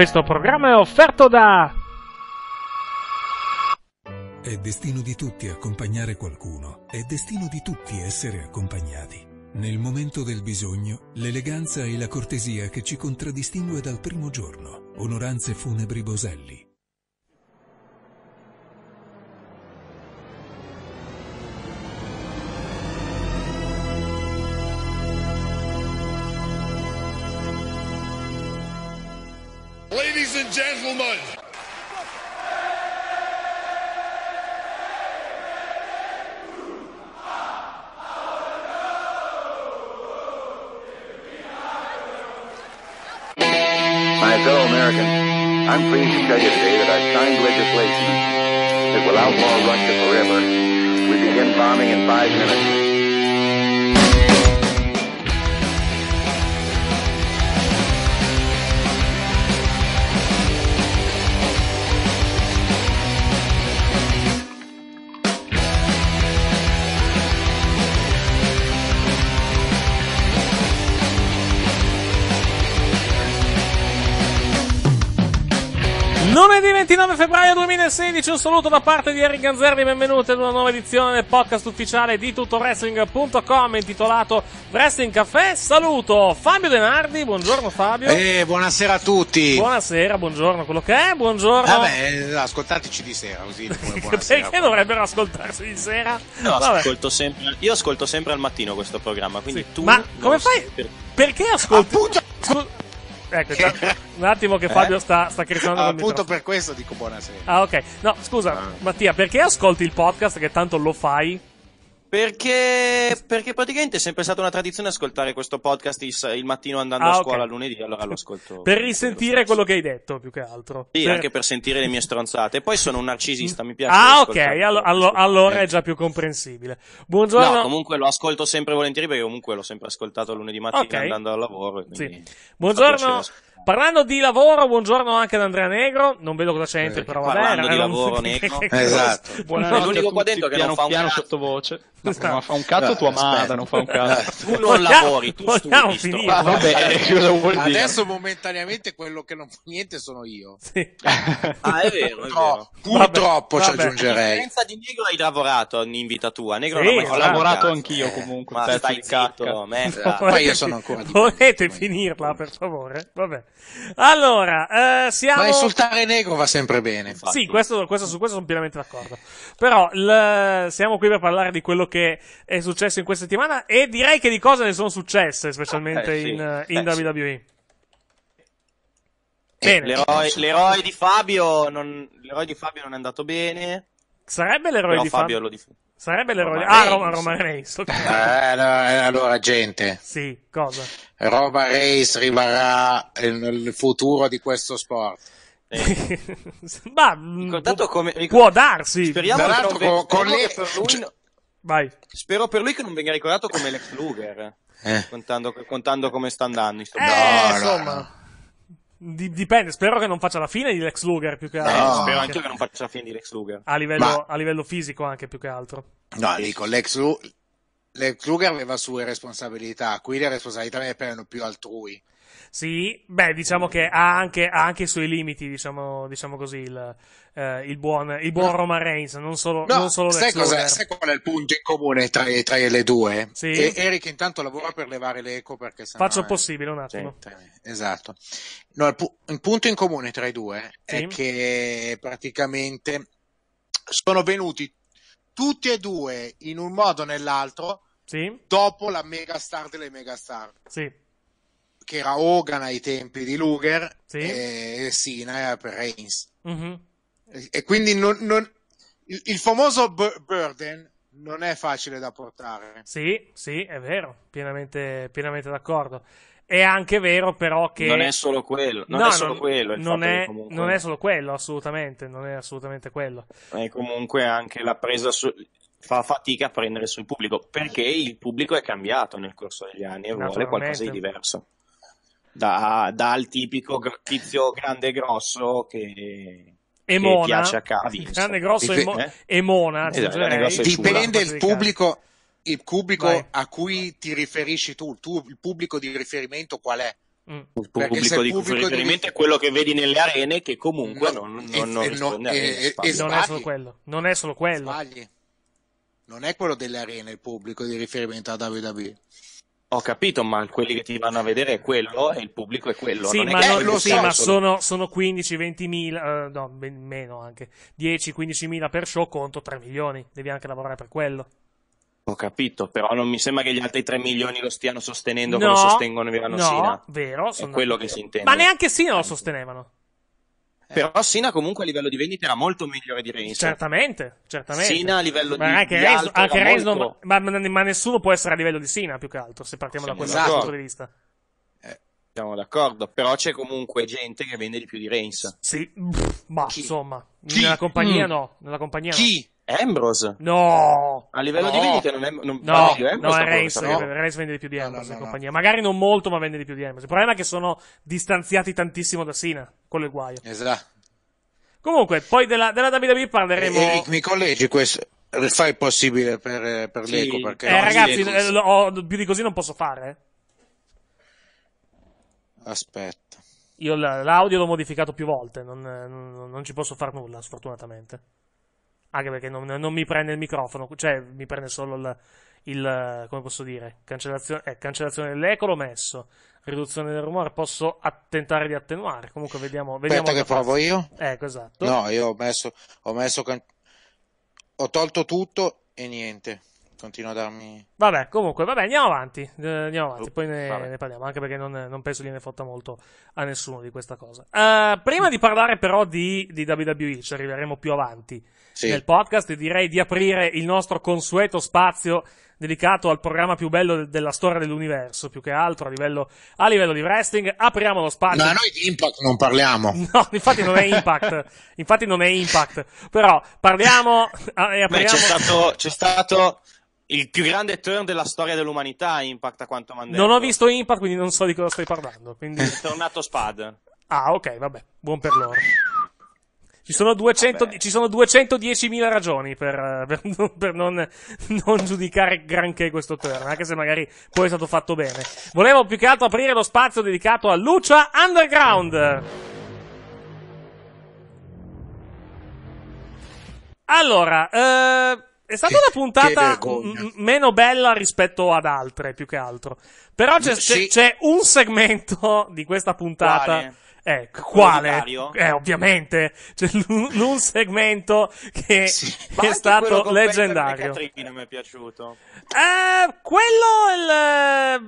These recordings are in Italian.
Questo programma è offerto da... È destino di tutti accompagnare qualcuno, è destino di tutti essere accompagnati. Nel momento del bisogno, l'eleganza e la cortesia che ci contraddistingue dal primo giorno. Onoranze funebri Boselli. gentlemen. My fellow Americans, I'm pleased to tell you today that I've signed legislation that will outlaw Russia forever. We begin bombing in five minutes. 29 febbraio 2016, un saluto da parte di Eric Ganzerri, benvenuti ad una nuova edizione del podcast ufficiale di tuttowrestling.com intitolato Wrestling Café. Saluto Fabio De Nardi, buongiorno Fabio. Eh, buonasera a tutti. Buonasera, buongiorno, quello che è, buongiorno. Vabbè, ah, ascoltateci di sera, così come buonasera. Perché dovrebbero ascoltarsi di sera? No, Vabbè. ascolto sempre, io ascolto sempre al mattino questo programma, quindi sì. tu... Ma come fai? Per... Perché ascolti? Appunto! Ecco, un attimo che Fabio eh? sta, sta criticando. Ah, appunto per questo dico buonasera. Ah, ok. No, scusa, ah. Mattia, perché ascolti il podcast che tanto lo fai? Perché, perché, praticamente è sempre stata una tradizione ascoltare questo podcast il, mattino andando ah, a scuola okay. lunedì, allora lo ascolto. per risentire quello che hai detto, più che altro. Sì, per... anche per sentire le mie stronzate. Poi sono un narcisista, mi piace. Ah, ok, allo- allo- allora è ecco. già più comprensibile. Buongiorno. No, comunque lo ascolto sempre volentieri perché comunque l'ho sempre ascoltato lunedì mattina okay. andando al lavoro. Sì. Buongiorno. Parlando di lavoro, buongiorno anche ad Andrea Negro. Non vedo cosa c'entri, eh, però vabbè. Parlando di lavoro, Negro. esatto. Buonanotte. l'unico qua dentro che piano, non fa un piano cazzo. sottovoce. No, esatto. fa un cazzo tua madre, non fa un cazzo. tu non lavori, tu studi. Sto... vabbè, cosa vuol dire? Adesso momentaneamente quello che non fa niente sono io. Sì. ah, è vero, è vero. Purtroppo vabbè, ci vabbè. aggiungerei. Senza di Negro hai lavorato in vita tua. Negro sì, ho lavorato esatto. anch'io eh, comunque, Ma stai zitto, merda. Poi io sono ancora di Volete finirla, per favore? Vabbè. Allora, eh, siamo. Ma insultare negro va sempre bene. Infatti. Sì, questo, questo, su questo sono pienamente d'accordo. Però, l... siamo qui per parlare di quello che è successo in questa settimana. E direi che di cose ne sono successe, specialmente eh, sì. in, eh, in eh, WWE. Sì. Bene. L'eroe, l'eroe, di Fabio non, l'eroe di Fabio non è andato bene. Sarebbe l'eroe Però di Fabio? Fabio lo difende. Sarebbe l'eroe. ah, Roma, Roma ah, Race. Okay. Eh, eh, allora, gente. Sì, cosa? Roma Race rimarrà il futuro di questo sport. Eh. Ma Ricordato mm, come, ricord... può darsi. Speriamo che non venga... con le... per lui... Cioè... Vai. Spero per lui che non venga ricordato come Lex Luger. Eh. Contando, contando, come sta andando. Eh, no, no, insomma. No. Di- dipende, spero che non faccia la fine di Lex Luger più che altro. No, spero anche io che non faccia la fine di Lex Luger. A livello, Ma... a livello fisico anche più che altro. No, dico, Lex, Lu- Lex Luger aveva sue responsabilità, qui le responsabilità me le prendono più altrui. Sì, beh, diciamo che ha anche, ha anche i suoi limiti, diciamo, diciamo così, il, eh, il, buon, il buon no. Roma Reigns, non solo, no, non solo sai, sai, qual è il punto in comune tra, tra le due? Sì. E Eric intanto lavora per levare l'eco perché sennò Faccio il possibile un attimo. Gente, esatto. No, il, pu- il, punto in comune tra i due sì. è che praticamente sono venuti tutti e due in un modo o nell'altro sì. dopo la megastar delle megastar. Sì che era Hogan ai tempi di Luger sì. e Sina per Reigns. Mm-hmm. E, e, quindi non, non, il, il, famoso bur- burden non è facile da portare. Sì, sì, è vero, pienamente, pienamente d'accordo. È anche vero, però, che. Non è solo quello. Non no, è solo non, quello. Non è, comunque... non è, solo quello, assolutamente. Non è assolutamente quello. E comunque anche la presa su... fa fatica a prendere sul pubblico perché il pubblico è cambiato nel corso degli anni e vuole qualcosa di diverso da, dal tipico tizio grande e grosso che e Mona, piace a Cavi. Eh? Esatto, grande grosso e, mo- eh? e Mona. Esatto, grosso Dipende il pubblico, il pubblico a cui ti riferisci tu, tu, il pubblico di riferimento qual è? Mm. Il pubblico, di, riferimento di... è quello che vedi nelle arene che comunque no, non, non, non, risponde e, e, non è solo quello. Non è solo quello. Sbagli. Non è quello delle arene il pubblico di riferimento a WWE. Ho capito, ma quelli che ti vanno a vedere è quello e il pubblico è quello. Sì, ma, è no, sì, ma sono, sono 15-20 mila, uh, no, ben, meno anche, 10-15 mila per show conto 3 milioni, devi anche lavorare per quello. Ho capito, però non mi sembra che gli altri 3 milioni lo stiano sostenendo no, come sostengono Virano no, Sina. No, vero. È quello d'accordo. che si intende. Ma neanche Sina lo sostenevano. Però Sina comunque a livello di vendita era molto migliore di Reigns. Certamente, certamente. Sina a livello ma di, anche di Reigns, anche Reigns molto... non, ma, ma, nessuno può essere a livello di Sina più che altro, se partiamo siamo da questo d'accordo. Esatto. punto di vista. Eh, siamo d'accordo, però c'è comunque gente che vende di più di Reigns. Sì, Pff, ma Chi? insomma, Chi? nella compagnia mm. no, nella compagnia Chi? No. Ambrose? No! A livello no. di vendite non è non no, meglio Ambrose. No, Reigns, no. Reigns vende di più di Ambrose no, no, e compagnia. Magari non molto, ma vende di più di Ambrose. Il problema è che sono distanziati tantissimo da Sina. Quello è il guaio. Esatto. Comunque, poi della, della WWE parleremo... Eric, mi collegi questo... Fai il possibile per, per sì. l'eco, perché... Eh, ragazzi, eh, lo, più di così non posso fare. Eh. Aspetta. Io l'audio l'ho modificato più volte, non, non, non ci posso fare nulla, sfortunatamente. Anche perché non, non, mi prende il microfono, cioè mi prende solo il, il come posso dire, cancellazione, eh, cancellazione dell'eco l'ho messo, riduzione del rumore, posso tentare di attenuare, comunque vediamo. vediamo Aspetta che faccio. provo io? Ecco, esatto. No, io ho messo, ho messo, can- ho tolto tutto e niente continua a darmi. Vabbè, comunque, vabbè, andiamo avanti. Eh, andiamo avanti, uh, poi ne, ne, parliamo. Anche perché non, non penso gliene fotta molto a nessuno di questa cosa. Uh, prima di parlare, però, di, di, WWE, ci arriveremo più avanti sì. nel podcast. Direi di aprire il nostro consueto spazio dedicato al programma più bello de- della storia dell'universo, più che altro a livello, a livello di wrestling. Apriamo lo spazio. No, noi di Impact non parliamo. No, infatti non è Impact. infatti non è Impact. Però parliamo ah, e apriamo... Beh, c'è stato, c'è stato il più grande turn della storia dell'umanità, Impact, a quanto mi Non ho visto Impact, quindi non so di cosa stai parlando. Quindi... È tornato Spad. Ah, ok, vabbè, buon per loro. Ci sono, 200, ci sono 210.000 ragioni per, per, non, per non, non, giudicare granché questo turn, anche se magari poi è stato fatto bene. Volevo più che altro aprire lo spazio dedicato a Lucia Underground. Allora, eh è stata che, una puntata m- meno bella rispetto ad altre, più che altro. Però c'è, sì. c'è, c'è un segmento di questa puntata. Quale? Eh, quale? Eh, ovviamente. C'è l- un segmento che sì. è stato leggendario. Catrina mi è piaciuto. Eh, quello,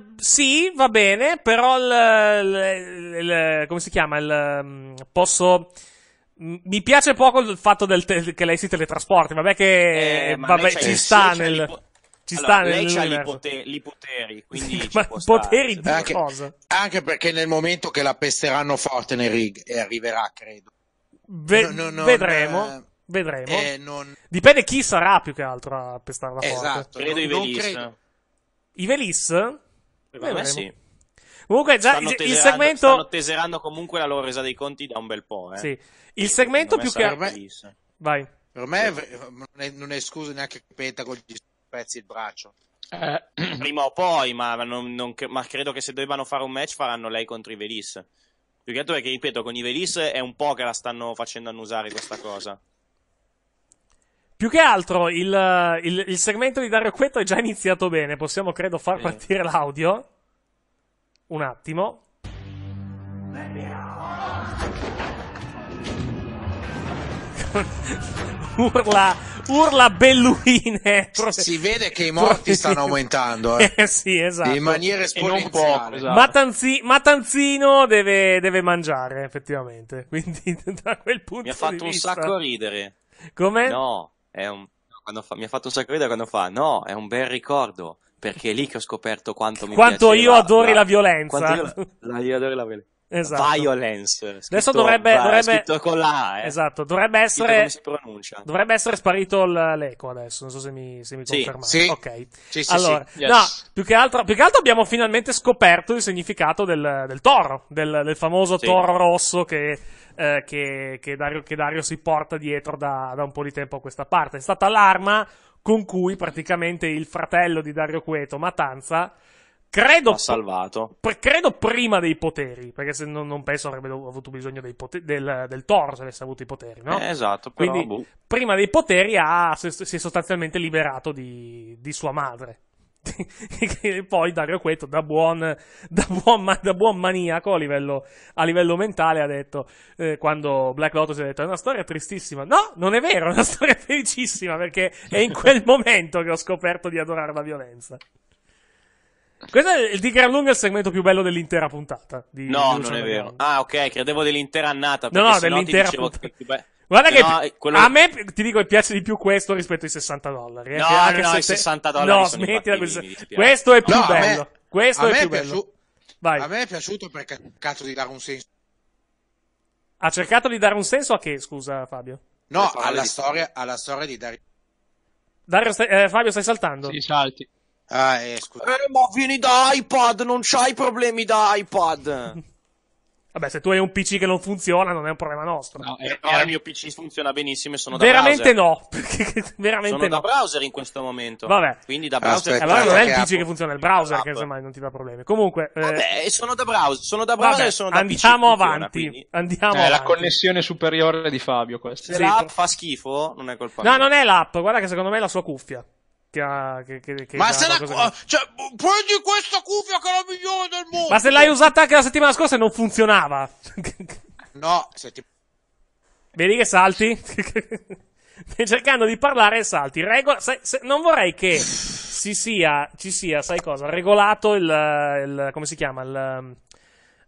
il, sì, va bene, però il, il, il come si chiama? Il, mm, posso, mi piace poco il fatto te- che lei si teletrasporti, vabbè che eh, vabbè, ci eh, sta sì, nel... Cioè, ci allora, sta lei ha i poteri, quindi ma poteri di anche, cosa? Anche perché nel momento che la pesteranno forte nel rig e arriverà, credo. Ve- no, no, no, vedremo. Eh, vedremo. Eh, non... Dipende chi sarà più che altro a pestarla esatto, forte. Esatto, credo non, i Velis. Credo. I Velis? Secondo sì. Comunque, già il, il segmento. Stanno teserando comunque la loro resa dei conti da un bel po'. Eh. Sì. Il segmento più che. Me... Vai. Per me non è, non è scusa neanche Penta con gli pezzi il braccio. Eh. Prima o poi, ma, non, non, ma, credo che se dovevano fare un match faranno lei contro i Velis. Più che altro perché, ripeto, con i Velis è un po' che la stanno facendo annusare questa cosa. Più che altro il, il, il segmento di Dario Queto è già iniziato bene, possiamo credo far partire l'audio un attimo. urla, urla belluine. Si vede che i morti stanno aumentando. Eh. eh sì, esatto. In maniera esponenziale. Esatto. Matanzi, Matanzino deve, deve, mangiare, effettivamente. Quindi, da quel punto di vista. Mi ha fatto un vista... sacco ridere. Come? No, un... fa... mi ha fatto un sacco ridere quando fa. No, è un bel ricordo perché è lì che ho scoperto quanto mi Quanto piaceva, io adori la, la violenza. io, la, io adoro la violenza. Esatto. Violence. Scritto, Adesso dovrebbe, va, dovrebbe... Scritto con la eh. Esatto, dovrebbe essere... Come si pronuncia. Dovrebbe essere sparito l'eco adesso, non so se mi, se mi confermate. Sì, Ok. Sì, sì, allora, sì, yes. no, più che, altro, più che altro abbiamo finalmente scoperto il significato del, del toro, del, del famoso sì. toro rosso che... Eh, che, che, Dario, che, Dario, si porta dietro da, da, un po' di tempo a questa parte. È stata l'arma con cui praticamente il fratello di Dario Cueto, Matanza, credo, salvato. P- credo prima dei poteri, perché se non, non penso avrebbe avuto bisogno poteri, del, del, toro se avesse avuto i poteri, no? Eh, esatto, però, Quindi, boh. prima dei poteri ha, si è sostanzialmente liberato di, di sua madre. e poi Dario Queto, da buon, da, buon, da buon maniaco a livello, a livello, mentale, ha detto eh, quando Black Lotus ha detto è una storia tristissima. No, non è vero, è una storia felicissima perché è in quel momento che ho scoperto di adorare la violenza. Questo è il di gran lunga il segmento più bello dell'intera puntata. Di no, Lucio non è vero. Ah, ok, credevo dell'intera annata. No, no, dell'intera puntata. Che be... Guarda che no, pi... quello... a me, ti dico, piace di più questo rispetto ai 60 dollari. Eh, no, anche no, se no, 60 dollari No, smettila questa... Questo è più no, bello. Me... Questo è più bello. Piaciu... Vai. A me è piaciuto perché ha cercato di dare un senso. Ha cercato di dare un senso a che, scusa Fabio? No, alla storia, alla storia di Dario. Dario, stai... eh, Fabio, stai saltando? Sì, salti. Ah, eh, scusa. Eh, ma vieni da iPad, non c'hai problemi da iPad. Vabbè, se tu hai un PC che non funziona, non è un problema nostro. No, eh, no eh, il mio PC funziona benissimo e sono da browser. No, veramente sono no. Sono da browser in questo momento. Vabbè. Quindi da browser. Aspetta, allora non è il PC che funziona, è il browser app. che semmai non ti dà problemi. Comunque. Eh... Vabbè, eh, sono da browser, sono da browser Vabbè, e sono da andiamo PC. Avanti. quindi... Andiamo eh, È la connessione superiore di Fabio questa. Se sì. l'app fa schifo, non è colpa mia. No, non è l'app, guarda che secondo me è la sua cuffia. Che che, che, che ma se la, cosa... Eh, cioè, prendi questa cuffia che è la migliore del mondo. Ma se l'hai usata anche la settimana scorsa e non funzionava. no, settimana. Vedi che salti? Stai cercando di parlare e salti. Regola... Se, se, non vorrei che si sia, ci sia, sai cosa, regolato il, il come si chiama, il,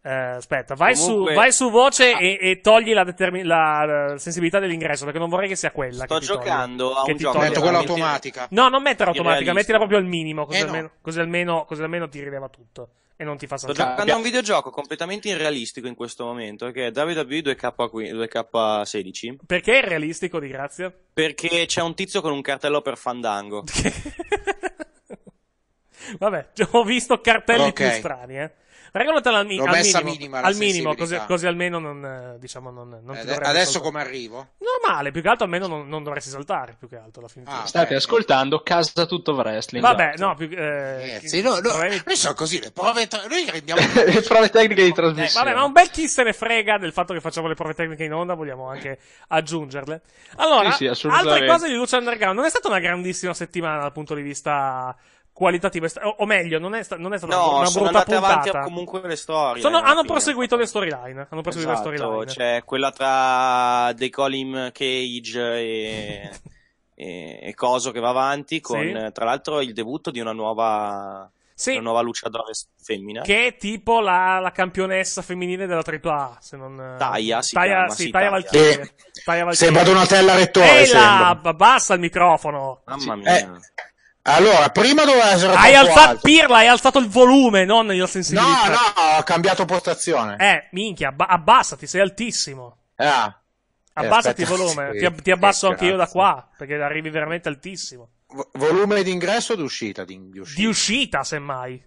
eh, aspetta, vai, Comunque, su, vai, su, voce ah, e, e, togli la, determin- la, la, sensibilità dell'ingresso perché non vorrei che sia quella. Sto giocando togli, a un gioco. Metto quella automatica. No, non metterla automatica, mettila proprio al minimo. Così, eh almeno, no. così, almeno, così, almeno, ti rileva tutto. E non ti fa saltare. Sto giocando a un videogioco completamente irrealistico in questo momento che è WWE 2K, 16 Perché è irrealistico, di grazia? Perché c'è un tizio con un cartello per fandango. Vabbè, ho visto cartelli okay. più strani, eh. Regolatela al, mi- al minimo, minima al minimo così, così, almeno non, eh, diciamo, non, non eh, Ad, Adesso saltare. come arrivo? Normale, più che altro almeno non, non dovresti saltare, più che altro alla fine. Ah, State beh, ascoltando no. Casa Tutto Wrestling. Vabbè, no, più, eh, Ragazzi, no, no, probavi... noi sono così, le prove, tra... noi rendiamo... le prove tecniche di trasmissione. Eh, vabbè, ma un bel chi se ne frega del fatto che facciamo le prove tecniche in onda, vogliamo anche aggiungerle. Allora, sì, sì, altre cose di Luce Underground. Non è stata una grandissima settimana dal punto di vista qualitativa. O, meglio, non è, sta- non è stata no, una sono brutta andate avanti comunque le storie. Sono, eh, hanno fine. proseguito le storyline. Hanno proseguito esatto, le storyline. C'è quella tra The Colin Cage e, e, Coso che va avanti con, sì. tra l'altro, il debutto di una nuova... Sì. Una nuova luciadora femmina. Che è tipo la, la campionessa femminile della AAA. Se non... Taia, si Taia, chiama, sì, sì, Taia, Valkyrie. Eh, Taia Valkyrie. Sembra Donatella Rettore. Ehi là, sembra. basta il microfono. Mamma mia. Eh. Allora, prima doveva essere Hai alzato alto. Pirla, hai alzato il volume, non la sensibilità. No, no, ho cambiato postazione. Eh, minchia, abba- abbassati, sei altissimo. Ah. Eh, abbassati il volume, sì, ti, ti, abbasso eh, anche io da qua, perché arrivi veramente altissimo. V- volume d'ingresso o d'uscita? Di, di uscita, di uscita semmai.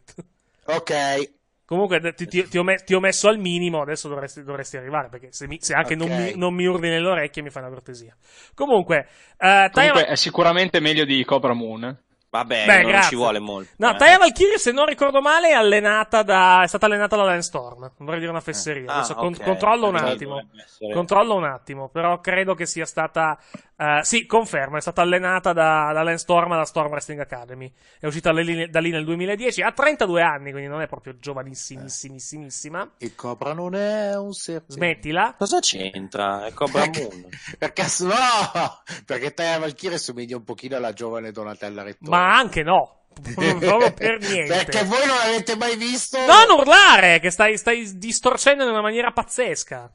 ok. Comunque ti, ti, ho me- ti, ho messo al minimo, adesso dovresti, dovresti arrivare, perché se, mi, se anche okay. non, mi, non mi urli nelle orecchie mi fai una cortesia. Comunque, eh, Comunque Tyra... è sicuramente meglio di Cobra Moon. Vabbè, Beh, non grazie. ci vuole molto. No, eh. Taya Valkyrie, se non ricordo male, è allenata da. è stata allenata da Dan Storm. vorrei dire una fesseria. Ah, Adesso okay. con... controllo un attimo. Controllo un attimo, però credo che sia stata Uh, sì, conferma, è stata allenata da, da Lance Storm alla Storm Wrestling Academy. È uscita da lì, da lì nel 2010, ha 32 anni, quindi non è proprio giovanissimissima. Eh. E Cobra non è un serpente. Smettila. Cosa c'entra? È Cobra Moon. perché no! Perché Taya Valkyrie somiglia un pochino alla giovane Donatella Rettore. Ma anche no! proprio per niente. Perché voi non l'avete mai visto? Non urlare, che stai, stai distorcendo in una maniera pazzesca.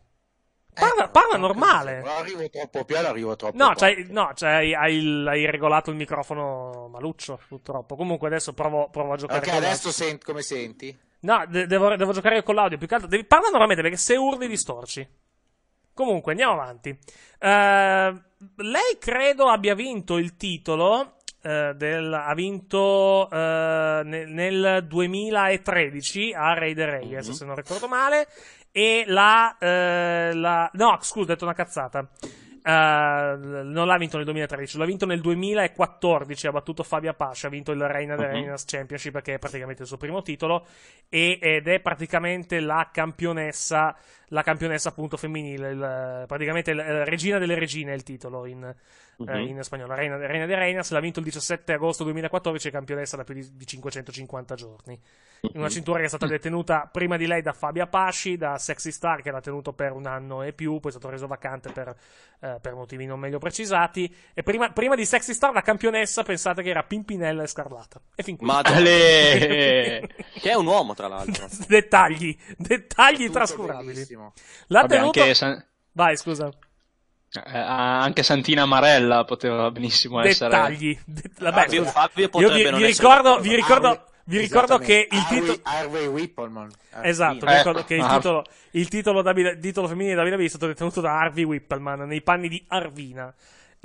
Parla, eh, parla normale. Arrivo troppo piano, arrivo troppo. No, cioè, no c'hai, hai, hai, regolato il microfono maluccio, purtroppo. Comunque adesso provo, provo a giocare. Perché adesso sent, come senti? No, de- devo, devo, giocare con l'audio. Più che altro, devi, parla normalmente perché se urli distorci. Comunque, andiamo avanti. Uh, lei credo abbia vinto il titolo. Uh, del, ha vinto uh, nel, nel, 2013 a Raider Reyes, mm-hmm. se non ricordo male e la, eh, la... no, scusa, ho detto una cazzata. Uh, non l'ha vinto nel 2013, l'ha vinto nel 2014. Ha battuto Fabia Pascia, ha vinto il Reina uh-huh. Mhm. Championship, che è praticamente il suo primo titolo. E, ed è praticamente la campionessa la campionessa appunto femminile, il, eh, praticamente la eh, regina delle regine è il titolo in, uh-huh. eh, mhm. in spagnolo, Reina, Reina de Reinas, l'ha vinto il 17 agosto 2014 e campionessa da più di, di 550 giorni. Uh-huh. Una mhm. cintura che è stata detenuta prima di lei da Fabia Pasci, da Sexy Star che l'ha tenuto per un anno e più, poi è stato reso vacante per, eh, per motivi non meglio precisati. E prima, prima, di Sexy Star la campionessa pensate che era Pimpinella e Scarlata. E fin qui. Madale! che è un uomo tra l'altro. dettagli, dettagli trascurabili. Bellissimo benissimo. L'ha Vabbè, tenuto... anche San... Vai, scusa. Eh, eh anche Santina Marella poteva benissimo Dettagli. essere. Det... Vabbè, Fabio, Fabio Io vi, vi ricordo, vi ricordo, vi ricordo che il titolo. Harvey, Whippleman. Ah, esatto, vi ricordo eh, che il titolo, il titolo, da, il titolo femminile da WWE è stato detenuto da Harvey Whippleman nei panni di Arvina.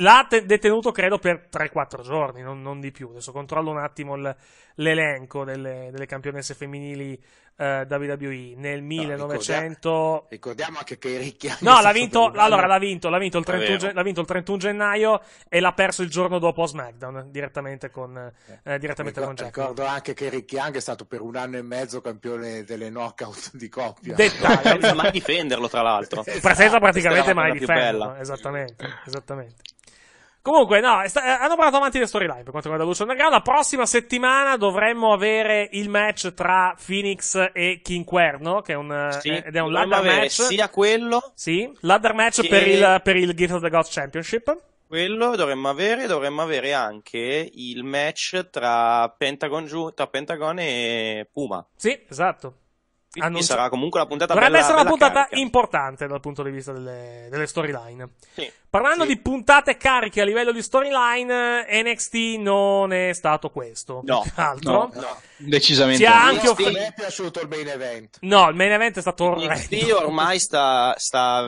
L'ha te- detenuto, credo, per 3-4 giorni, non, non, di più. Adesso controllo un attimo l- l'elenco delle, delle campionesse femminili eh, WWE nel 1900. No, ricordiamo anche che i ricchi No, l'ha vinto, allora, l'ha vinto, l'ha vinto, gen... l'ha vinto, il 31 gennaio e l'ha perso il giorno dopo SmackDown direttamente con, eh, eh direttamente ricordo, con Jack. Ricordo anche che Ricky Young è stato per un anno e mezzo campione delle knockout di coppia. Dettaglio. senza mai difenderlo, tra l'altro. Senza esatto, praticamente esatto, mai difenderlo. Esattamente, esattamente. Comunque, no, sta- eh, hanno portato avanti le storyline per quanto riguarda Lucio Underground. La prossima settimana dovremmo avere il match tra Phoenix e King Quinquerno, che è un, eh, sì, è, ed è un ladder match. Sia quello. Sì, ladder match per, il, per il Gift of the Gods Championship. Quello dovremmo avere, dovremmo avere anche il match tra Pentagon, tra Pentagon e Puma. Sì, esatto quindi sarà comunque una puntata Dovrebbe bella, essere una puntata carica. importante dal punto di vista delle, delle storyline. Sì, Parlando sì. di puntate cariche a livello di storyline, NXT non è stato questo. No, altro. No, no. decisamente. non anche è piaciuto il main event. No, il main event è stato orrendo. NXT ormai sta, sta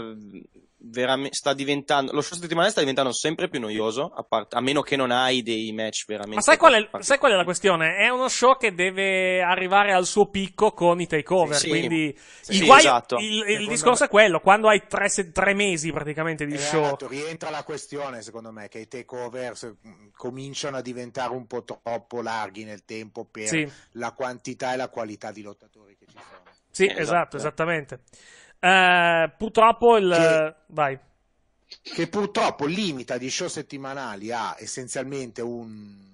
veramente sta diventando lo show settimanale sta diventando sempre più noioso a, part- a meno che non hai dei match veramente ma sai qual, è, sai qual, è, la questione è uno show che deve arrivare al suo picco con i takeover sì, quindi sì, sì, guai, esatto. il, il discorso me... è quello quando hai tre, se, tre mesi praticamente di eh, show rientra la questione secondo me che i takeover mm, cominciano a diventare un po' troppo larghi nel tempo per la quantità e la qualità di lottatori che ci sono sì esatto, esatto esattamente eh, purtroppo il... Che, Vai. Che purtroppo limita di show settimanali a essenzialmente un...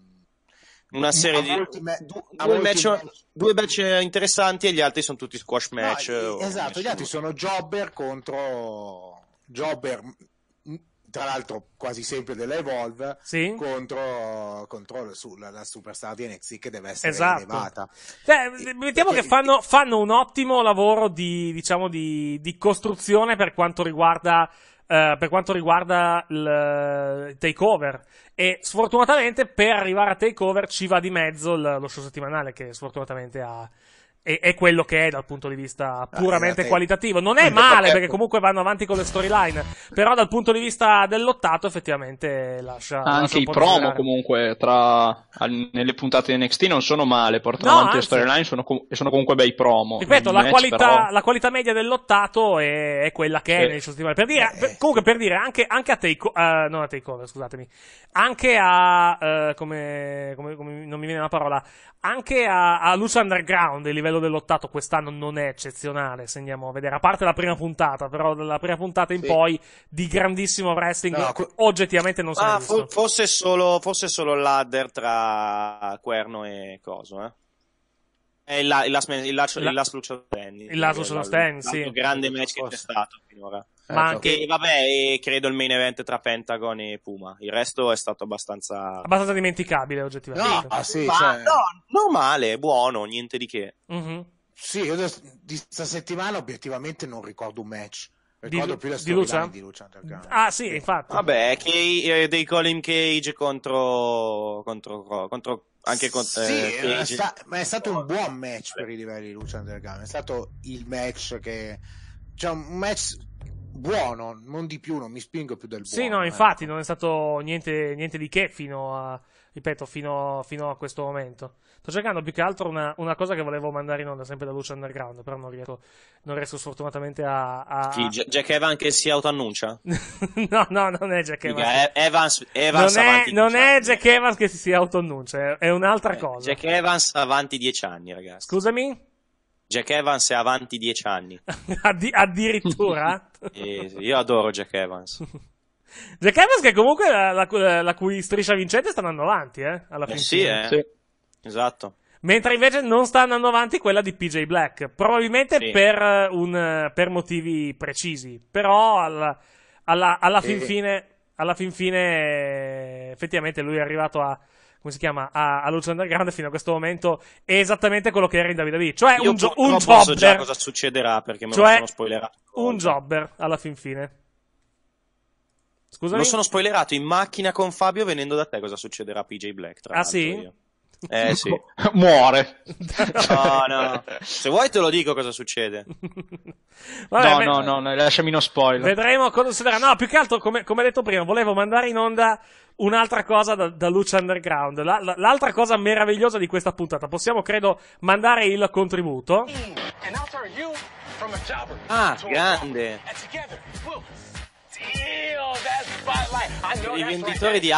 Una serie di me, du, due, match, match. due, match, interessanti e gli altri sono tutti squash match. No, esatto, gli altri sono jobber contro jobber tra l'altro quasi sempre della Evolve, sì. contro, contro sulla, la superstar di NXT che deve essere esatto. elevata. Cioè, eh, eh, mettiamo che fanno, fanno, un ottimo lavoro di, diciamo, di, di costruzione per quanto riguarda Uh, per quanto riguarda il, takeover. E sfortunatamente per arrivare a takeover ci va di mezzo il, lo show settimanale che sfortunatamente ha, è, è, quello che è dal punto di vista ah, puramente ah, qualitativo. Non è male perché comunque vanno avanti con le storyline, però dal punto di vista dell'ottato effettivamente lascia... Ah, anche i promo tirare. comunque tra, nelle puntate di NXT non sono male, portano no, avanti le storyline sono, sono comunque bei promo. Ripeto, la, match, qualità, però... la qualità, media dell'ottato è, è quella che sì. è eh. nelle settimane. Per dire, eh. per, comunque per dire, anche, anche a take, uh, non a takeover, scusatemi, anche a, uh, come, come, come, non mi viene la parola, anche a, a Luce Underground, il livello livello dell'ottato quest'anno non è eccezionale, se andiamo a vedere, a parte la prima puntata, però dalla prima puntata in sì. poi di grandissimo wrestling no, oggettivamente non si è ah, fo- visto. Forse solo, solo l'adder tra Querno e Coso, eh? È il, la, il, last, il, last, il last Lucio Stanley. Il last Lucio Stanley, sì. grande match che c'è stato finora. Eh, ma anche... E vabbè, e credo il main event tra Pentagon e Puma. Il resto è stato abbastanza... Abbastanza dimenticabile, oggettivamente. No, ah, sì, ma, cioè... no, no male, buono, niente di che. Mm-hmm. Sì, io da, di settimana obiettivamente non ricordo un match. Ricordo di, più la storyline di Lucia Underground. Ah, sì, infatti. Vabbè, che, eh, dei Colin Cage contro, contro, contro anche con sì, eh, sì, sta, ma è stato un buon match per i livelli di Lucian Del È stato il match che. Cioè, un match buono, non di più, non mi spingo più del buono. Sì, no, ecco. infatti, eh. non è stato niente, niente, di che fino a. Ripeto, fino, fino a questo momento. Sto cercando più che altro una, una, cosa che volevo mandare in onda sempre da Luce Underground, però non riesco, non riesco sfortunatamente a. a... Chi, Jack Evans che si autoannuncia? no, no, non è Jack Evans. Dica, eh, Evans, Evans non, è, non è, Jack Evans che si autoannuncia, è, un'altra eh, cosa. Jack Evans avanti dieci anni, ragazzi. Scusami? Jack Evans è avanti dieci anni. Addi- addirittura? eh, io adoro Jack Evans. Jack Evans che comunque la, la, la, cui striscia vincente sta andando avanti, eh? Alla eh fine. Sì, eh. Sì. Esatto. Mentre invece non sta andando avanti quella di PJ Black, probabilmente sì. per, eh, un, eh, per, motivi precisi, però alla, alla, alla sì. fin fine, alla fin fine eh, effettivamente lui è arrivato a, come si chiama, a, a Lucio Underground fino a questo momento è esattamente quello che era in WWE, cioè Io un, gio- un jobber. so già cosa succederà perché me cioè, lo sono spoilerato. un jobber alla fin fine. Scusami? Me sono spoilerato in macchina con Fabio venendo da te cosa succederà a PJ Black, tra ah, l'altro. Ah sì? Io. Eh sì. Muore. No, no. Se vuoi te lo dico cosa succede. Vabbè, no, no, no, no, lasciami uno spoiler. Vedremo cosa succederà. No, più che altro, come, come detto prima, volevo mandare in onda un'altra cosa da, da Luce Underground. La, la, l'altra cosa meravigliosa di questa puntata. Possiamo, credo, mandare il contributo. Mm. Ah, grande. I I I I I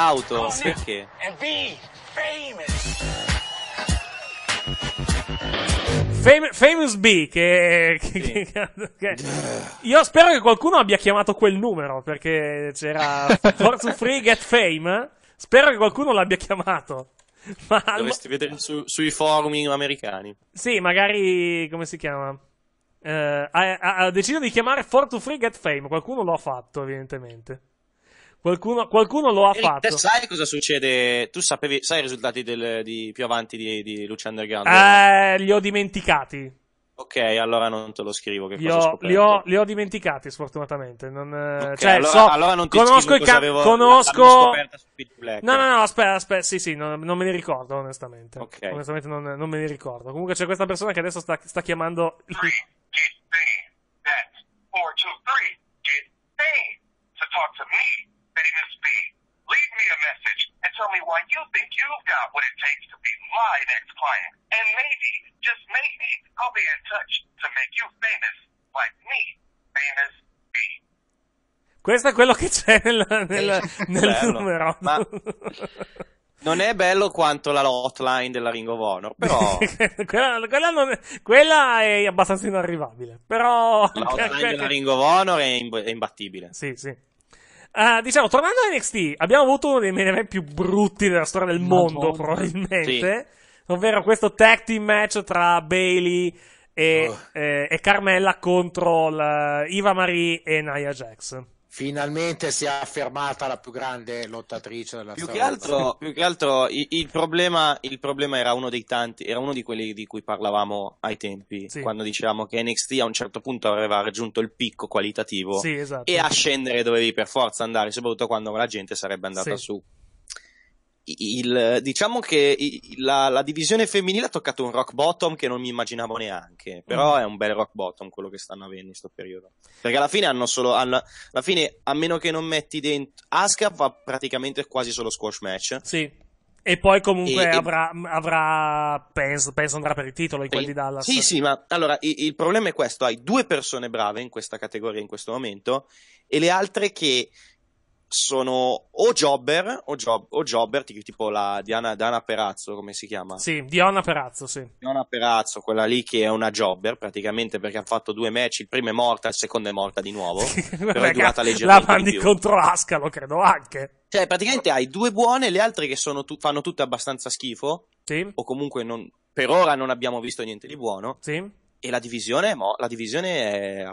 Fam- famous B, che, che, sì. che, che, Io spero che qualcuno abbia chiamato quel numero, perché c'era Forza Free Get Fame. Spero che qualcuno l'abbia chiamato. Ma Dovresti vedere su, sui forum americani. Sì, magari. come si chiama? Eh, ha, ha, deciso di chiamare For to Free Get Fame. Qualcuno l'ha fatto, evidentemente. Qualcuno, qualcuno lo ha e fatto. Te sai cosa succede? Tu sapevi, sai i risultati del, di, più avanti di, di Lucian Underground? Eh, no? li ho dimenticati. Ok, allora non te lo scrivo. Che li, ho, li, ho, li ho dimenticati, sfortunatamente. Non, eh, okay, cioè, allora, so, allora non ti conosco il ca- conosco... No, no, no, aspetta, aspetta. Sì, sì, non, non me ne ricordo, onestamente. Okay. Onestamente, non, non, me ne ricordo. Comunque, c'è questa persona che adesso sta, sta chiamando. Three, eight, eight, eight, four, two, three, to talk to me famous speech. Leave me a message and tell me why you think you've got what it takes to be my next client. And maybe, just maybe, I'll be in touch to make you famous like me, famous B. Questo è quello che c'è nel, nel, nel numero. Ma... Non è bello quanto la hotline della Ring of Honor, però. quella, quella, è, quella, è, abbastanza inarrivabile. Però. La hotline della Ring of Honor è, imbattibile. Sì, sì. Uh, diciamo, tornando a NXT, abbiamo avuto uno dei main event più brutti della storia del mondo, Madonna. probabilmente. Sì. Ovvero questo tag team match tra Bailey e, oh. eh, e Carmella contro la, Iva Marie e Nia Jax finalmente si è affermata la più grande lottatrice della più storia. Che altro, più che altro il, il, problema, il, problema, era uno dei tanti, era uno di quelli di cui parlavamo ai tempi, sì. quando dicevamo che NXT a un certo punto aveva raggiunto il picco qualitativo sì, esatto. e a scendere dovevi per forza andare, soprattutto quando la gente sarebbe andata sì. su il, diciamo che la, la, divisione femminile ha toccato un rock bottom che non mi immaginavo neanche, però mm. è un bel rock bottom quello che stanno avendo in questo periodo. Perché alla fine hanno solo, alla, alla fine, a meno che non metti dentro, Aska fa praticamente quasi solo squash match. Sì. E poi comunque e, avrà, avrà penso, penso, andrà per il titolo in quelli di Dallas. Sì, sì, ma allora il, il, problema è questo, hai due persone brave in questa categoria in questo momento e le altre che sono o jobber o, job, o jobber tipo la Diana Dana Perazzo come si chiama? Sì, Diana Perazzo, sì. Diana Perazzo, quella lì che è una jobber praticamente perché ha fatto due match, il primo è morta, il secondo è morta di nuovo, però Ragazzi, è durata leggermente La mandi contro Ascalo, credo anche. Cioè, praticamente hai due buone, le altre che tu- fanno tutte abbastanza schifo. Sì. O comunque non, per ora non abbiamo visto niente di buono. Sì. E la divisione, mo- la divisione è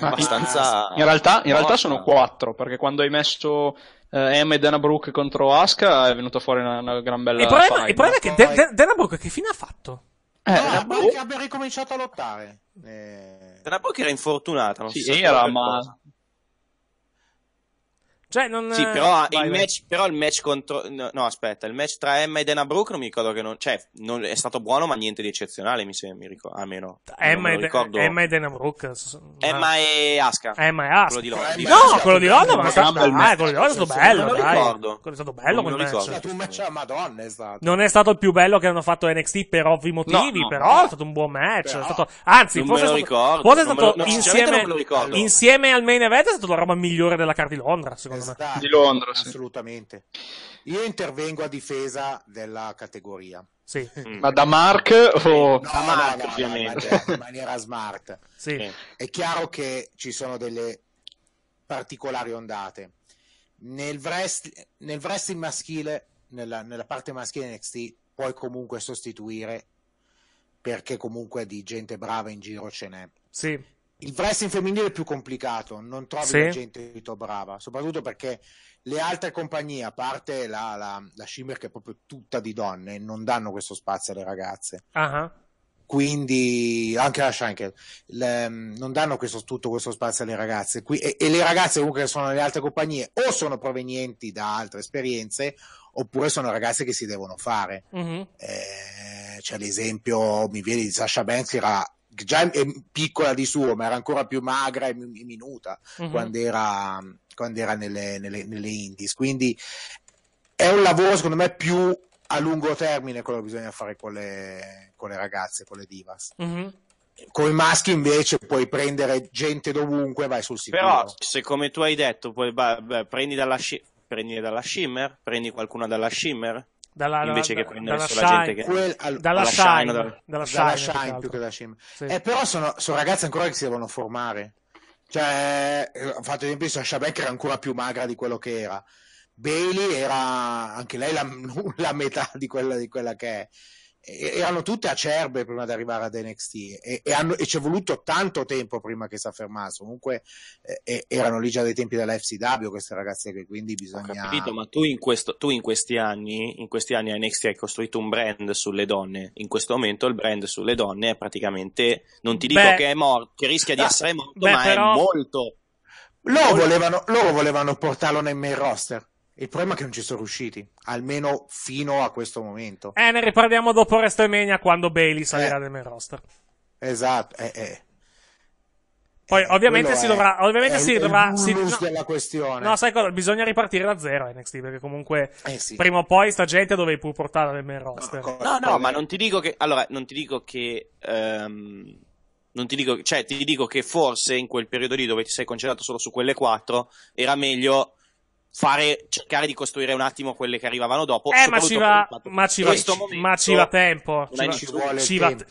abbastanza... Eh, in, realtà, in realtà, sono quattro, perché quando hai messo eh, M e Denabrook contro Aska è venuta fuori una, una gran bella... Il problema, il problema è che De, De, Denabrook che fine ha fatto? Eh, no, Denabrook abbia oh. ricominciato a lottare. Eh... Denabrook era infortunata, non sì, so era, ma... Cioè, non... Sì, eh, però, vai, il, vai. Match, però il match contro. No, no, aspetta, il match tra Emma e Dana Brooke non mi ricordo che non. Cioè, non, è stato buono, ma niente di eccezionale, mi sembra. almeno. Emma, ricordo. Emma e Dana Brooke. Emma e Aska. Emma e Aska. Quello di Londra. No, quello di Londra, ma stato, dai, quello di Londra è stato bello. Non dai. ricordo. Quello è stato bello. Non, non ricordo. Match. Cioè, un match a Madonna è stato. Non è stato il più bello che hanno fatto NXT per ovvi motivi, no, no, però è stato un buon match. Però... È stato... Anzi, non forse me lo ricordo. Forse è stato insieme al main event, è stata la roba migliore della carta di Londra, secondo me università esatto. di Londra. Assolutamente. Io intervengo a difesa della categoria. Sì. Mm. Ma da Mark o no, da Mark, no, ovviamente? in maniera smart. Sì. È chiaro che ci sono delle particolari ondate. Nel, wrest... nel wrestling maschile, nella, nella parte maschile NXT, puoi comunque sostituire perché comunque di gente brava in giro ce n'è. Sì il wrestling femminile è più complicato, non trovi sì. gente brava, soprattutto perché le altre compagnie, a parte la, la, la Shimmer che è proprio tutta di donne, non danno questo spazio alle ragazze. Uh-huh. Quindi anche la Shankel non danno questo, tutto questo spazio alle ragazze. Qui, e, e, le ragazze comunque che sono nelle altre compagnie o sono provenienti da altre esperienze oppure sono ragazze che si devono fare. Uh-huh. Eh, c'è l'esempio, mi viene di Sasha Banks che era già è piccola di suo, ma era ancora più magra e minuta mm-hmm. quando era, quando era nelle, nelle, nelle indies. Quindi è un lavoro, secondo me, più a lungo termine quello che bisogna fare con le, con le ragazze, con le divas. Mm-hmm. Con i maschi invece puoi prendere gente dovunque, vai sul sicuro. Però, se come tu hai detto, puoi, beh, prendi, dalla, prendi dalla Shimmer, prendi qualcuno dalla Shimmer, dalla, invece da, che prendere dalla solo shine, gente che quel, al, dalla, dalla Shine, shine dalla, dalla Shine, shine più che da Shim. Sì. Eh, però sono, sono ragazzi ancora che si devono formare. Cioè, ho fatto esempio, Sasha Beck era ancora più magra di quello che era. Bailey era anche lei la, la metà di quella, di quella che è erano tutte acerbe prima di arrivare ad NXT e, e, hanno, e c'è voluto tanto tempo prima che si affermasse comunque eh, erano lì già dai tempi della FCW queste ragazze che quindi bisogna capito ma tu in, questo, tu in, questi anni in questi anni NXT hai costruito un brand sulle donne in questo momento il brand sulle donne è praticamente non ti dico beh, che è morto che rischia di ah, essere morto beh, ma però... è molto loro volevano, loro volevano portarlo nel main roster il problema è che non ci sono riusciti, almeno fino a questo momento. Eh, ne riparliamo dopo WrestleMania quando Bailey eh. salirà eh, nel main roster. Esatto, eh, eh. Poi eh, ovviamente si è, dovrà... Ovviamente è, si è dovrà... Il si, no, questione. No, sai cosa? Bisogna ripartire da zero NXT, perché comunque eh, sì. prima o poi sta gente dovevi pur portare nel main roster. No, no, no ma non ti dico che... Allora, non ti dico che... Um... Non ti dico, cioè, ti dico che forse in quel periodo lì dove ti sei concentrato solo su quelle quattro era meglio fare, cercare di costruire un attimo quelle che arrivavano dopo. Eh, ma ci va, ma ci va, momento, ma ci va tempo. Ci va, ci, ci, tempo. Va,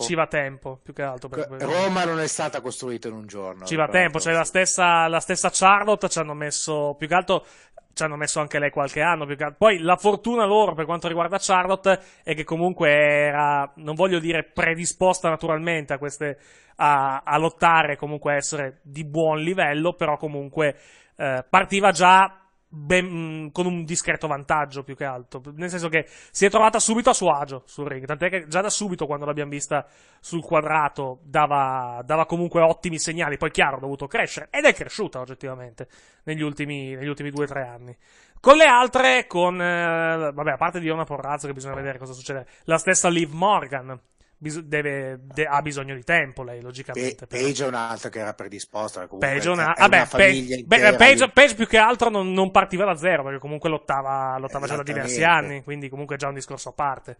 ci va, tempo. più che altro. Per... Roma non è stata costruita in un giorno. Ci va tempo, c'è cioè, la stessa, la stessa Charlotte ci hanno messo, più che altro, ci hanno messo anche lei qualche anno. Poi la fortuna loro per quanto riguarda Charlotte è che comunque era, non voglio dire predisposta naturalmente a queste, a, a lottare, comunque a essere di buon livello, però comunque eh, partiva già ben, mm, con un discreto vantaggio più che altro. Nel senso che si è trovata subito a suo agio sul ring. Tant'è che già da subito, quando l'abbiamo vista sul quadrato, dava, dava comunque ottimi segnali. Poi, chiaro, ha dovuto crescere. Ed è cresciuta oggettivamente negli ultimi, negli ultimi due o tre anni. Con le altre, con. Eh, vabbè, a parte di Ona Porrazzo, che bisogna vedere cosa succede. La stessa Liv Morgan bis- deve, de- ha bisogno di tempo lei, logicamente. Pe- Page è un'altra che era predisposta. Page, una, è vabbè, ah, una Page, beh, Page, Page, più che altro non, non, partiva da zero, perché comunque lottava, lottava già da diversi anni, quindi comunque è già un discorso a parte.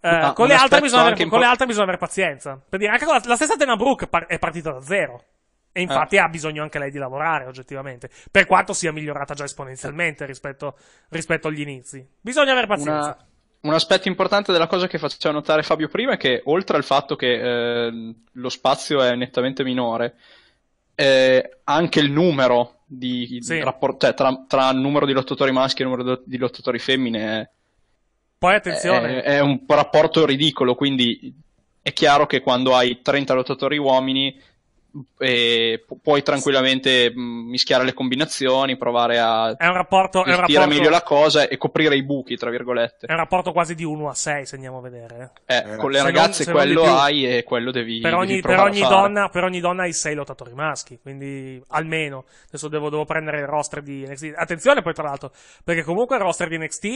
Eh, ah, con, le altre, aver, con le altre bisogna avere pazienza. Per dire, anche la, la stessa Dana Brooke par- è partita da zero. E eh. infatti ah. ha bisogno anche lei di lavorare, oggettivamente. Per quanto sia migliorata già esponenzialmente rispetto, rispetto agli inizi. Bisogna avere pazienza. Una un aspetto importante della cosa che faceva notare Fabio prima è che oltre al fatto che eh, lo spazio è nettamente minore, eh, anche il numero di sì. rapport- cioè, tra, tra numero di lottatori maschi e numero di lottatori femmine è, poi attenzione è, è un rapporto ridicolo quindi è chiaro che quando hai 30 lottatori uomini e pu- puoi tranquillamente mm, mischiare le combinazioni, provare a è un rapporto, è un rapporto... meglio la cosa e coprire i buchi, tra virgolette. È un rapporto quasi di 1 a 6, se andiamo a vedere. Eh, eh, eh con le ragazze non, quello hai e quello devi per ogni, devi per ogni donna Per ogni donna hai 6 lottatori maschi, quindi almeno. Adesso devo, devo prendere il roster di NXT. Attenzione poi, tra l'altro, perché comunque il roster di NXT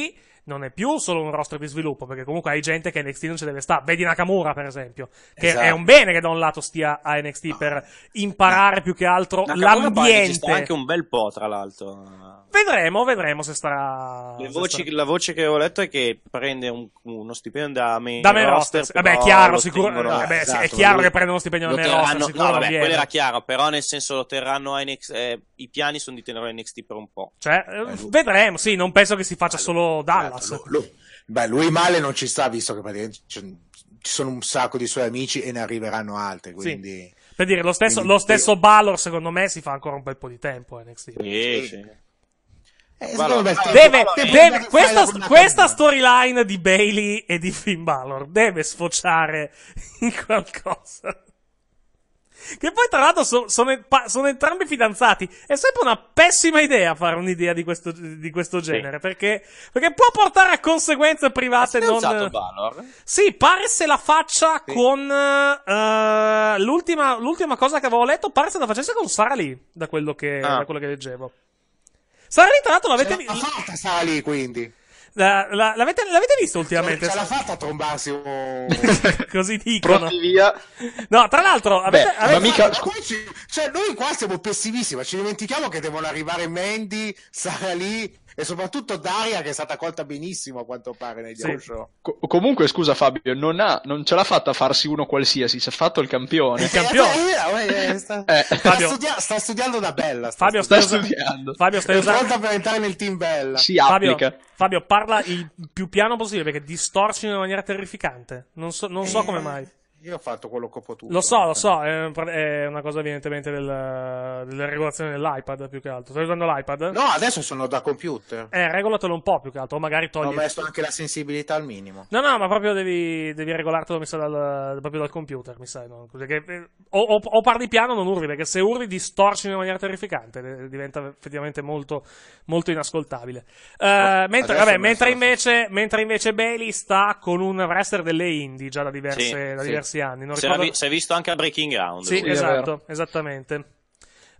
non è più solo un roster di sviluppo, perché comunque hai gente che NXT non ci deve stare. Vedi Nakamura, per esempio, che esatto. è un bene che da un lato stia a NXT no. per imparare no. più che altro Nakamura l'ambiente. Sta anche un bel po', tra l'altro. Vedremo, vedremo se starà. Voci, se la voce che ho letto è che prende un, uno stipendio da main, da main roster. roster. Vabbè, è chiaro, sicuro. No, vabbè, esatto, sì, è chiaro lui, che prende uno stipendio da main terranno, roster. No, vabbè, quello era chiaro, però nel senso lo terranno a NXT. Eh, I piani sono di tenere NXT per un po'. Cioè, eh, vedremo, sì, non penso che si faccia allora, solo da Dallas. Esatto, lui, beh, lui male non ci sta, visto che ci sono un sacco di suoi amici e ne arriveranno altri. Quindi... Sì. Per dire, lo stesso, quindi... lo stesso Balor, secondo me, si fa ancora un bel po' di tempo a eh, NXT. Sì, sì. Eh, Balor, me, Balor, deve, deve, questa, questa storyline di Bailey e di Finn Balor deve sfociare in qualcosa. Che poi, tra l'altro, so, sono, sono, entrambi fidanzati. È sempre una pessima idea fare un'idea di questo, di questo genere. Sì. Perché, perché, può portare a conseguenze private ha non. Valor? Sì, pare se la faccia sì. con. Uh, l'ultima, l'ultima, cosa che avevo letto, pare se la facesse con Sara Lee, da quello che, ah. da quello che leggevo. Sara Lee, tra l'altro, l'avete visto. Ma fatta Sara Lee, quindi. La, la, l'avete, l'avete, visto ultimamente? Ce l'ha fatta a trombarsi. Oh. Così dicono. Pronti via. No, tra l'altro, avete, Beh, avete ma mica... Cioè, noi qua siamo pessimissimi, ma ci dimentichiamo che devono arrivare Mandy, Sara lì e soprattutto Daria che è stata colta benissimo a quanto pare negli sì. show. Co- comunque, scusa Fabio, non, ha, non, ce l'ha fatta a farsi uno qualsiasi, si è fatto il campione. Il campione. eh, eh, eh sta, eh, sta, studia- sta, studiando da bella. Sta Fabio sta, studiando. Fabio sta usando... pronta per entrare nel team bella. Si applica. Fabio, Fabio parla il più piano possibile perché distorsi in una maniera terrificante. Non so, non so eh. come mai. Io ho fatto quello che ho potuto. Lo so, lo so, è una cosa evidentemente del, delle regolazioni dell'iPad più che altro. Stai usando l'iPad? No, adesso sono da computer. Eh, regolatelo un po' più che altro, o magari togli... Ho messo anche la sensibilità al minimo. No, no, ma proprio devi, devi regolartelo, mi sa, dal, proprio dal computer, mi sai. No? Eh, o, o, o, parli piano o non urli, perché se urli distorci in maniera terrificante, eh, diventa effettivamente molto, molto inascoltabile. Uh, oh, mentre, vabbè, mentre, invece, mentre, invece, Bailey sta con un wrestler delle indie, già da diverse... Sì, da diverse sì diversi anni. Non ricordo... vi- si è visto anche a Breaking Ground. Sì, lui. esatto, esattamente.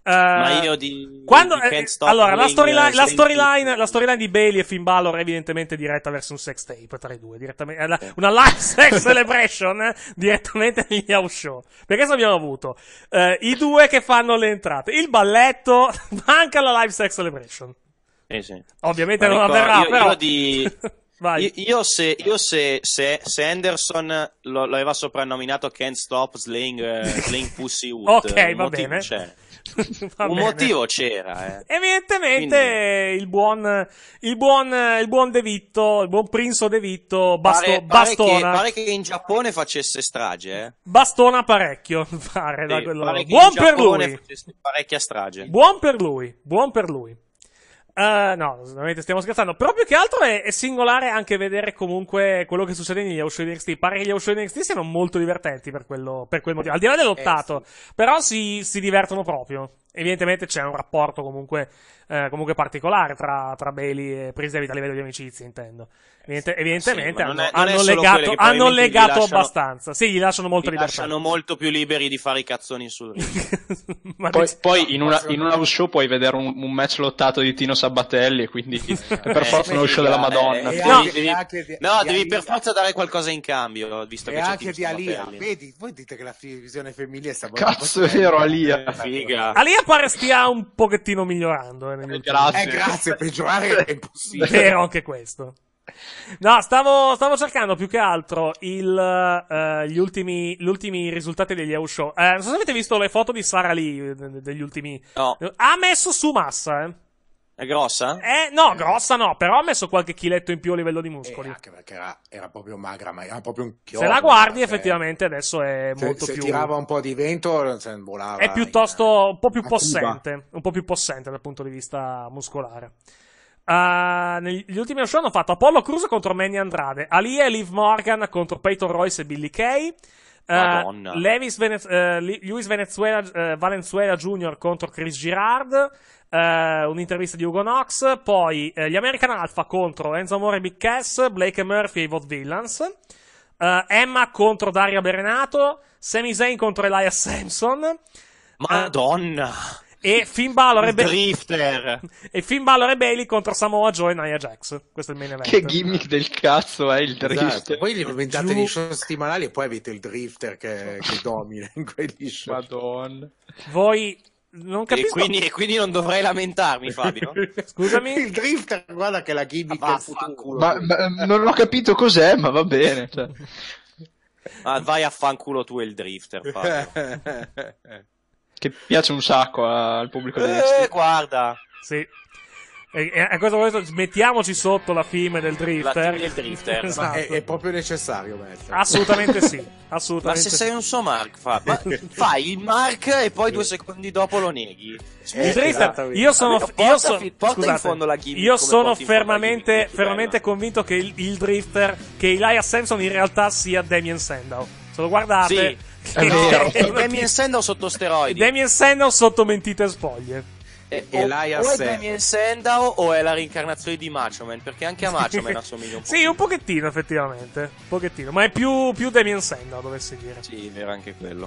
Uh, Ma io di, quando, di eh, allora, la storyline, la, storyline, la di Bailey e Finn Balor è evidentemente diretta verso un sex tape tra i due, eh. una live sex celebration eh, direttamente negli house show. Perché se abbiamo avuto eh, i due che fanno le entrate, il balletto, manca la live sex celebration. Sì. Ovviamente Ma non ricordo, avverrà, io, però. Io di... Vai. Io, io, se, io se, se, se, Anderson lo, lo, aveva soprannominato Can't Stop Slaying, uh, slaying Pussy Wood, ok, va bene. C'è. Va un bene. motivo c'era. Eh. Evidentemente Quindi... il, buon, il, buon, il buon De Vitto, il buon Prinzo De Vitto basto, pare, pare bastona. Che, pare che in Giappone facesse strage. Eh. Bastona parecchio. Pare, sì, da pare buon per lui. Facesse parecchia strage. Buon per lui. Buon per lui. Uh, no, ovviamente stiamo scherzando. Però più che altro è, è, singolare anche vedere comunque quello che succede negli Aushow NXT. Pare che gli Aushow NXT siano molto divertenti per, quello, per quel motivo. Al di là dell'ottato, eh, sì. però si, si divertono proprio evidentemente c'è un rapporto comunque, eh, comunque particolare tra, tra Bailey e Prince David a livello di amicizia, intendo. Evidente, evidentemente sì, hanno, è, hanno legato, hanno legato lasciano, abbastanza. Sì, gli lasciano molto gli libertà. Lasciano molto più liberi di fare i cazzoni sul poi, poi in, una, in, una, show puoi vedere un, un, match lottato di Tino Sabbatelli, quindi per forza uno show della Madonna. no, devi, no, devi per forza dare qualcosa in cambio, visto e che anche di Alia. Vedi, voi dite che la divisione femminile è stata Cazzo, è vero, Alia. Figa. Alia pare stia un pochettino migliorando. Eh, eh, grazie. Eh, grazie, peggiorare è impossibile. Vero anche questo. No, stavo, stavo, cercando più che altro il, uh, gli, ultimi, gli, ultimi, risultati degli EU show. Uh, non so se avete visto le foto di Sara Lee eh, degli ultimi. No. Ha messo su massa, eh. È grossa? Eh, no, grossa no, però ha messo qualche chiletto in più a livello di muscoli. Eh, anche perché era, era, proprio magra, ma era proprio un chiodo. Se la guardi, cioè. effettivamente, adesso è se, molto se più... Se tirava un po' di vento, se volava. È piuttosto, in... un po' più attiva. possente, un po' più possente dal punto di vista muscolare. Uh, negli ultimi show hanno fatto Apollo Cruz contro Manny Andrade, Ali e Liv Morgan contro Peyton Royce e Billy Kay. Uh, Venez- uh, eh, Luis Venezuela, uh, Valenzuela Jr. contro Chris Girard, eh, un'intervista di Hugo Knox, poi eh, gli American Alpha contro Enzo Amore e Big Cass, Blake e Murphy e i Vought Villains, eh, Emma contro Daria Berenato, Sami Zayn contro Elias Samson. Madonna! Eh, e Finn Balor e, Drifter. e Finn Balor e Bailey contro Samoa Joe e Nia Jax. Questo è il main event. Che gimmick del cazzo è il esatto. Drifter? Esatto. Poi li inventate Giù... gli show settimanali e poi avete il Drifter che, che domina in quegli show. Madonna. Voi non capisco. E quindi, e quindi non dovrei lamentarmi, Fabio. Scusami. Il drifter, guarda che la gimmick ah, ma, ma, non ho capito cos'è, ma va bene. Cioè. Ah, vai a fanculo tu e il drifter, Fabio. che piace un sacco eh, al pubblico eh, Eh, guarda. Sì. E, e a questo punto mettiamoci sotto la fine del drifter. La eh. del drifter. Eh. esatto. è, è, proprio necessario mettere. Assolutamente sì. Assolutamente ma se sei un so Mark, fa, fai il Mark e poi due secondi dopo lo neghi. Scusa, il eh, drifter, io sono, Vabbè, porta, io so, scusate, in fondo la gimmick. Io sono fermamente, gimmick, fermamente convinto che il, il, drifter, che Elias Samson in realtà sia Damien Sandow. Se lo guardate. Sì. Che, no, è, è Damien Sandow sotto steroidi. Damien Sandow sotto mentite spoglie. Eh, e, Elias o è Damien Sandow o è la reincarnazione di Macho Man? Perché anche a Macho Man assomiglia un po'. sì, un pochettino effettivamente, un pochettino, ma è più, più Damien Sandow dovessi dire. Sì, era anche quello.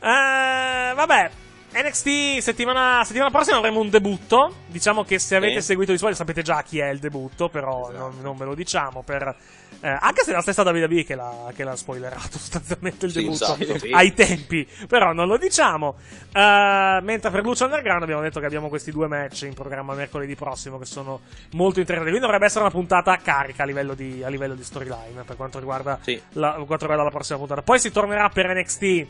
Uh, vabbè, NXT settimana, settimana, prossima avremo un debutto. Diciamo che se avete sì. seguito di solito sapete già chi è il debutto, però esatto. non, non, ve lo diciamo. Per, eh, anche se è la stessa Davida B che l'ha, che l'ha spoilerato sostanzialmente il sì, debutto esatto, sì. ai tempi, però non lo diciamo. Uh, mentre per Lucio Underground abbiamo detto che abbiamo questi due match in programma mercoledì prossimo che sono molto interessanti. Quindi dovrebbe essere una puntata carica a livello di, a livello di storyline per quanto riguarda, la, quanto riguarda la prossima puntata. Poi si tornerà per NXT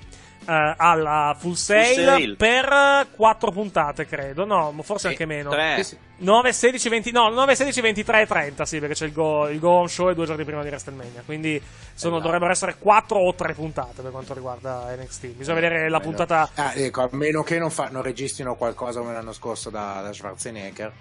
eh, alla full sale, full sale, per 4 puntate, credo. No, forse sì, anche meno. 3. 9, 16, 20, no, 9, 16, 23 e 30. Sì, perché c'è il Go, il go Home Show e due giorni prima di WrestleMania. Quindi sono, esatto. dovrebbero essere 4 o 3 puntate per quanto riguarda NXT. Bisogna vedere la puntata. Ah, ecco, a meno che non, fa, non registrino qualcosa come l'anno scorso da, da Schwarzenegger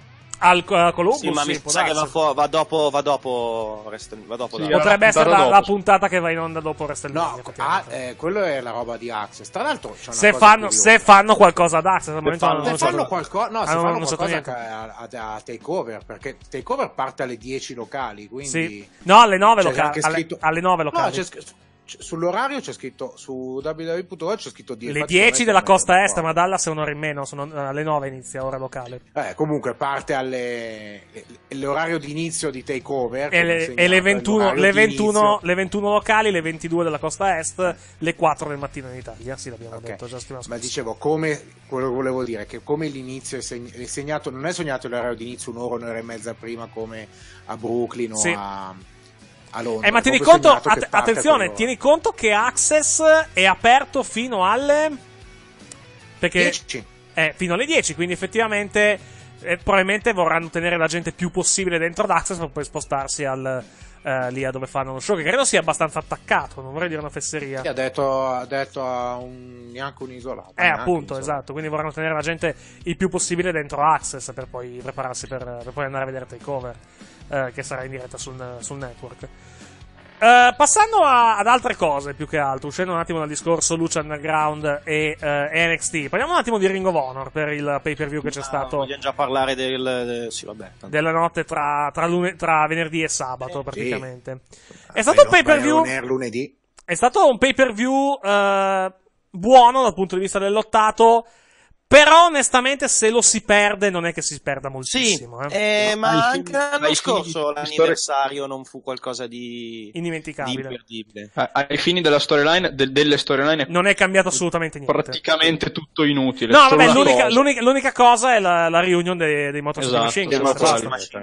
al, a Columbus. Sì, ma sì, mi sa che va, fu- va, dopo, va dopo, rest- va dopo sì, Potrebbe essere la, la, puntata che va in onda dopo WrestleMania. No, a, ah, eh, quello è la roba di Access. Tra l'altro, c'è una se, fanno, se fanno qualcosa ad Access, se fanno, se fanno ah, qualcosa, no, se fanno qualcosa a, a, a, Takeover, perché Takeover parte alle 10 locali, quindi sì. no, alle 9 cioè, locali. Scritto... Alle, alle 9 locali. No, c- sull'orario c'è scritto su www.org c'è scritto 10 le 10 della costa est ma Dallas è un'ora in meno sono eh, alle 9 inizia ora locale eh, comunque parte alle l'orario di inizio di takeover e, le, e le, 21, le, 21, le 21 locali le 22 della costa est le 4 del mattino in Italia sì l'abbiamo okay. detto già scorsa ma dicevo come quello che volevo dire che come l'inizio è, seg- è segnato non è segnato l'orario di inizio un'ora un'ora e mezza prima come a Brooklyn o sì. a a Londra. Eh, ma tieni conto, att- attenzione, tieni conto che Access è aperto fino alle... Perché... 10. Eh, fino alle 10, quindi effettivamente eh, probabilmente vorranno tenere la gente più possibile dentro ad Access per poi spostarsi al... Eh, lì a dove fanno lo show, che credo sia abbastanza attaccato, non vorrei dire una fesseria. Sì, ha detto, ha detto a un, neanche un isolato. Eh, appunto, isolato. esatto. Quindi vorranno tenere la gente il più possibile dentro Access per poi prepararsi per, per poi andare a vedere Takeover. Eh, che sarà in diretta sul, sul network. Uh, passando a, ad altre cose più che altro, uscendo un attimo dal discorso Luce Underground e uh, eh, NXT, parliamo un attimo di Ring of Honor per il pay per view che c'è no, ah, stato. Vogliamo già parlare del, de, sì, vabbè, della notte tra, tra, lune, tra, venerdì e sabato, eh, praticamente. Sì. Ah, è stato un pay per view. È stato un pay per view uh, buono dal punto di vista dell'ottato però onestamente se lo si perde non è che si perda moltissimo. Sì, eh. Eh, no, ma anche l'anno scorso l'anniversario non fu qualcosa di indimenticabile. Di ah, ai fini della storyline, de- delle storyline non è cambiato assolutamente niente. Praticamente tutto inutile. No, vabbè, l'unica cosa. L'unica, l'unica, cosa è la, la reunion dei, dei Motor esatto, Machine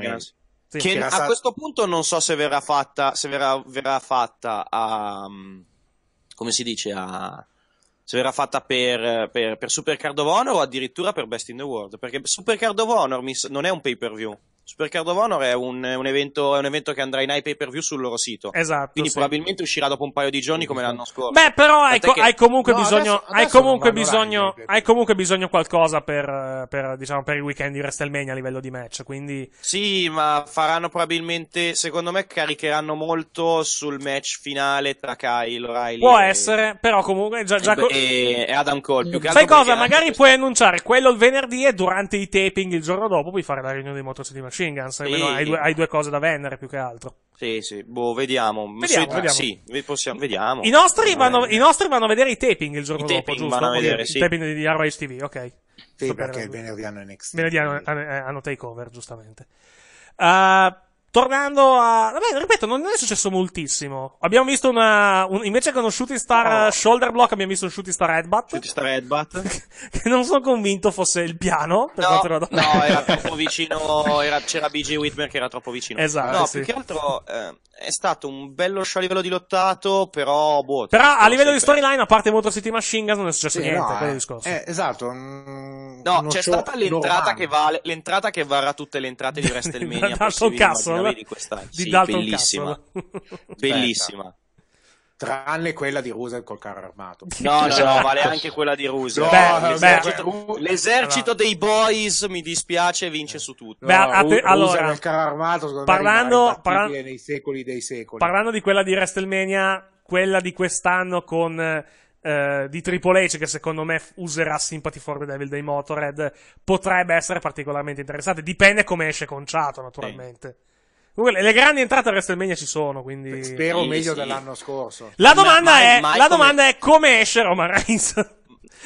Guns. Sì, che, che a stato... questo punto non so se verrà fatta, se verrà, verrà fatta a, come si dice, a, se verrà fatta per, per, per Supercard of Honor o addirittura per Best in the World, perché Supercard of Honor non è un pay per view. Supercard of Honor è un, un, evento, è un, evento, che andrà in high pay per view sul loro sito. Esatto. Quindi sì. probabilmente uscirà dopo un paio di giorni come l'anno scorso. Beh, però hai, co- che... hai, comunque no, bisogno, adesso, adesso hai, comunque bisogno hai comunque bisogno qualcosa per, per, diciamo, per il weekend di WrestleMania a livello di match. Quindi... Sì, ma faranno probabilmente, secondo me, caricheranno molto sul match finale tra Kyle O'Reilly. Può e... essere, però comunque già, già e, e Adam Cole. Più Sai cosa? Magari puoi annunciare quello il venerdì e durante i taping il giorno dopo puoi fare la riunione dei motociclisti Machine Guns, sì. hai, due, hai, due, cose da vendere più che altro. Sì, sì, boh, vediamo. Vediamo, sì, vediamo. sì possiamo, vediamo. I nostri, eh. vanno, I nostri, vanno, a vedere i taping il giorno I dopo, giusto? Vanno a vedere, sì. I taping di ROH TV, ok. Sì, so perché per... venerdì hanno NXT. Venerdì hanno, hanno takeover, giustamente. Uh, Tornando a... Vabbè, ripeto, non è successo moltissimo. Abbiamo visto una... Un, invece che uno shooting star oh. shoulder block abbiamo visto un shooting star headbutt. Shooting star headbutt. che non sono convinto fosse il piano. Per no, riguarda... no, era troppo vicino... Era, c'era BG Whitmer che era troppo vicino. Esatto, No, sì. più che altro... Eh, è stato un bello show a livello di lottato, però boh, Però a livello di storyline, a parte Motor City Machine Guns, non è successo sì, niente, no, eh, discorso. Eh, esatto. Mm, no, c'è stata l'entrata che, vale, l'entrata che varrà tutte le entrate di WrestleMania di possibili, Castle, di quest'anno. Di sì, Dalton bellissima. bellissima tranne quella di Rusev col carro armato. No, no, no, esatto. vale anche quella di Rusev. beh, l'esercito, beh, l'esercito no. dei boys, mi dispiace, vince su tutto. Beh, no, Ru- allora, armato, parlando, parla- secoli dei secoli. Parlando di quella di WrestleMania, quella di quest'anno con... Eh, di Triple H che secondo me userà Sympathy for the Devil dei Motorhead potrebbe essere particolarmente interessante dipende come esce conciato naturalmente eh. Comunque, le grandi entrate a WrestleMania ci sono, quindi. Spero sì, meglio sì. dell'anno scorso. La domanda, ma, è, mai, mai come... è come esce Roman Reigns?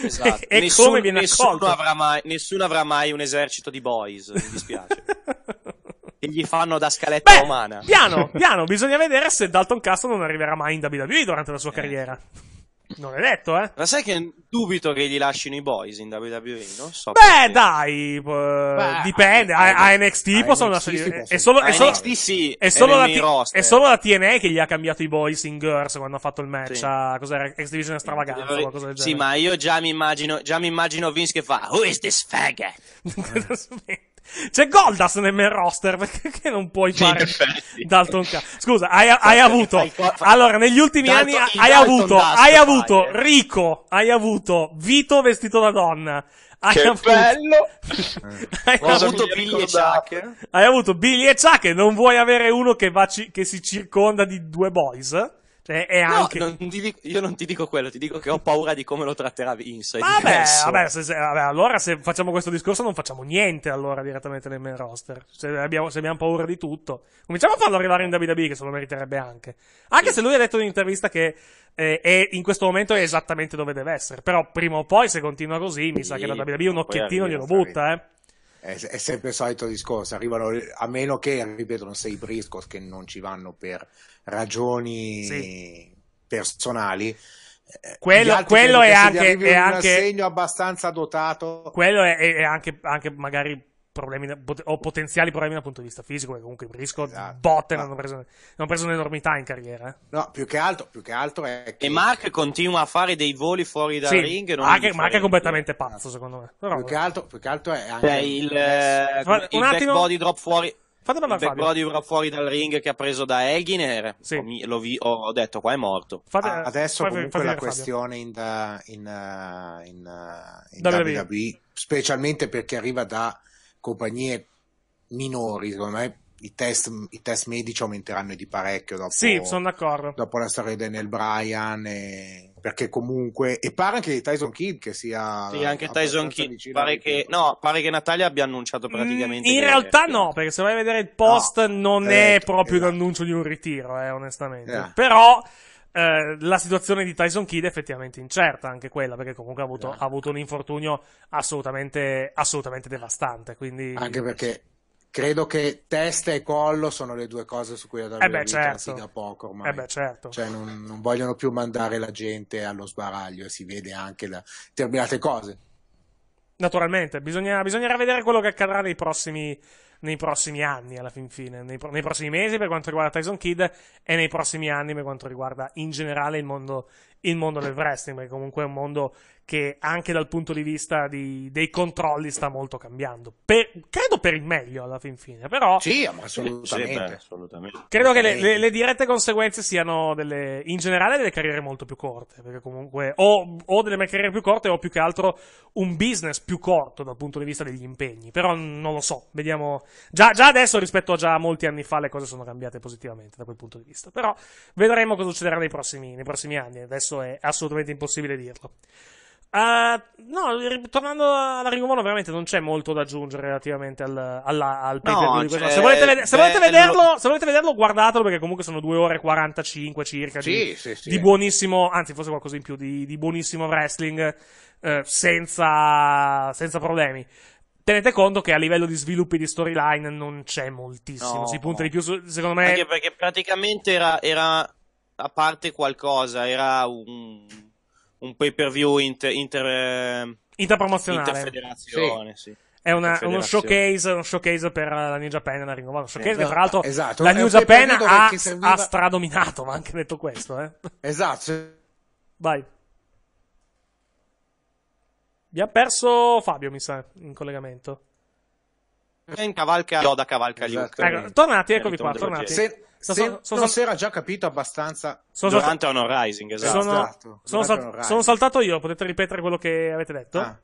Esatto. e nessun, come viene nessuno avrà, mai, nessuno avrà mai un esercito di boys, mi dispiace. che gli fanno da scaletta Beh, umana. Piano, piano, bisogna vedere se Dalton Castle non arriverà mai in WWE durante la sua eh. carriera. Non è detto, eh? Ma sai che dubito che gli lasciano i boys in WWE? Non so. Beh, perché. dai, eh, Beh, dipende. A, a, NXT a possono lasciare. i solo, è solo, NXT sì. È solo, la, è solo la TNA che gli ha cambiato i boys in girls quando ha fatto il match sì. a cos'era? X Division Stravaganza o qualcosa del genere. Sì, ma io già mi immagino, già mi immagino Vince che fa Who is this faggot? C'è Goldas nel main roster perché non puoi sì, fare Dalton Castle. Scusa, hai, hai avuto. Allora, negli ultimi Dalton, anni hai avuto, Dust, hai avuto eh. Rico, hai avuto Vito vestito da donna. Hai che avuto... bello! hai, avuto Billy e Chuck. hai avuto Billy e Chuck e non vuoi avere uno che, ci... che si circonda di due boys. Cioè, è anche... No, non dico, io non ti dico quello, ti dico che ho paura di come lo tratterà Vince. Vabbè, vabbè, se, se, vabbè, allora se facciamo questo discorso non facciamo niente allora direttamente nel main roster. Se abbiamo, se abbiamo paura di tutto. Cominciamo a farlo arrivare in WWE che se lo meriterebbe anche. Anche sì. se lui ha detto in un'intervista che eh, è, in questo momento è esattamente dove deve essere. Però prima o poi se continua così mi sa che la WWE un occhiettino glielo butta, eh è, sempre il solito discorso. Arrivano a meno che, ripeto, non sei Briscos che non ci vanno per ragioni sì. personali. Eh, quello, quello è anche, è anche, segno abbastanza dotato. Quello è, è anche, anche magari problemi o potenziali problemi dal punto di vista fisico, Comunque, il Brisco esatto. botte hanno non, ha preso, un'enormità in carriera. Eh. No, più che altro, più che altro è che... E Mark continua a fare dei voli fuori dal sì, ring. Non anche, Mark è completamente pazzo, secondo me. Però... Più, che altro, più, che altro, è cioè, anche... Cioè, il, eh, il, un attimo... body drop fuori... Fate parlare Fabio. Il Brody ora fuori dal ring che ha preso da Elgin. Sì. Ho, vi- ho, detto qua è morto. Fate, ah, adesso fate, comunque fate la questione in, da, eh, in, uh, in, uh, in WWE, WWE, specialmente perché arriva da compagnie minori, secondo me i test, i test medici aumenteranno di parecchio dopo, sì, sono d'accordo. dopo la storia di Daniel Bryan e perché comunque e pare anche Tyson Kidd che sia sì anche Tyson Kidd pare che no pare che Natalia abbia annunciato mm, praticamente in realtà è... no perché se vai a vedere il post no, non è detto, proprio esatto. l'annuncio di un ritiro eh, onestamente eh. però eh, la situazione di Tyson Kidd è effettivamente incerta anche quella perché comunque ha avuto, eh. ha avuto un infortunio assolutamente, assolutamente devastante quindi... anche perché credo che testa e collo sono le due cose su cui la WWE eh beh, certo. da poco ormai. Eh beh, certo. cioè, non, non, vogliono più mandare la gente allo sbaraglio e si vede anche da determinate cose. Naturalmente, bisogna, bisognerà vedere quello che accadrà nei prossimi, nei prossimi anni, alla fin fine, nei, nei, prossimi mesi per quanto riguarda Tyson Kidd e nei prossimi anni per quanto riguarda in generale il mondo, il mondo del wrestling, perché comunque è un mondo che anche dal punto di vista di, dei controlli sta molto cambiando. Per, credo per il meglio alla fin fine, però... Sì, assolutamente. Sì, beh, assolutamente. Credo che le, le, le, dirette conseguenze siano delle, in generale delle carriere molto più corte, perché comunque o, o delle carriere più corte o più che altro un business più corto dal punto di vista degli impegni, però non lo so, vediamo... Già, già adesso rispetto a già molti anni fa le cose sono cambiate positivamente da quel punto di vista, però vedremo cosa succederà nei prossimi, nei prossimi anni. Adesso adesso è assolutamente impossibile dirlo. Uh, no, tornando alla Rigomolo, veramente non c'è molto da aggiungere relativamente al, alla, al no, cioè, se, volete, se, volete vederlo, se, volete vederlo, guardatelo perché comunque sono 2 ore e 45 circa sì, di, sì, sì. di, buonissimo, anzi, forse qualcosa in più, di, di buonissimo wrestling eh, senza, senza problemi. Tenete conto che a livello di sviluppi di storyline non c'è moltissimo. No, si punta no. di più, su, secondo me. Anche perché praticamente era, era a parte qualcosa, era un, un pay per view inter, inter, eh, interpromozionale. Interfederazione, sì. sì. È una, uno, showcase, uno showcase per la New Japan la rinnovata showcase. No, eh, tra l'altro, esatto. la New Japan ha, serviva... ha, stradominato, ma anche detto questo. Eh. Esatto. Vai. ha perso Fabio, mi sa, in collegamento. Anakin cavalca Yoda cavalca Luke. Esatto. Ecco, tornati, eccomi qua, tornati. Se, se, sono, sono, non si era già capito abbastanza sono durante Honor Rising, esatto. Sono, esatto, sono, sal- sono, saltato io, potete ripetere quello che avete detto? Ah.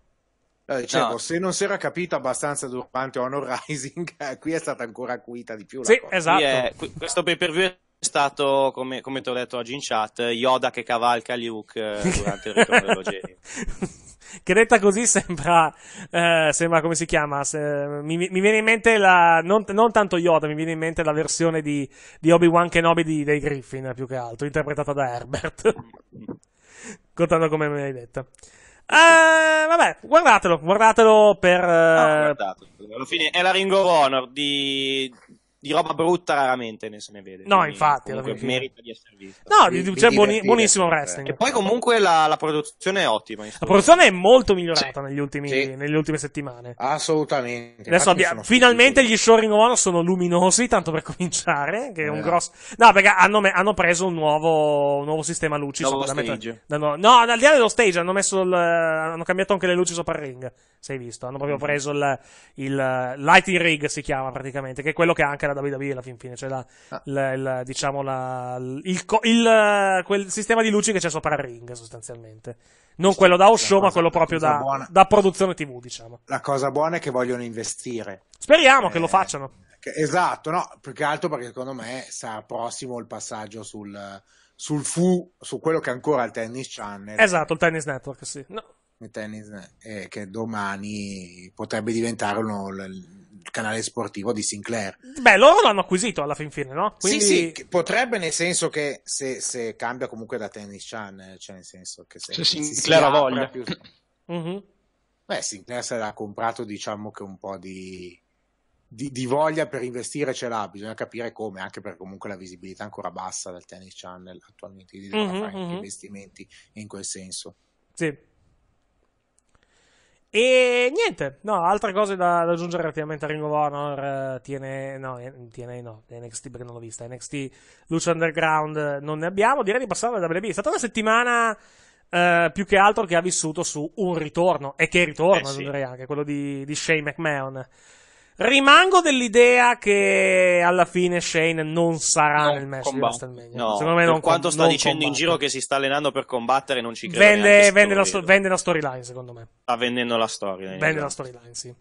Eh, dicevo, no. se non si era capito abbastanza durante Honor Rising, qui è stata ancora acuita di più. sì, cosa. esatto. Qui è, questo pay per view è è stato, come, come ti ho detto oggi in chat, Yoda che cavalca Luke eh, durante il ritorno Jedi. che detta così sembra, eh, sembra come si chiama? Se, mi, mi, viene in mente la, non, non, tanto Yoda, mi viene in mente la versione di, di Obi-Wan Kenobi di, dei Griffin, più che altro, interpretata da Herbert. Contando come me l'hai detta. Eh, vabbè, guardatelo, guardatelo per... Eh... No, ah, guardatelo. Alla fine è la Ring of Honor di di roba brutta raramente ne se ne vede. No, quindi, infatti, comunque, merita di essere visto. No, di, c'è cioè, buoni, buonissimo eh. wrestling. E poi comunque la, la produzione è ottima. La produzione è molto migliorata sì. negli ultimi, sì. nelle ultime settimane. Assolutamente. Adesso abbiamo, finalmente gli Shoring One sono luminosi, tanto per cominciare, che è un eh. grosso... No, perché hanno, me... hanno preso un nuovo, un nuovo sistema luci. Nuovo sopra, stage. Da metà... no, al di là dello stage hanno messo il... hanno cambiato anche le luci sopra il ring, Sei visto. Hanno proprio mm-hmm. preso il, il lighting rig, si chiama praticamente, che è quello che ha anche la WWE alla fin fine, cioè la, ah. la, diciamo la, diciamo il, il, quel sistema di luci che c'è sopra il ring sostanzialmente. Non quello da house show, ma quello proprio da, da, produzione TV, diciamo. La cosa buona è che vogliono investire. Speriamo eh, che lo eh, facciano. Che, esatto, no, più che altro perché secondo me sarà prossimo il passaggio sul, sul fu, su quello che è ancora il Tennis Channel. Esatto, il Tennis Network, sì. No. Il tennis, eh, che domani potrebbe diventare uno, canale sportivo di Sinclair. Beh, loro l'hanno acquisito alla fin fine, no? Quindi... Sì, sì, potrebbe nel senso che se, se cambia comunque da Tennis Channel, cioè nel senso che se, se Sinclair ha voglia. Più... Mm-hmm. Beh, Sinclair se l'ha comprato diciamo che un po' di... Di, di, voglia per investire ce l'ha, bisogna capire come, anche perché comunque la visibilità è ancora bassa del Tennis Channel attualmente, quindi mm-hmm, fare mm-hmm. investimenti in quel senso. Sì. E niente, no, altre cose da, da aggiungere relativamente a Ring of Honor, eh, TNA, no, eh, TNA no, NXT perché non l'ho vista, NXT, Luce Underground eh, non ne abbiamo, direi di passare alla WB. È stata una settimana uh, più che altro che ha vissuto su un ritorno, e che ritorno eh, sì. aggiungerei anche, quello di, di Shane McMahon. Rimango dell'idea che alla fine Shane non sarà non nel match combat- di WrestleMania. No, Secondo me non per quanto com- sta non dicendo combattere. in giro che si sta allenando per combattere, non ci credo. Vende, vende la, sto- vende la storyline, secondo me. Sta vendendo la storyline. Vende la storyline, sì.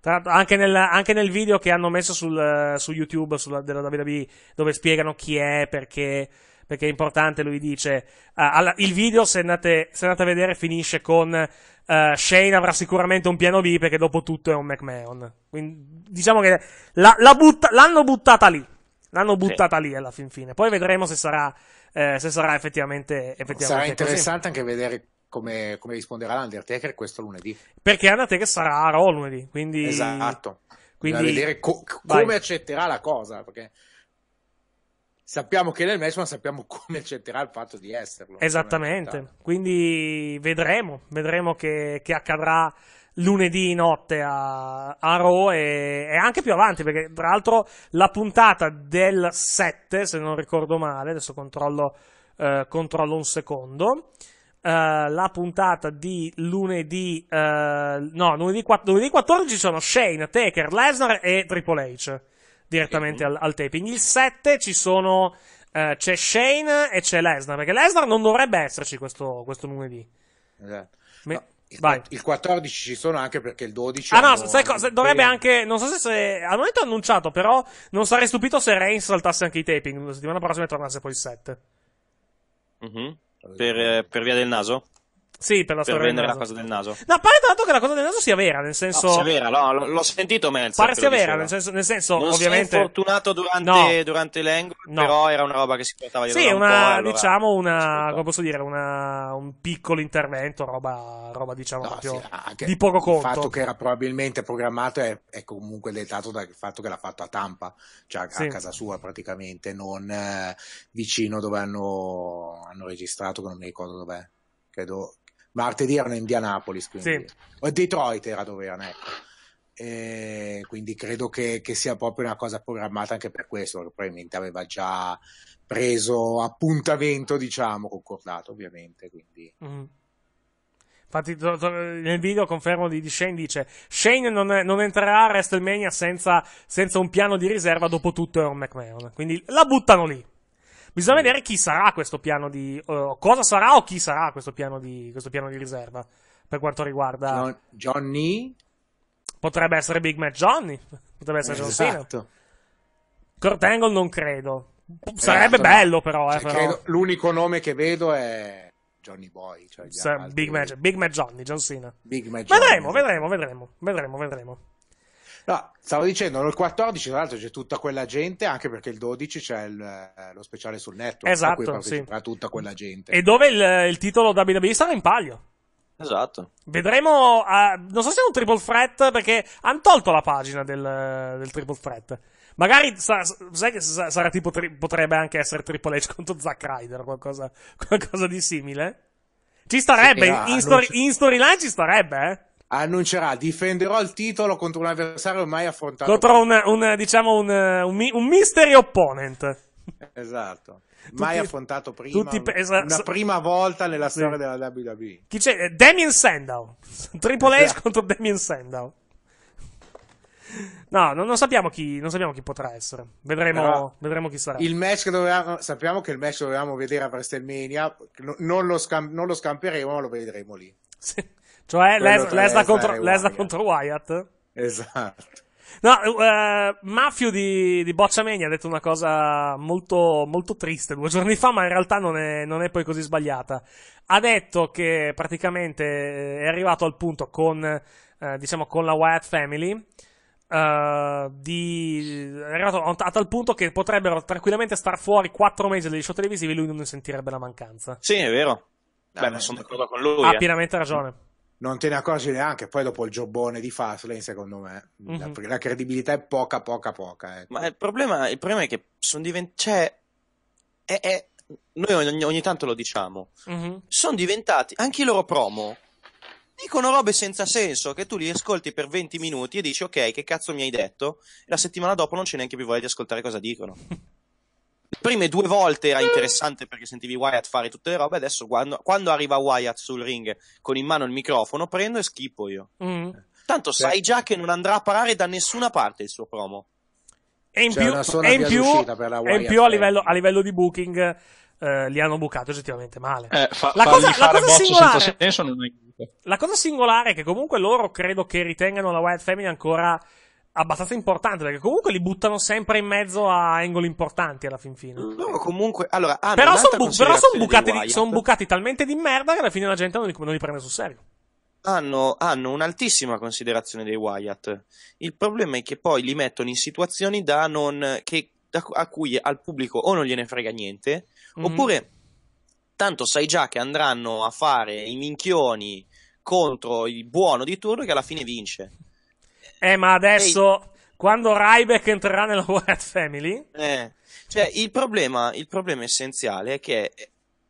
Tra, anche, anche nel video che hanno messo sul, su YouTube sulla, della WWE, dove spiegano chi è, perché perché è importante, lui dice, uh, alla, il video se andate, se andate, a vedere finisce con uh, Shane avrà sicuramente un piano B perché dopo tutto è un McMahon. Quindi diciamo che la, la butta, l'hanno buttata lì, l'hanno buttata sì. lì alla fin fine. Poi vedremo se sarà, eh, se sarà effettivamente, effettivamente Sarà interessante così. anche vedere come, come, risponderà l'Undertaker questo lunedì. Perché Undertaker sarà a Raw lunedì, quindi... Esatto. Quindi... vedere co- come accetterà la cosa, perché sappiamo che è nel match, ma sappiamo come accetterà il fatto di esserlo. Esattamente. Quindi vedremo, vedremo che, che accadrà lunedì notte a, a Raw e, e, anche più avanti perché tra l'altro la puntata del 7 se non ricordo male adesso controllo, eh, controllo un secondo eh, la puntata di lunedì eh, no lunedì, lunedì 14 sono Shane, Taker, Lesnar e Triple H direttamente mhm. al, al taping. Il 7 ci sono. Eh, c'è Shane e c'è Lesnar. Perché Lesnar non dovrebbe esserci questo, questo lunedì. Esatto. Me- no. Vai. Il 14 ci sono anche perché il 12. Ah, no, sai cosa? Dovrebbe anche. Non so se, se. Al momento è annunciato, però. Non sarei stupito se Reigns saltasse anche i taping. La settimana prossima e tornasse poi il 7. Mm-hmm. Per, eh, per, via del naso? Sì, per la storia. Per vendere la cosa del naso. No, pare tanto che la cosa del naso sia vera, nel senso. No, sia vera, no, l'ho sentito Melzer. Pare sia vera, nel senso, nel senso non ovviamente. Non fortunato durante, no. durante l'angle, no. però era una roba che si portava dietro. Sì, un una, allora... diciamo, una, come posso dire, una, un piccolo intervento, roba, roba diciamo, no, proprio sì, ah, di poco conto. Il fatto che era probabilmente programmato è, è comunque dettato dal fatto che l'ha fatto a Tampa, cioè a, sì. a casa sua praticamente, non eh, vicino dove hanno, hanno registrato, che non mi ricordo dov'è. Credo martedì erano a Indianapolis, quindi. Sì. o Detroit era dove erano, ecco. E quindi credo che, che, sia proprio una cosa programmata anche per questo, perché probabilmente aveva già preso appuntamento, diciamo, concordato ovviamente. Quindi. Mm. Infatti, nel video confermo di, Shane dice: Shane non, è, non entrerà a WrestleMania senza, senza, un piano di riserva. Dopo tutto, un McMahon. Quindi la buttano lì. Bisogna vedere chi sarà questo piano di. Uh, cosa sarà o chi sarà questo piano di, questo piano di riserva. Per quanto riguarda. John, Johnny? Potrebbe essere Big Mac Johnny. Potrebbe essere John Cena. Esatto. Kurt non credo. Eh, Sarebbe esatto. bello, però. Eh, cioè, eh, però. Credo, l'unico nome che vedo è. Johnny Boy, cioè Big, Mac, Big Mac Johnny, John Cena. Big Mac Johnny, vedremo, vedremo, vedremo, vedremo, vedremo. No, stavo dicendo, il 14 tra l'altro c'è tutta quella gente, anche perché il 12 c'è il, eh, lo speciale sul network, esatto, sì. tutta quella gente. E dove il, il titolo WWE sarà in palio. Esatto. Vedremo, a, non so se è un triple threat, perché hanno tolto la pagina del, del triple threat. Magari sai che sarà tipo, tri, potrebbe anche essere Triple H contro Zack Ryder, qualcosa, qualcosa di simile. Ci starebbe, sì, in, in, storyline ci starebbe, eh annuncerà difenderò il titolo contro un avversario mai affrontato. Contro un, un diciamo, un, un, un mystery opponent. Esatto. Mai tutti, affrontato prima. Tutti, esa, una prima volta nella storia della WWE. Chi c'è? Eh, Damien Sandow. Triple H esatto. contro Damien Sandow. No, non, non, sappiamo chi, non, sappiamo chi, potrà essere. Vedremo, vedremo chi sarà. Che dovevamo, sappiamo che il match dovevamo vedere a WrestleMania. Non lo, scam, non lo scamperemo, ma lo vedremo lì. Sì. Cioè Les- Lesnar contro, Lesnar contro Wyatt. Esatto. No, eh, Mafio di, di Bocciamegna ha detto una cosa molto, molto triste due giorni fa, ma in realtà non è, non è poi così sbagliata. Ha detto che praticamente eh, è arrivato al punto con, eh, diciamo, con la Wyatt Family. Uh, di, è arrivato a tal punto che potrebbero tranquillamente star fuori 4 mesi degli show televisivi e lui non ne sentirebbe la mancanza. Sì, è vero. Ah, Beh, non sono d'accordo con lui. Ha eh. pienamente ragione non te ne accorgi neanche. Poi dopo il giocone di Faslane, secondo me, mm-hmm. la, credibilità è poca, poca, poca. Ecco. Ma il problema, il problema, è che sono diventati. Cioè, è, è, noi ogni, ogni, tanto lo diciamo. Mm-hmm. Sono diventati anche i loro promo. Dicono robe senza senso che tu li ascolti per 20 minuti e dici ok, che cazzo mi hai detto? E la settimana dopo non c'è neanche più voglia di ascoltare cosa dicono. prime due volte era interessante perché sentivi Wyatt fare tutte le robe, adesso quando, quando arriva Wyatt sul ring con in mano il microfono prendo e schippo io. Mm. Tanto sai già che non andrà a parare da nessuna parte il suo promo. E in, più, più, e in più a, eh. livello, a livello di booking eh, li hanno bucato oggettivamente male. Eh, la, cosa, singolare, è che comunque loro credo che ritengano la Wyatt Family ancora abbastanza importante perché comunque li buttano sempre in mezzo a angoli importanti alla fin fine. No, comunque, allora, ah, però sono bu- son bucati, son bucati talmente di merda che alla fine la gente non li, non li prende sul serio. Hanno, hanno, un'altissima considerazione dei Wyatt. Il problema è che poi li mettono in situazioni da non, che, da, a cui al pubblico o non gliene frega niente, mm-hmm. oppure tanto sai già che andranno a fare i minchioni contro il buono di turno che alla fine vince. Eh, ma adesso, Ehi. quando Ryback entrerà nella World Family... Eh, cioè, il problema, il problema essenziale è che,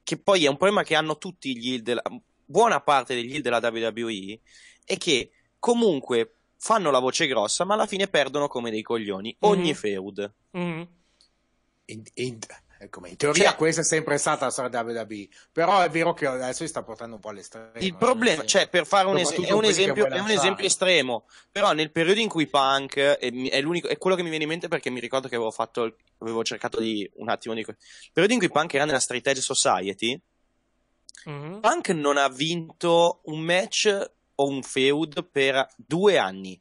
che poi è un problema che hanno tutti gli heel della... buona parte degli heel della WWE, è che comunque fanno la voce grossa, ma alla fine perdono come dei coglioni. Ogni mm-hmm. feud. Mm-hmm. E, e, Ecco, in teoria cioè, questa è sempre stata la storia strada WWE, però è vero che adesso si sta portando un po' all'estremo. Il problema, cioè, per fare un, es- è un, esempio, è un esempio, estremo, però nel periodo in cui Punk è, è, è, quello che mi viene in mente perché mi ricordo che avevo, fatto, avevo cercato di un attimo di. Nel periodo in cui Punk era nella Street Edge Society, mm-hmm. Punk non ha vinto un match o un feud per due anni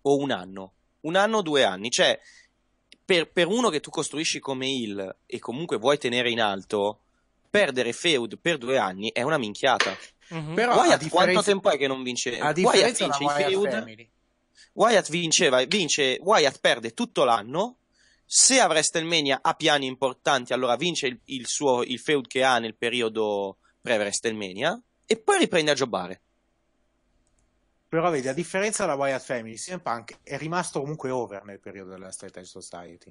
o un anno, un anno o due anni, cioè per, per uno che tu costruisci come il e comunque vuoi tenere in alto, perdere Feud per due anni è una minchiata. Mm-hmm. Però Wyatt, quanto tempo è che non vince? A Wyatt vince i Feud. Family. Wyatt vinceva, vince, Wyatt perde tutto l'anno. Se a WrestleMania ha piani importanti, allora vince il, il, suo, il feud che ha nel periodo pre-WrestleMania e poi riprende a giocare. Però vedi, a differenza della Wyatt Family, CM Punk è rimasto comunque over nel periodo della Straight Edge Society.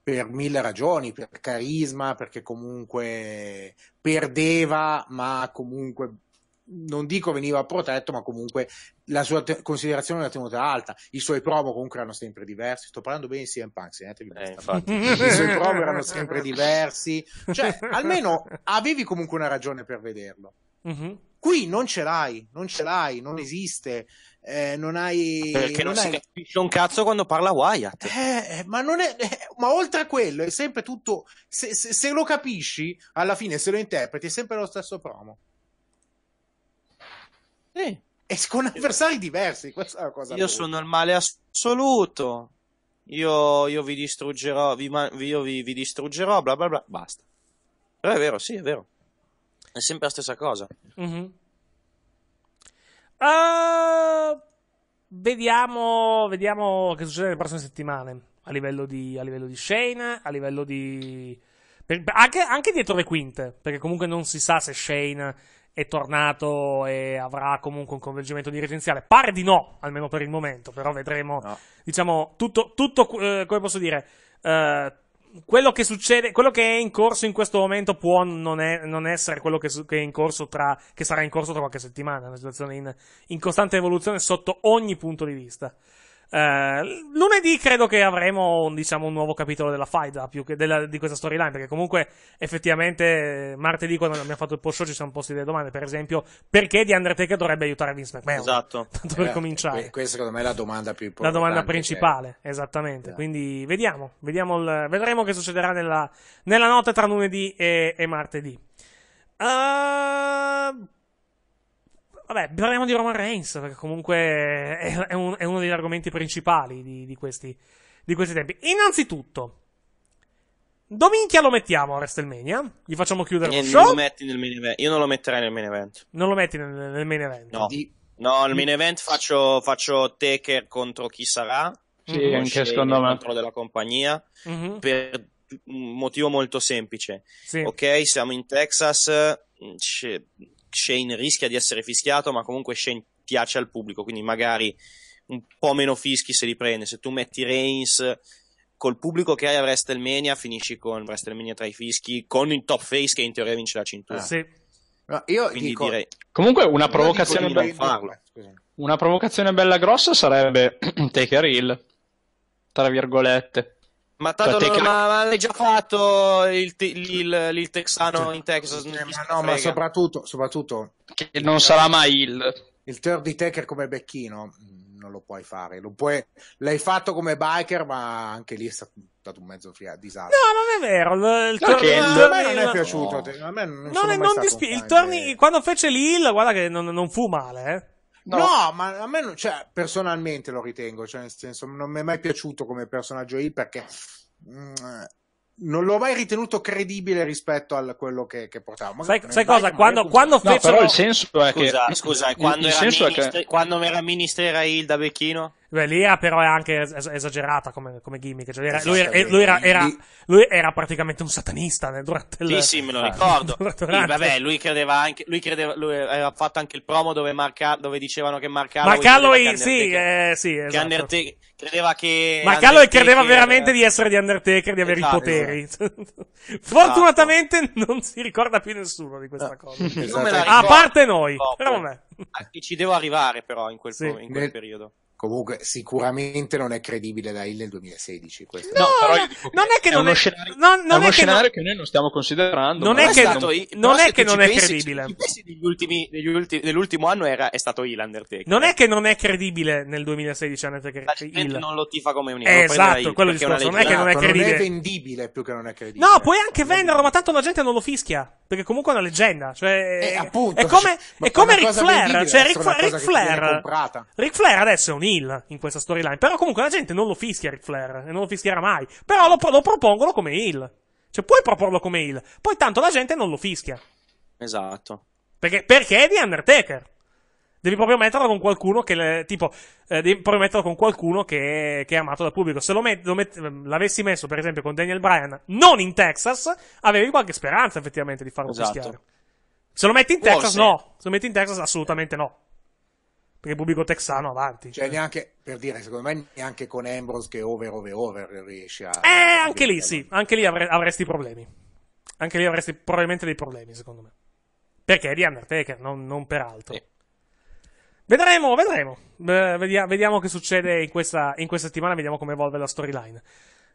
Per mille ragioni, per carisma, perché comunque perdeva, ma comunque non dico veniva protetto, ma comunque la sua te- considerazione l'ha tenuta alta. I suoi promo comunque erano sempre diversi. Sto parlando bene di CM Punk, segnatevi. Eh, I suoi promo erano sempre diversi. Cioè, almeno avevi comunque una ragione per vederlo. Mm-hmm. Qui non ce l'hai, non ce l'hai, non esiste. Eh, non hai. Perché non, non si capisce un cazzo quando parla Wyatt. Eh, eh ma, è, eh, ma oltre a quello è sempre tutto. Se, se, se, lo capisci, alla fine se lo interpreti, è sempre lo stesso promo. Sì. E con avversari diversi, questa è la cosa. Io brutta. sono il male assoluto. Io, io vi distruggerò, vi, io vi, vi distruggerò, bla bla bla. Basta. Però è vero, sì, è vero. È sempre la stessa cosa. Mm-hmm. Uh, vediamo, vediamo che succede nelle prossime settimane. A livello di, a livello di Shane, a livello di. Per, anche, anche, dietro le quinte, perché comunque non si sa se Shane è tornato e avrà comunque un coinvolgimento dirigenziale. Pare di no, almeno per il momento, però vedremo. No. Diciamo, tutto, tutto eh, come posso dire, eh, quello che succede, quello che è in corso in questo momento può non, è, non essere quello che, che, è in corso tra, che sarà in corso tra qualche settimana. È una situazione in, in costante evoluzione sotto ogni punto di vista. Eh, lunedì credo che avremo diciamo, un nuovo capitolo della faida più che della, di questa storyline perché comunque effettivamente martedì quando abbiamo fatto il post show ci siamo posti delle domande per esempio perché di Undertaker dovrebbe aiutare Vince McMahon esatto tanto per eh, cominciare questa secondo me è la domanda più importante la domanda principale che... esattamente yeah. Esatto. quindi vediamo, vediamo il, vedremo che succederà nella, nella notte tra lunedì e, e martedì uh, Vabbè, parliamo di Roman Reigns, perché comunque è, è, un, è uno degli argomenti principali di, di, questi, di questi tempi. Innanzitutto, Dominchia lo mettiamo a WrestleMania. Gli facciamo chiudere Niente, lo show. Non lo metti nel main event. Io non lo metterei nel main event. Non lo metti nel, nel main event? No. Di... No, al main event faccio, faccio Taker contro chi sarà. Sì, mhm. anche secondo me. Contro della compagnia. Mm-hmm. Per un motivo molto semplice. Sì. Ok, siamo in Texas. C'è mm, Shane rischia di essere fischiato, ma comunque Shane piace al pubblico, quindi magari un po' meno fischi se li prende. Se tu metti Reigns col pubblico che hai a WrestleMania, finisci con WrestleMania tra i fischi, con il top face che in teoria vince la cintura. Sì. No, ah, io dico, direi... Comunque una provocazione, bella, farlo. una provocazione bella grossa sarebbe Taker Hill, tra virgolette. Ma tanto non, ma, ma l'hai già fatto il, il, il, il texano in Texas. Eh, ma no, ma soprattutto, soprattutto che non sarà mai il il di taker come becchino mm, non lo puoi fare. Lo puoi... L'hai fatto come biker, ma anche lì è stato un mezzo fia... disastro. No, non è vero. Il, turn... il turn... A me non è piaciuto. A me non, non, è, non dispi- il turn... Quando fece l'Hill, guarda che non, non fu male, eh. No. no. ma a me non, cioè, personalmente lo ritengo, cioè, nel senso, non mi è mai piaciuto come personaggio lì perché mh, mm, non l'ho mai ritenuto credibile rispetto a quello che, che portava. Magari, sai, sai cosa? Quando, quando fecero... No, però il senso è scusa, che... Scusa, il, quando, il era ministro, che... quando era ministra era Hilda Becchino? Beh, l'ira però è anche es- esagerata come, come gimmick. Cioè, era, lui, era, lui, era, era, lui, era, praticamente un satanista nel, eh, durante il. Sì, sì, me lo ah, ricordo. Sì, vabbè, lui credeva anche. Lui, credeva, lui aveva fatto anche il promo dove, Marca, dove dicevano che Mark Mark Halloween, sì, eh, sì. Esatto. Che Undertaker, credeva che. Mark Halloween credeva veramente di essere di Undertaker, di avere esatto, i poteri. Esatto. Fortunatamente esatto. non si ricorda più nessuno di questa ah. cosa. Esatto. A parte noi, dopo. però me. Ah, ci devo arrivare, però, in quel, sì. po- in quel nel... periodo comunque sicuramente non è credibile da Hill nel 2016 no, no, però io dico non è che è non è, scenario, non, non è uno che scenario non... che noi non stiamo considerando non è che stato, non, è, che non pensi, è credibile degli ultimi, degli ultimi, dell'ultimo anno era, è stato Hill Undertaker non è che non è credibile nel 2016 Undertaker la non lo tifa come un eh, esatto quello il discorso non è che non è credibile ecco, non è vendibile più che non è credibile no puoi anche venderlo ma tanto la gente non lo fischia perché comunque è una leggenda cioè eh, appunto, cioè, è come, è come cioè, Ric Flair Ric Flair Ric Flair adesso è un O'Neill in questa storyline. Però comunque la gente non lo fischia Ric Flair, e non lo fischierà mai. Però lo, lo propongono come heel. Cioè, puoi proporlo come heel, poi tanto la gente non lo fischia. Esatto. Perché, perché è di Undertaker. Devi proprio metterlo con qualcuno che, tipo, eh, devi proprio metterlo con qualcuno che, che, è amato dal pubblico. Se lo met, lo met, l'avessi messo, per esempio, con Daniel Bryan, non in Texas, avevi qualche speranza, effettivamente, di farlo esatto. fischiare. Se lo metti in Texas, Forse. no. Se lo metti in Texas, assolutamente no perché il pubblico texano avanti. Cioè, neanche per dire, secondo me, neanche con Ambrose che over, over, over riesce a. Eh, anche lì, sì, anche lì avre- avresti problemi. Anche lì avresti probabilmente dei problemi, secondo me. Perché è di Undertaker, non, non per altro. Sì. Vedremo, vedremo. Eh, vediamo, vediamo, che succede in questa, in questa settimana, vediamo come evolve la storyline.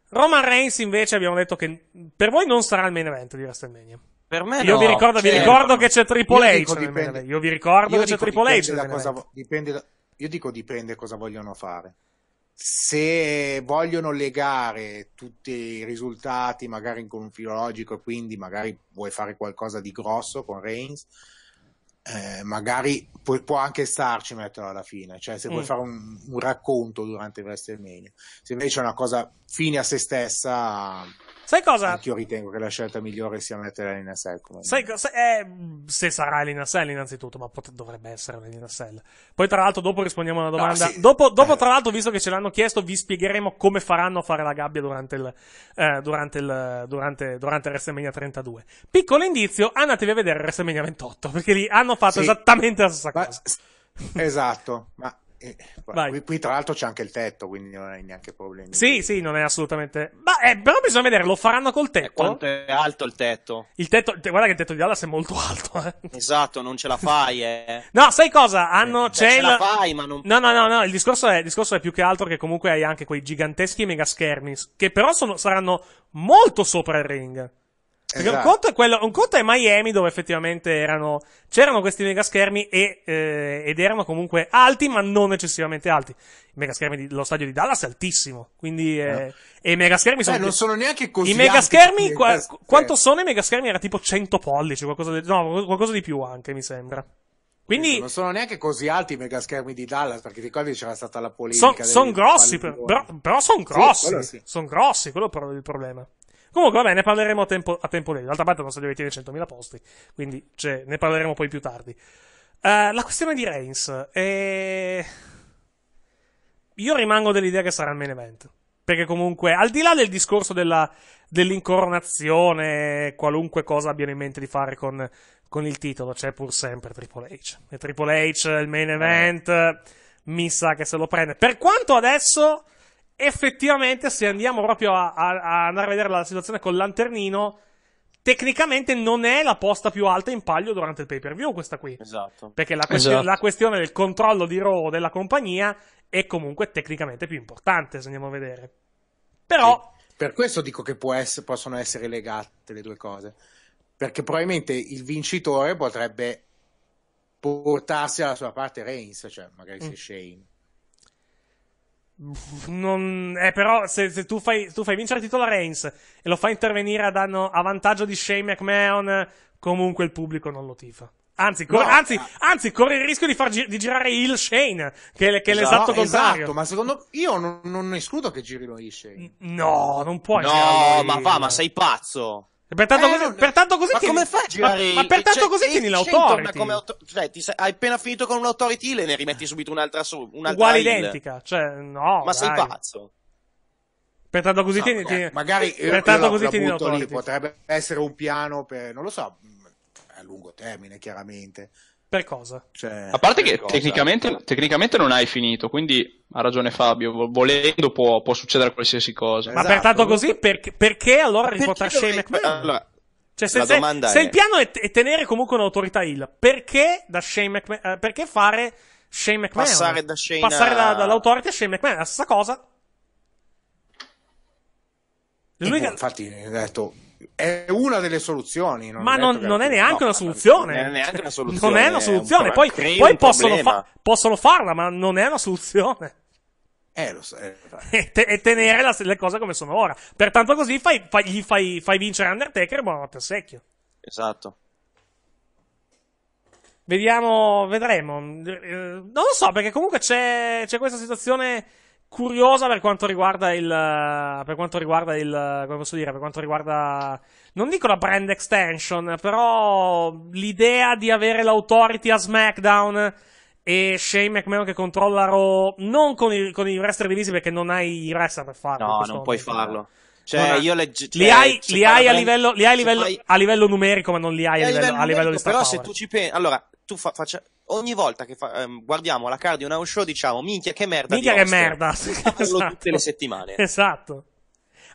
Roman Reigns, invece, abbiamo detto che per voi non sarà il main event di WrestleMania. Per me Io vi ricordo, vi cioè, ricordo che c'è Triple H. Dipende, io vi ricordo che c'è Triple H. Da cosa, dipende da, io dico dipende cosa vogliono fare. Se vogliono legare tutti i risultati, magari con un filologico, quindi magari vuoi fare qualcosa di grosso con Reigns, eh, magari può, può, anche starci metterlo alla fine, cioè se mm. vuoi fare un, un racconto durante il WrestleMania, se invece è una cosa fine a se stessa, Sai cosa? Anche Io ritengo che la scelta migliore sia mettere Elena Cell. Sai cosa? Eh, se sarà Elena Cell, innanzitutto, ma pot- dovrebbe essere Elena Cell. Poi, tra l'altro, dopo rispondiamo alla domanda. No, sì. Dopo, dopo eh. tra l'altro, visto che ce l'hanno chiesto, vi spiegheremo come faranno a fare la gabbia durante il, eh, durante il, durante, durante WrestleMania 32. Piccolo indizio, andatevi a vedere WrestleMania 28, perché lì hanno fatto sì. esattamente la stessa ma, cosa. Esatto, ma qui, qui, tra l'altro c'è anche il tetto, quindi non hai neanche problemi. Sì, sì, non è assolutamente. Ma eh, però bisogna vedere, lo faranno col eh, tetto. E quanto è alto il tetto? Il tetto, guarda che il tetto di Dallas è molto alto. Eh. Esatto, non ce la fai, eh. no, sai cosa? Hanno, eh, c'è ce il... la fai, ma non. No, no, no, no il, discorso è, il discorso è più che altro che comunque hai anche quei giganteschi mega schermi, che però sono, saranno molto sopra il ring. Esatto. Un, conto è quello, un, conto è Miami dove effettivamente erano, c'erano questi megaschermi e, eh, ed erano comunque alti ma non eccessivamente alti. I megaschermi dello stadio di Dallas è altissimo, quindi eh, no. e i megaschermi eh, sono... Eh, non sono neanche così I megaschermi, qua, megaschermi. quanto eh. sono i megaschermi? Era tipo 100 pollici, qualcosa di, no, qualcosa di più anche mi sembra. Quindi, non sono neanche così alti i megaschermi di Dallas perché ti ricordi c'era stata la polemica. Sono son grossi, però, però sono grossi. Sì, sì. Sono grossi, quello è il problema. Comunque, vabbè, ne parleremo a tempo, a tempo lei. D'altra parte non so deve avete 100.000 posti, quindi cioè, ne parleremo poi più tardi. Uh, la questione di Reigns è... Eh, io rimango dell'idea che sarà il main event. Perché comunque, al di là del discorso della, dell'incoronazione, qualunque cosa abbiano in mente di fare con, con il titolo, c'è pur sempre Triple H. E Triple H, il main eh. event, mi sa che se lo prende. Per quanto adesso effettivamente, se andiamo proprio a, a, a, andare a vedere la situazione col lanternino, tecnicamente non è la posta più alta in palio durante il pay per view questa qui. Esatto. Perché la, questi- esatto. la questione del controllo di Raw della compagnia è comunque tecnicamente più importante, se andiamo a vedere. Però... Sì. Per questo dico che essere, possono essere legate le due cose. Perché probabilmente il vincitore potrebbe portarsi alla sua parte Reigns, cioè magari mm. se Shane non, eh, però se, se tu, fai, tu fai vincere il titolo a Reigns e lo fai intervenire a, danno, a vantaggio di Shane McMahon, comunque il pubblico non lo tifa. Anzi, cor- no, anzi, no. anzi, corre il rischio di, far gi- di girare il Shane, che, che è l'esatto esatto, contrario. Esatto, ma secondo io non, non escludo che girino il Shane. No, non puoi. No, ma va, ma sei pazzo. Pertanto, eh, così, non... pertanto così, ma tieni... come fai a girare ma, ma pertanto cioè, così eh, tieni l'autority come auto... cioè ti sei... hai appena finito con un'autority e ne rimetti subito un'altra su un'altra uguale il. identica cioè no ma dai. sei pazzo pertanto così no, tieni, eh, tieni... magari pertanto così tieni l'autority lì, potrebbe essere un piano per non lo so mm, a lungo termine chiaramente per cosa? Cioè, a parte che cosa? Tecnicamente, tecnicamente, non hai finito, quindi ha ragione Fabio, volendo può, può succedere qualsiasi cosa. Esatto. Ma per esatto. tanto così, perché, perché allora riportare Shane McMahon? Allora, cioè, se, se, è... il piano è, è tenere comunque un'autorità Hill, perché, McMahon, eh, perché fare Shane McMahon? Passare, da Shane passare da, dall'autorità a Shane McMahon, è la stessa cosa. Boh, infatti, ho detto, è una delle soluzioni. Non ma non, non, è neanche no, una soluzione. Non è neanche una soluzione. non è una soluzione. È un poi, poi possono, fa- possono, farla, ma non è una soluzione. Eh, lo so, eh, e, te- e, tenere la- le cose come sono ora. Pertanto, così fai, fai, gli fai, fai vincere Undertaker e buonanotte al secchio. Esatto. Vediamo, vedremo. Eh, non lo so, perché comunque c'è, c'è questa situazione curiosa per quanto riguarda il. Per quanto riguarda il. Come posso dire? Per quanto riguarda. Non dico la brand extension, però l'idea di avere l'authority a SmackDown e Shane McMahon che controlla Raw. Non con i, con i wrestler divisi perché non hai i wrestler per farlo. No, non puoi farlo. Cioè, no, io legge, cioè, li hai, li hai, a, livello, li hai livello, fai... a livello numerico, ma non li hai, a eh, livello, a livello numerico, a livello di Però power. se tu ci pensi, allora tu fa, faccia, ogni volta che fa, ehm, guardiamo la card di un Show diciamo minchia che merda. Minchia che merda. esatto. tutte le esatto. settimane. Esatto.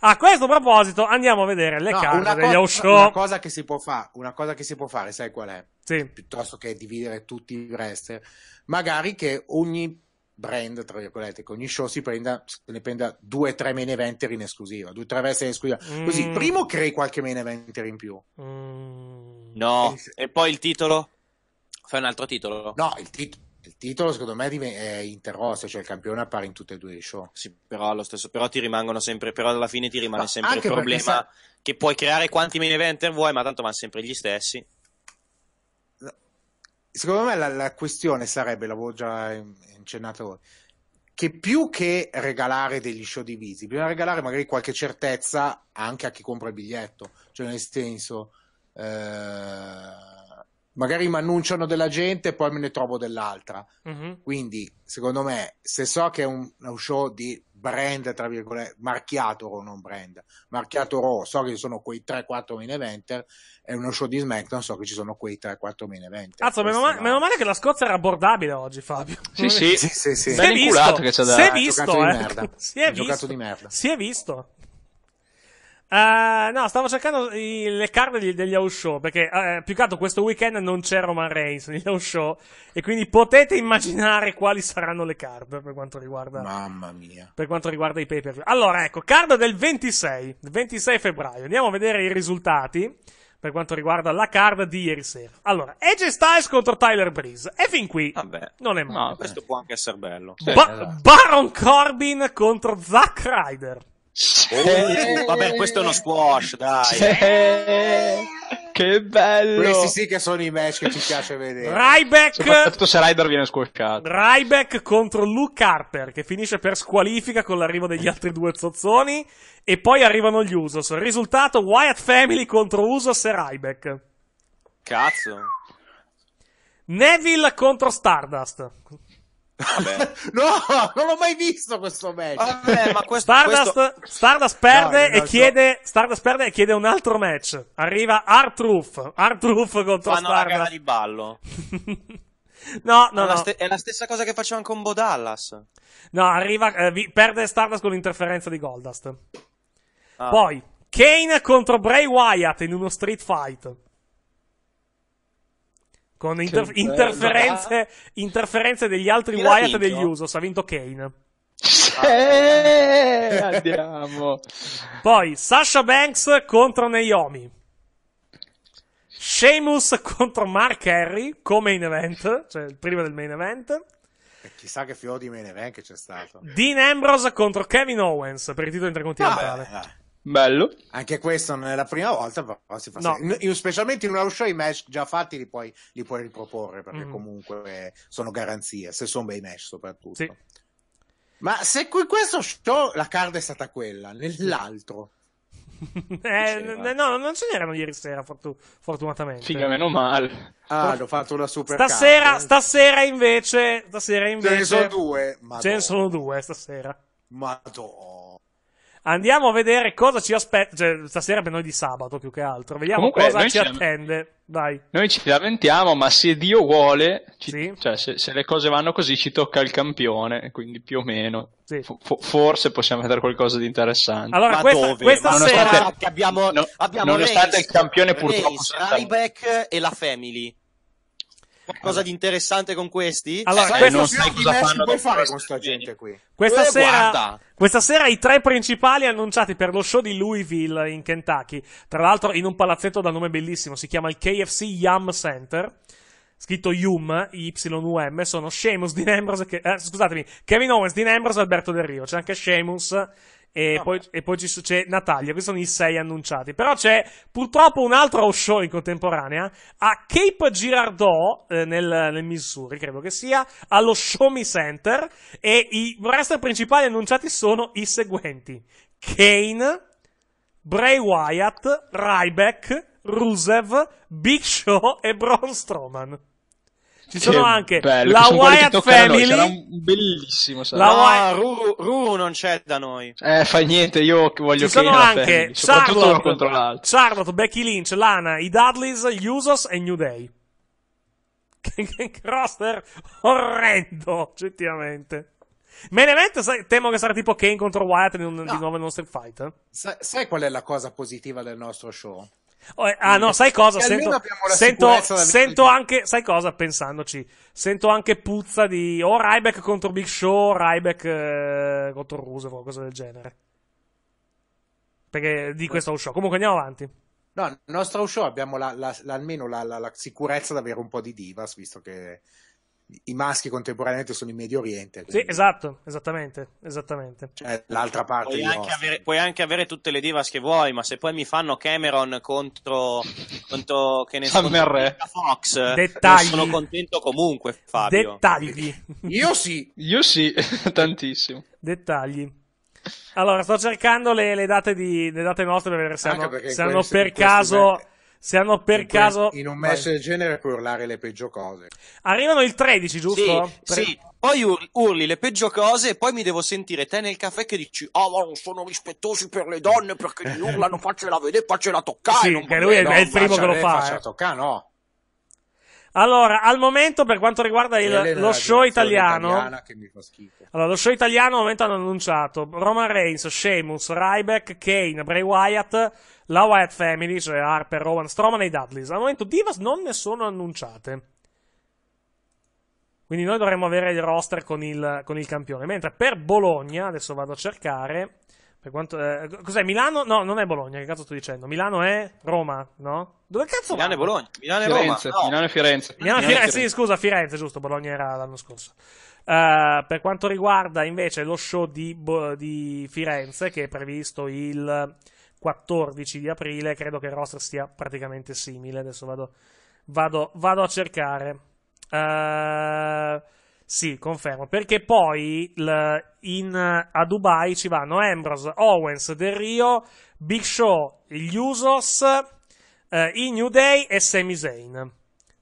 A questo proposito andiamo a vedere le no, carte degli co- show. Una cosa, che si può fare, una cosa che si può fare, sai qual è? Sì. Piuttosto che dividere tutti i rest magari che ogni brand, tra virgolette, che ogni show si prenda, se ne prenda due o tre main eventer in esclusiva, due o tre wrestler in esclusiva. Mm. Così, primo crei qualche main eventer in più. Mm. No, e poi il titolo? Fai un altro titolo? No, il, tit- il titolo secondo me è interrosso, cioè il campione appare in tutte e due le show. Sì, però allo stesso, però ti rimangono sempre, però alla fine ti rimane ma sempre il problema sa- che puoi creare quanti main eventer vuoi, ma tanto vanno sempre gli stessi. Secondo me la, la questione sarebbe, l'avevo già incennato, che più che regalare degli show divisi, bisogna regalare magari qualche certezza anche a chi compra il biglietto, cioè nel senso... Eh magari mi annunciano della gente e poi me ne trovo dell'altra. Mm-hmm. Quindi, secondo me, se so che è un, un show di brand, tra virgolette, marchiato o non brand, marchiato Raw, so che ci sono quei 3-4 main eventer, è uno show di SmackDown, so che ci sono quei 3-4 main eventer. Cazzo, meno, ma- meno male che la Scozia era abbordabile oggi, Fabio. Sì, sì, sì, sì. sì. Ben visto, che c'è da... Si è visto, eh. Si è visto. Si è visto. Uh, no, stavo cercando i, le card degli, degli house show perché uh, più che altro questo weekend non c'è Roman Reigns negli house show e quindi potete immaginare quali saranno le card per quanto riguarda Mamma mia. Per quanto riguarda i pay per view. Allora, ecco, card del 26, 26 febbraio. Andiamo a vedere i risultati per quanto riguarda la card di ieri sera. Allora, AJ Styles contro Tyler Breeze. E fin qui Vabbè, non è male. No, questo può anche essere bello. Ba- esatto. Baron Corbin contro Zack Ryder. Oh, vabbè, questo è uno squash, dai. C'è... Che bello! Questi sì che sono i match che ci piace vedere. Ryback. Soprattutto se Ryder viene squasciato. Ryback contro Luke Harper, che finisce per squalifica con l'arrivo degli altri due zozzoni. E poi arrivano gli Usos. risultato: Wyatt Family contro Usos e Ryback. Cazzo. Neville contro Stardust. no, non l'ho mai visto questo match. Vabbè, ma questo, Stardust, questo... Stardust, perde no, e chiede, Stardust perde e chiede un altro match. Arriva Art Roof contro Fanno Stardust. Fanno una gara di ballo. no, no, no. Ste- è la stessa cosa che facevano con Bo Dallas. No, arriva, eh, vi- perde Stardust con l'interferenza di Goldust. Ah. Poi, Kane contro Bray Wyatt in uno street fight con inter- interferenze, ah. interferenze, degli altri Chi Wyatt e degli Usos. Ha vinto Kane. Eh, andiamo. Poi Sasha Banks contro Naomi. Sheamus contro Mark Henry come main event, cioè prima del main event. E chissà che fiori di main event che c'è stato. Dean Ambrose contro Kevin Owens per il titolo intercontinentale. Ah, Bello. Anche questo non è la prima volta, però si fa no. Io, specialmente in una show i match già fatti li puoi, li puoi riproporre perché mm. comunque sono garanzie, se sono bei match soprattutto. Sì. Ma se qui questo show la card è stata quella, nell'altro. eh, no, non ce n'erano ieri sera, fortu- fortunatamente. Figa, meno male. Ah, l'ho fatto una super stasera, card. Stasera invece, stasera invece. Ce ne sono due. Madonna. Ce ne sono due stasera. Madonna. Andiamo a vedere cosa ci aspetta. Cioè, stasera per noi di sabato più che altro. Vediamo Comunque, cosa ci attende. Dai. Noi ci lamentiamo, ma se Dio vuole, ci, sì. cioè, se, se, le cose vanno così, ci tocca il campione. Quindi più o meno, sì. fo- forse possiamo vedere qualcosa di interessante. Allora, ma questa, dove? questa ma nonostante, sera abbiamo, no, abbiamo nonostante Race, il campione, purtroppo, Race, Ryback e la Family qualcosa di interessante con questi? Allora, sai, questo non sai cosa fanno puoi fare con questa gente qui. Questa, eh, sera, questa sera, i tre principali annunciati per lo show di Louisville in Kentucky, tra l'altro in un palazzetto da nome bellissimo, si chiama il KFC Yum Center. Scritto Yum, Y-U-M, sono Sheamus, Dean Ambrose, che, eh, scusatemi, Kevin Owens, Dean Ambrose e Alberto Del Rio. C'è anche Sheamus e, ah, poi, e poi, ci, c'è Natalia, questi sono i sei annunciati. Però c'è purtroppo un altro show in contemporanea a Cape Girardot, eh, nel, nel, Missouri, credo che sia, allo Show Me Center. E i wrestler principali annunciati sono i seguenti: Kane, Bray Wyatt, Ryback, Rusev, Big Show e Braun Strowman. Ci sono anche bello, la Wyatt Family. C'era un bellissimo sarà. La ah, Wyatt... No, Ruru, Ruru non c'è da noi. Eh, fai niente, io voglio che Ci che sono anche Charlotte, Charlotte, Becky Lynch, Lana, i Dudleys, gli Usos e New Day. Che roster orrendo, effettivamente. Main event sai, temo che sarà tipo Kane contro Wyatt in un, no. di nuovo in uno street fight. Eh? Sai, sai qual è la cosa positiva del nostro show? Oh, eh, ah no, sai cosa? Sento, sento, sento anche, sai cosa pensandoci? Sento anche puzza di o oh, Ryback contro Big Show, Ryback eh, contro o cose del genere. Perché di mm. questo show. Comunque andiamo avanti. No, nel nostro show abbiamo la, la, la, almeno la, sicurezza di avere un po' di divas, visto che i maschi contemporaneamente sono in Medio Oriente. Quindi... Sì, esatto, esattamente, esattamente. Cioè, l'altra parte puoi anche, avere, puoi anche, avere, tutte le divas che vuoi, ma se poi mi fanno Cameron contro, contro che ne so, Fox, Dettagli. sono contento comunque, Fabio. Dettagli. Io sì. Io sì, tantissimo. Dettagli. Allora, sto cercando le, le date di, le date nostre per vedere se anche hanno, se hanno per caso... Mezzi se hanno per in caso. In un match del genere puoi urlare le peggio cose. Arrivano il 13, giusto? Sì, Tre... sì. poi ur- urli le peggio cose e poi mi devo sentire te nel caffè che dici: oh, ma non sono rispettosi per le donne perché gli urlano, faccela vedere, faccela toccare. Sì, che lui è, è il primo che lo fa. Toccare, no. Allora, al momento, per quanto riguarda il, lo show italiano, allora, lo show italiano al momento hanno annunciato Roman Reigns, Sheamus, Ryback, Kane, Bray Wyatt, la Wyatt Family, cioè Harper, Rowan, Strowman e i Dudleys. Al momento, Divas non ne sono annunciate. Quindi noi dovremmo avere il roster con il, con il campione. Mentre per Bologna, adesso vado a cercare. Per quanto, eh, cos'è Milano? No, non è Bologna, che cazzo sto dicendo? Milano è Roma, no? Dove cazzo Milano va? e Bologna, Milano e Firenze, Roma. No. Milano e Firenze. Milano, Milano Firenze, Firenze, sì, scusa, Firenze, giusto, Bologna era l'anno scorso. Uh, per quanto riguarda invece lo show di, Bo- di Firenze, che è previsto il 14 di aprile, credo che il roster sia praticamente simile. Adesso vado, vado, vado a cercare. Uh, sì, confermo, perché poi l, in, a Dubai ci vanno Ambrose, Owens, Del Rio, Big Show, gli Usos, eh, i New Day e Sami Zayn.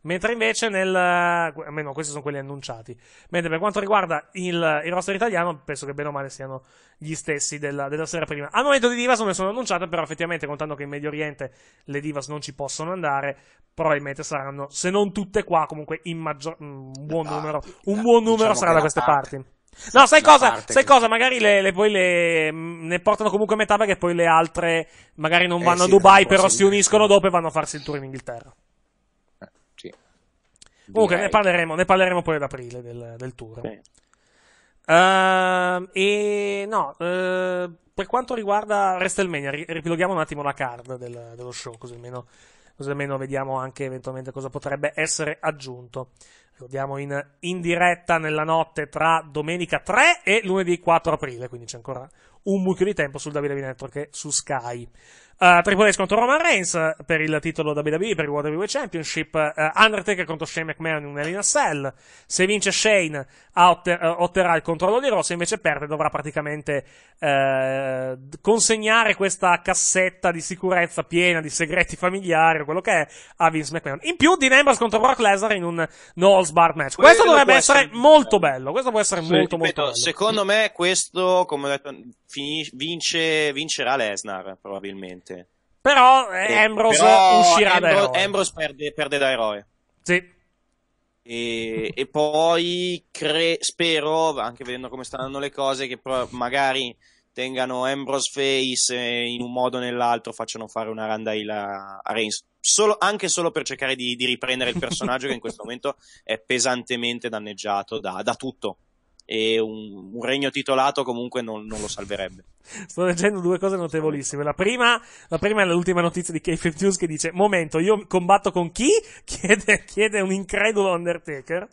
Mentre invece nel... Eh, almeno questi sono quelli annunciati. Mentre per quanto riguarda il, il roster italiano, penso che bene o male siano gli stessi della, della sera prima. Al momento di Divas non ne sono annunciate, però effettivamente contando che in Medio Oriente le Divas non ci possono andare, probabilmente saranno, se non tutte qua, comunque in maggior... Mm, un buon ah, numero, un buon numero diciamo sarà da queste parte. parti. No, sai cosa? Sai che... cosa? Magari le, le, poi le, mm, ne portano comunque metà perché poi le altre magari non eh vanno eh, sì, a Dubai, però si uniscono dopo e vanno a farsi il tour in Inghilterra. Comunque ne parleremo, ne parleremo poi ad aprile del, del tour. Sì. Uh, e no, uh, per quanto riguarda WrestleMania, ripiloghiamo un attimo la card del, dello show, così almeno, così almeno, vediamo anche eventualmente cosa potrebbe essere aggiunto. Ricordiamo in, in diretta nella notte tra domenica 3 e lunedì 4 aprile, quindi c'è ancora un mucchio di tempo sul Davide Network che su Sky. Uh, Triple H contro Roman Reigns per il titolo WWE, per il World WWE Championship. Uh, Undertaker contro Shane McMahon in un Arena Cell. Se vince Shane, otter- eh, otterrà il controllo di Raw. Se invece perde, dovrà praticamente uh, consegnare questa cassetta di sicurezza piena di segreti familiari o quello che è a Vince McMahon. In più, Dean Ambrose contro Brock Lesnar in un no holds barred match. Questo, questo dovrebbe essere, essere molto bello. Questo può essere sì, molto, ripeto, molto bello. Secondo me, questo, come ho detto, finis- vince, vincerà Lesnar, probabilmente. Però eh, eh, Ambrose però uscirà Ambro- da eroe. Ambrose perde, perde da eroe. Sì. E, e poi cre- spero, anche vedendo come stanno le cose, che pro- magari tengano Ambrose Face e in un modo o nell'altro facciano fare una randaila a Reigns. Solo, anche solo per cercare di, di riprendere il personaggio che in questo momento è pesantemente danneggiato da, da tutto. E un, un regno titolato comunque non, non lo salverebbe. Sto leggendo due cose notevolissime. La prima, la prima è l'ultima notizia di KFF News che dice: Momento, io combatto con chi? Chiede, chiede un incredulo Undertaker.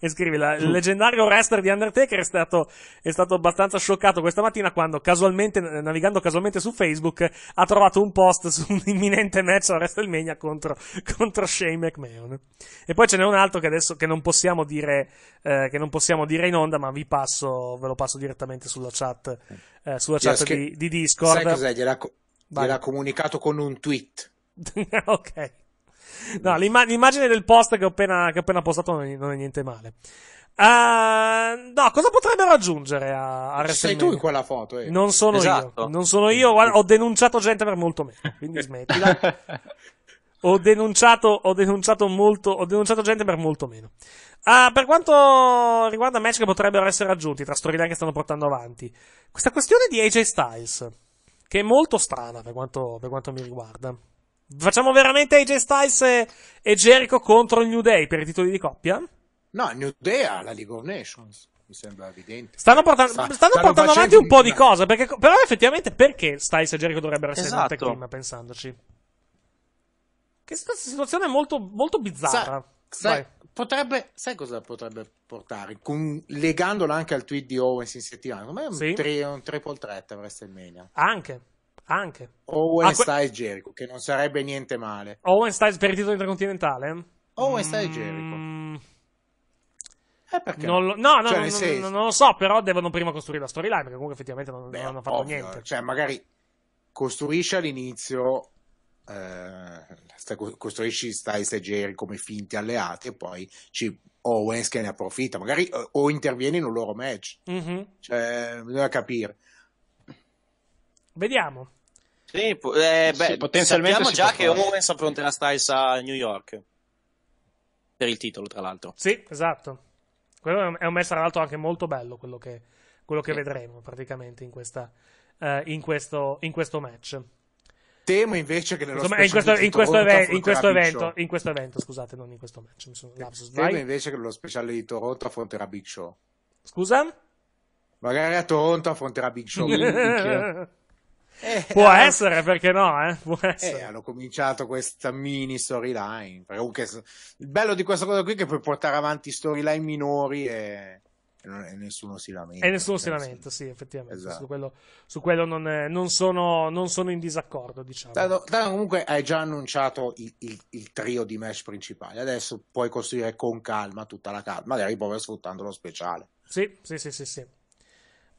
E scrive: la, Il leggendario wrestler di Undertaker è stato, è stato abbastanza scioccato questa mattina quando, casualmente, navigando casualmente su Facebook, ha trovato un post su un imminente match a WrestleMania contro, contro Shane McMahon. E poi ce n'è un altro che adesso che non possiamo dire, eh, che non possiamo dire in onda, ma vi passo, ve lo passo direttamente sulla chat eh, sulla chat yes, di, di, Discord. Sai cos'è? Gliel'ha, gliel'ha comunicato con un tweet. ok. No, l'imma- l'immagine del post che ho appena, che ho appena postato non è, non è, niente male. Uh, no, cosa potrebbero aggiungere a, a Sei tu in quella foto, eh. Non sono esatto. io. Non sono io. ho denunciato gente per molto meno. Quindi smettila. Ho denunciato, ho denunciato molto, ho denunciato gente per molto meno. Ah, per quanto riguarda match che potrebbero essere aggiunti tra storyline che stanno portando avanti, questa questione di AJ Styles, che è molto strana per quanto, per quanto mi riguarda. Facciamo veramente AJ Styles e, e Jericho contro il New Day per i titoli di coppia? No, New Day ha la League of Nations mi sembra evidente. Stanno portando, stanno stanno portando avanti un po' di cose, perché, però effettivamente perché Styles e Jericho dovrebbero essere esatto. prima, pensandoci? Questa situazione molto, molto bizzarra. Sa, potrebbe, sai cosa potrebbe portare? Con, legandola anche al tweet di Owens in settimana, come un, sì. tri, un triple threat a WrestleMania. Anche. Anche. Owen ah, que- Jericho, che non sarebbe niente male. Owen Styles per il titolo intercontinentale? Owen Styles mm. Jericho. Eh perché? Non lo, no, no, cioè, non, non, non, lo so, però devono prima costruire la storyline, perché comunque effettivamente non, Beh, non hanno fatto ovvio. niente. Cioè, magari costruisce all'inizio eh, costruisci Styles e Jerry come finti alleati e poi ci, Owens che ne approfitta, magari eh, o interviene in un loro match. Mm-hmm. Cioè, bisogna capire. Vediamo. Sì, po- eh, beh, sì, potenzialmente sappiamo già che Owens affronterà Styles a New York per il titolo, tra l'altro. Sì, esatto. Quello è un match, tra l'altro, anche molto bello quello che, quello che sì. vedremo praticamente in, questa, eh, in, questo, in questo match. Temo invece che nello Insomma, in questo, in questo, evento, in questo evento, in questo evento, scusate, non in questo match. Mi sono lapsus, Temo vai. invece che nello speciale di Toronto affronterà Big Show. Scusa? Magari a Toronto affronterà Big Show. Eh, Può allora, eh, essere, perché no? Eh? Può eh, essere. Eh, hanno cominciato questa mini storyline. Comunque, il bello di questa cosa qui è che puoi portare avanti storyline minori e e nessuno si lamenta. E nessuno si eh, lamenta, sì, effettivamente. Esatto. Su quello, su quello non, è, non, sono, non, sono, in disaccordo, diciamo. Tanto, tanto comunque hai già annunciato il, il, il, trio di match principali, adesso puoi costruire con calma tutta la calma, magari proprio sfruttando lo speciale. Sì, sì, sì, sì, sì.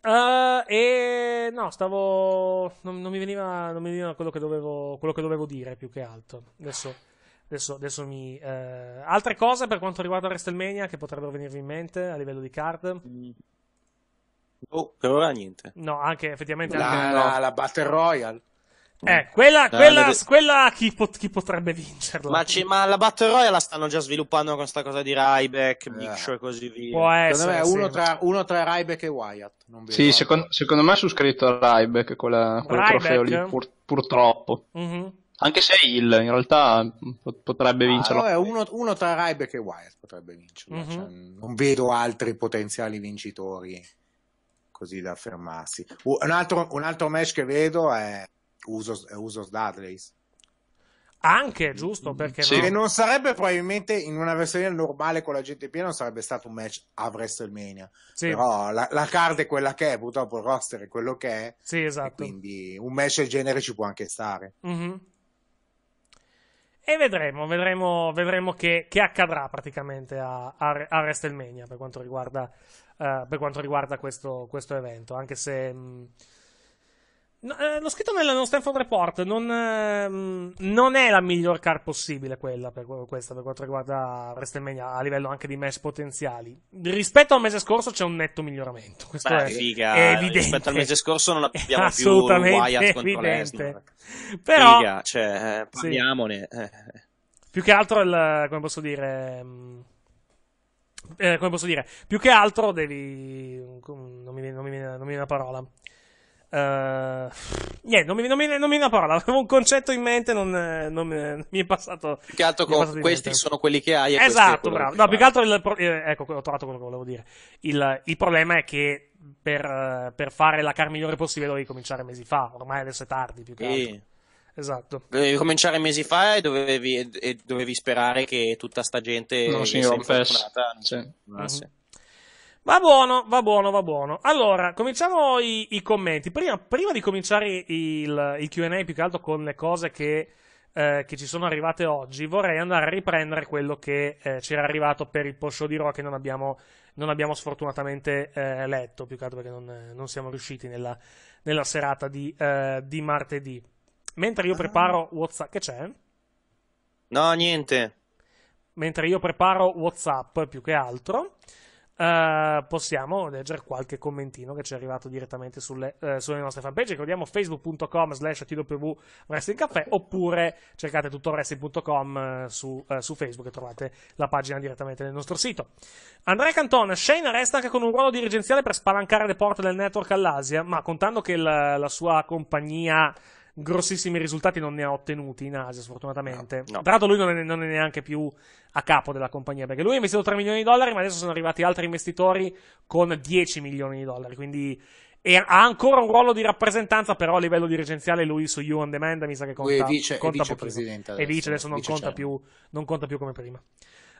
Uh, e no, stavo. Non, non, mi veniva, non mi veniva quello, che dovevo, quello che dovevo dire più che altro. Adesso Adesso, adesso mi. Eh, altre cose per quanto riguarda WrestleMania che potrebbero venirvi in mente a livello di card? No, mm. oh, per ora niente. No, anche effettivamente. La, anche, la, no. la Battle Royale. Mm. Eh, quella, quella, eh, quella chi, pot- chi, potrebbe vincerla? Ma, c- ma, la Battle Royale la stanno già sviluppando con questa cosa di Ryback, eh. Big Show e così via. Può essere, me, uno, sì. tra, uno, tra, Ryback e Wyatt. sì, secondo, secondo, me è scritto a Ryback, quella, quel Ryback? trofeo lì, pur, purtroppo. Mm-hmm. Anche se il in realtà potrebbe ah, vincerlo. Ah, è uno, uno, tra Ryback e Wyatt potrebbe vincerlo. Mm-hmm. Cioè, non vedo altri potenziali vincitori così da affermarsi. Un altro, un altro match che vedo è Usos, è Usos Dudleys. Anche, giusto, perché sì. no? non sarebbe probabilmente in una versione normale con la gente piena, non sarebbe stato un match a WrestleMania. Sì. Però la, la, card è quella che è, purtroppo il roster è quello che è. Sì, esatto. Quindi un match del genere ci può anche stare. Mm-hmm. E vedremo, vedremo, vedremo che, che accadrà praticamente a, a, a WrestleMania per quanto riguarda, uh, per quanto riguarda questo, questo, evento. Anche se. Mh, No, eh, l'ho scritto nel, nello Stanford Report. Non, ehm, non, è la miglior car possibile quella per, questa, per quanto riguarda WrestleMania a livello anche di match potenziali. Rispetto al mese scorso c'è un netto miglioramento. Questo Beh, è, figa, è eh, evidente. Rispetto al mese scorso non abbiamo più Wyatt contro Lesnar. Però, figa, cioè, eh, parliamone. Sì. Eh. Più che altro, il, come posso dire. Mh, ehm, eh, come posso dire? Più che altro devi. Non mi, viene, non mi viene, non mi viene la parola. Uh, niente, non mi, non, mi, non mi una parola. Avevo un concetto in mente, non, eh, non mi, eh, mi, è passato. Più che altro, con, questi mente. sono quelli che hai. esatto, bravo. No, più che altro, il, ecco, ho trovato quello che volevo dire. Il, il problema è che per, per, fare la car migliore possibile dovevi cominciare mesi fa. Ormai adesso è tardi, più che altro. E... Esatto. Dovevi cominciare mesi fa e dovevi, e dovevi sperare che tutta sta gente no, si rompesse. Sì. Ah, mm-hmm. sì. Mhm. Va buono, va buono, va buono. Allora, cominciamo i, i commenti. Prima, prima, di cominciare il, il QA, più che altro con le cose che, eh, che, ci sono arrivate oggi, vorrei andare a riprendere quello che eh, c'era arrivato per il post show di Rock che non abbiamo, non abbiamo sfortunatamente eh, letto, più che altro perché non, non siamo riusciti nella, nella serata di, eh, di, martedì. Mentre io ah. preparo WhatsApp, che c'è? No, niente. Mentre io preparo WhatsApp più che altro. Uh, possiamo leggere qualche commentino che ci è arrivato direttamente sulle, uh, sulle nostre fanpage. Ricordiamo facebook.com slash tw wrestlingcaffè oppure cercate tutto wrestling.com uh, eh, su, su, Facebook e trovate la pagina direttamente nel nostro sito. Andrea Canton, Shane resta anche con un ruolo dirigenziale per spalancare le porte del network all'Asia, ma contando che la, la sua compagnia grossissimi risultati non ne ha ottenuti in Asia, sfortunatamente. No, no. Tra l'altro lui non è, non è, neanche più a capo della compagnia, perché lui ha investito 3 milioni di dollari, ma adesso sono arrivati altri investitori con 10 milioni di dollari, quindi... ha ancora un ruolo di rappresentanza, però a livello dirigenziale lui su You On Demand mi sa che conta, lui è vice, conta è vice pochissimo. Adesso. E vice adesso non, vice conta più, non conta più come prima.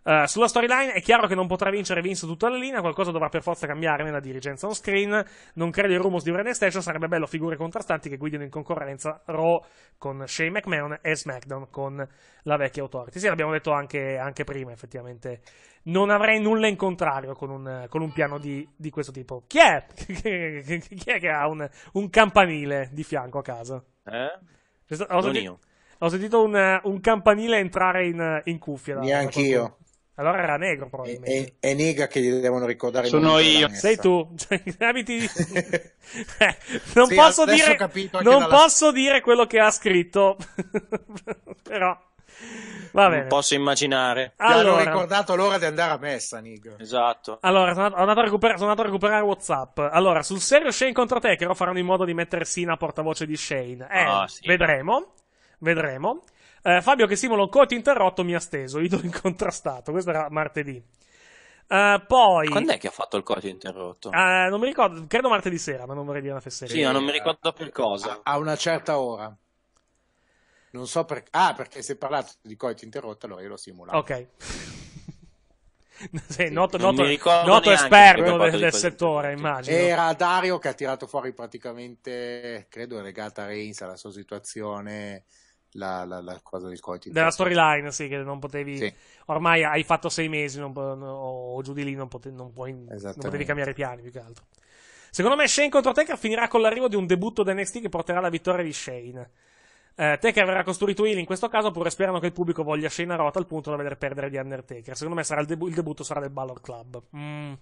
Eh, sulla storyline è chiaro che non potrà vincere Vince tutta la linea, qualcosa dovrà per forza cambiare nella dirigenza on screen. Non credo in rumors di Brand Station, sarebbe bello figure contrastanti che guidino in concorrenza Raw con Shane McMahon e SmackDown con la vecchia Authority. Sì, l'abbiamo detto anche, anche prima, effettivamente. Non avrei nulla in contrario con un, con un piano di, di, questo tipo. Chi è? Chi è che ha un, un campanile di fianco a casa? Eh? Ho sentito, ho sentito un, un campanile entrare in, in cuffia. Neanch'io. Allora era negro, probabilmente. È, è, è nega che gli devono ricordare. Sono io. Sei tu. Cioè, abiti... Eh, non sì, posso, dire, non dalla... posso dire quello che ha scritto, però. Va bene. Non posso immaginare. Allora, hanno ricordato l'ora di andare a messa, Nick. Esatto. Allora, sono andato, a recuperare, sono andato a recuperare WhatsApp. Allora, sul serio Shane contro te, che lo faranno in modo di mettere Sina a portavoce di Shane. Eh, oh, sì. vedremo. Vedremo. Eh, Fabio che simula un coach interrotto mi ha steso, io l'ho incontrastato. Questo era martedì. Uh, poi... Quando è che ha fatto il coach interrotto? Uh, non mi ricordo, credo martedì sera, ma non vorrei dire una fesseria. Sì, ma non mi ricordo per cosa. A, una certa ora. Non so perché... Ah, perché se parlato di coito interrotto, allora io l'ho simulato. Ok. sì, noto, noto, noto esperto del, del settore, immagino. Era Dario che ha tirato fuori praticamente, credo, legata a Reigns, alla sua situazione la, la, la cosa del coaching. Della storyline, sì, che non potevi... Sì. Ormai hai fatto sei mesi non, o, o giù di lì, non, pote, non, puoi, non potevi cambiare piani più che altro. Secondo me Shane contro Taker finirà con l'arrivo di un debutto da NXT che porterà alla vittoria di Shane. Eh, Taker verrà costruito heel in questo caso, oppure sperano che il pubblico voglia Shane a rota al punto da vedere perdere di Undertaker. Secondo me il, debu- il, debutto sarà del Ballor Club. Mm.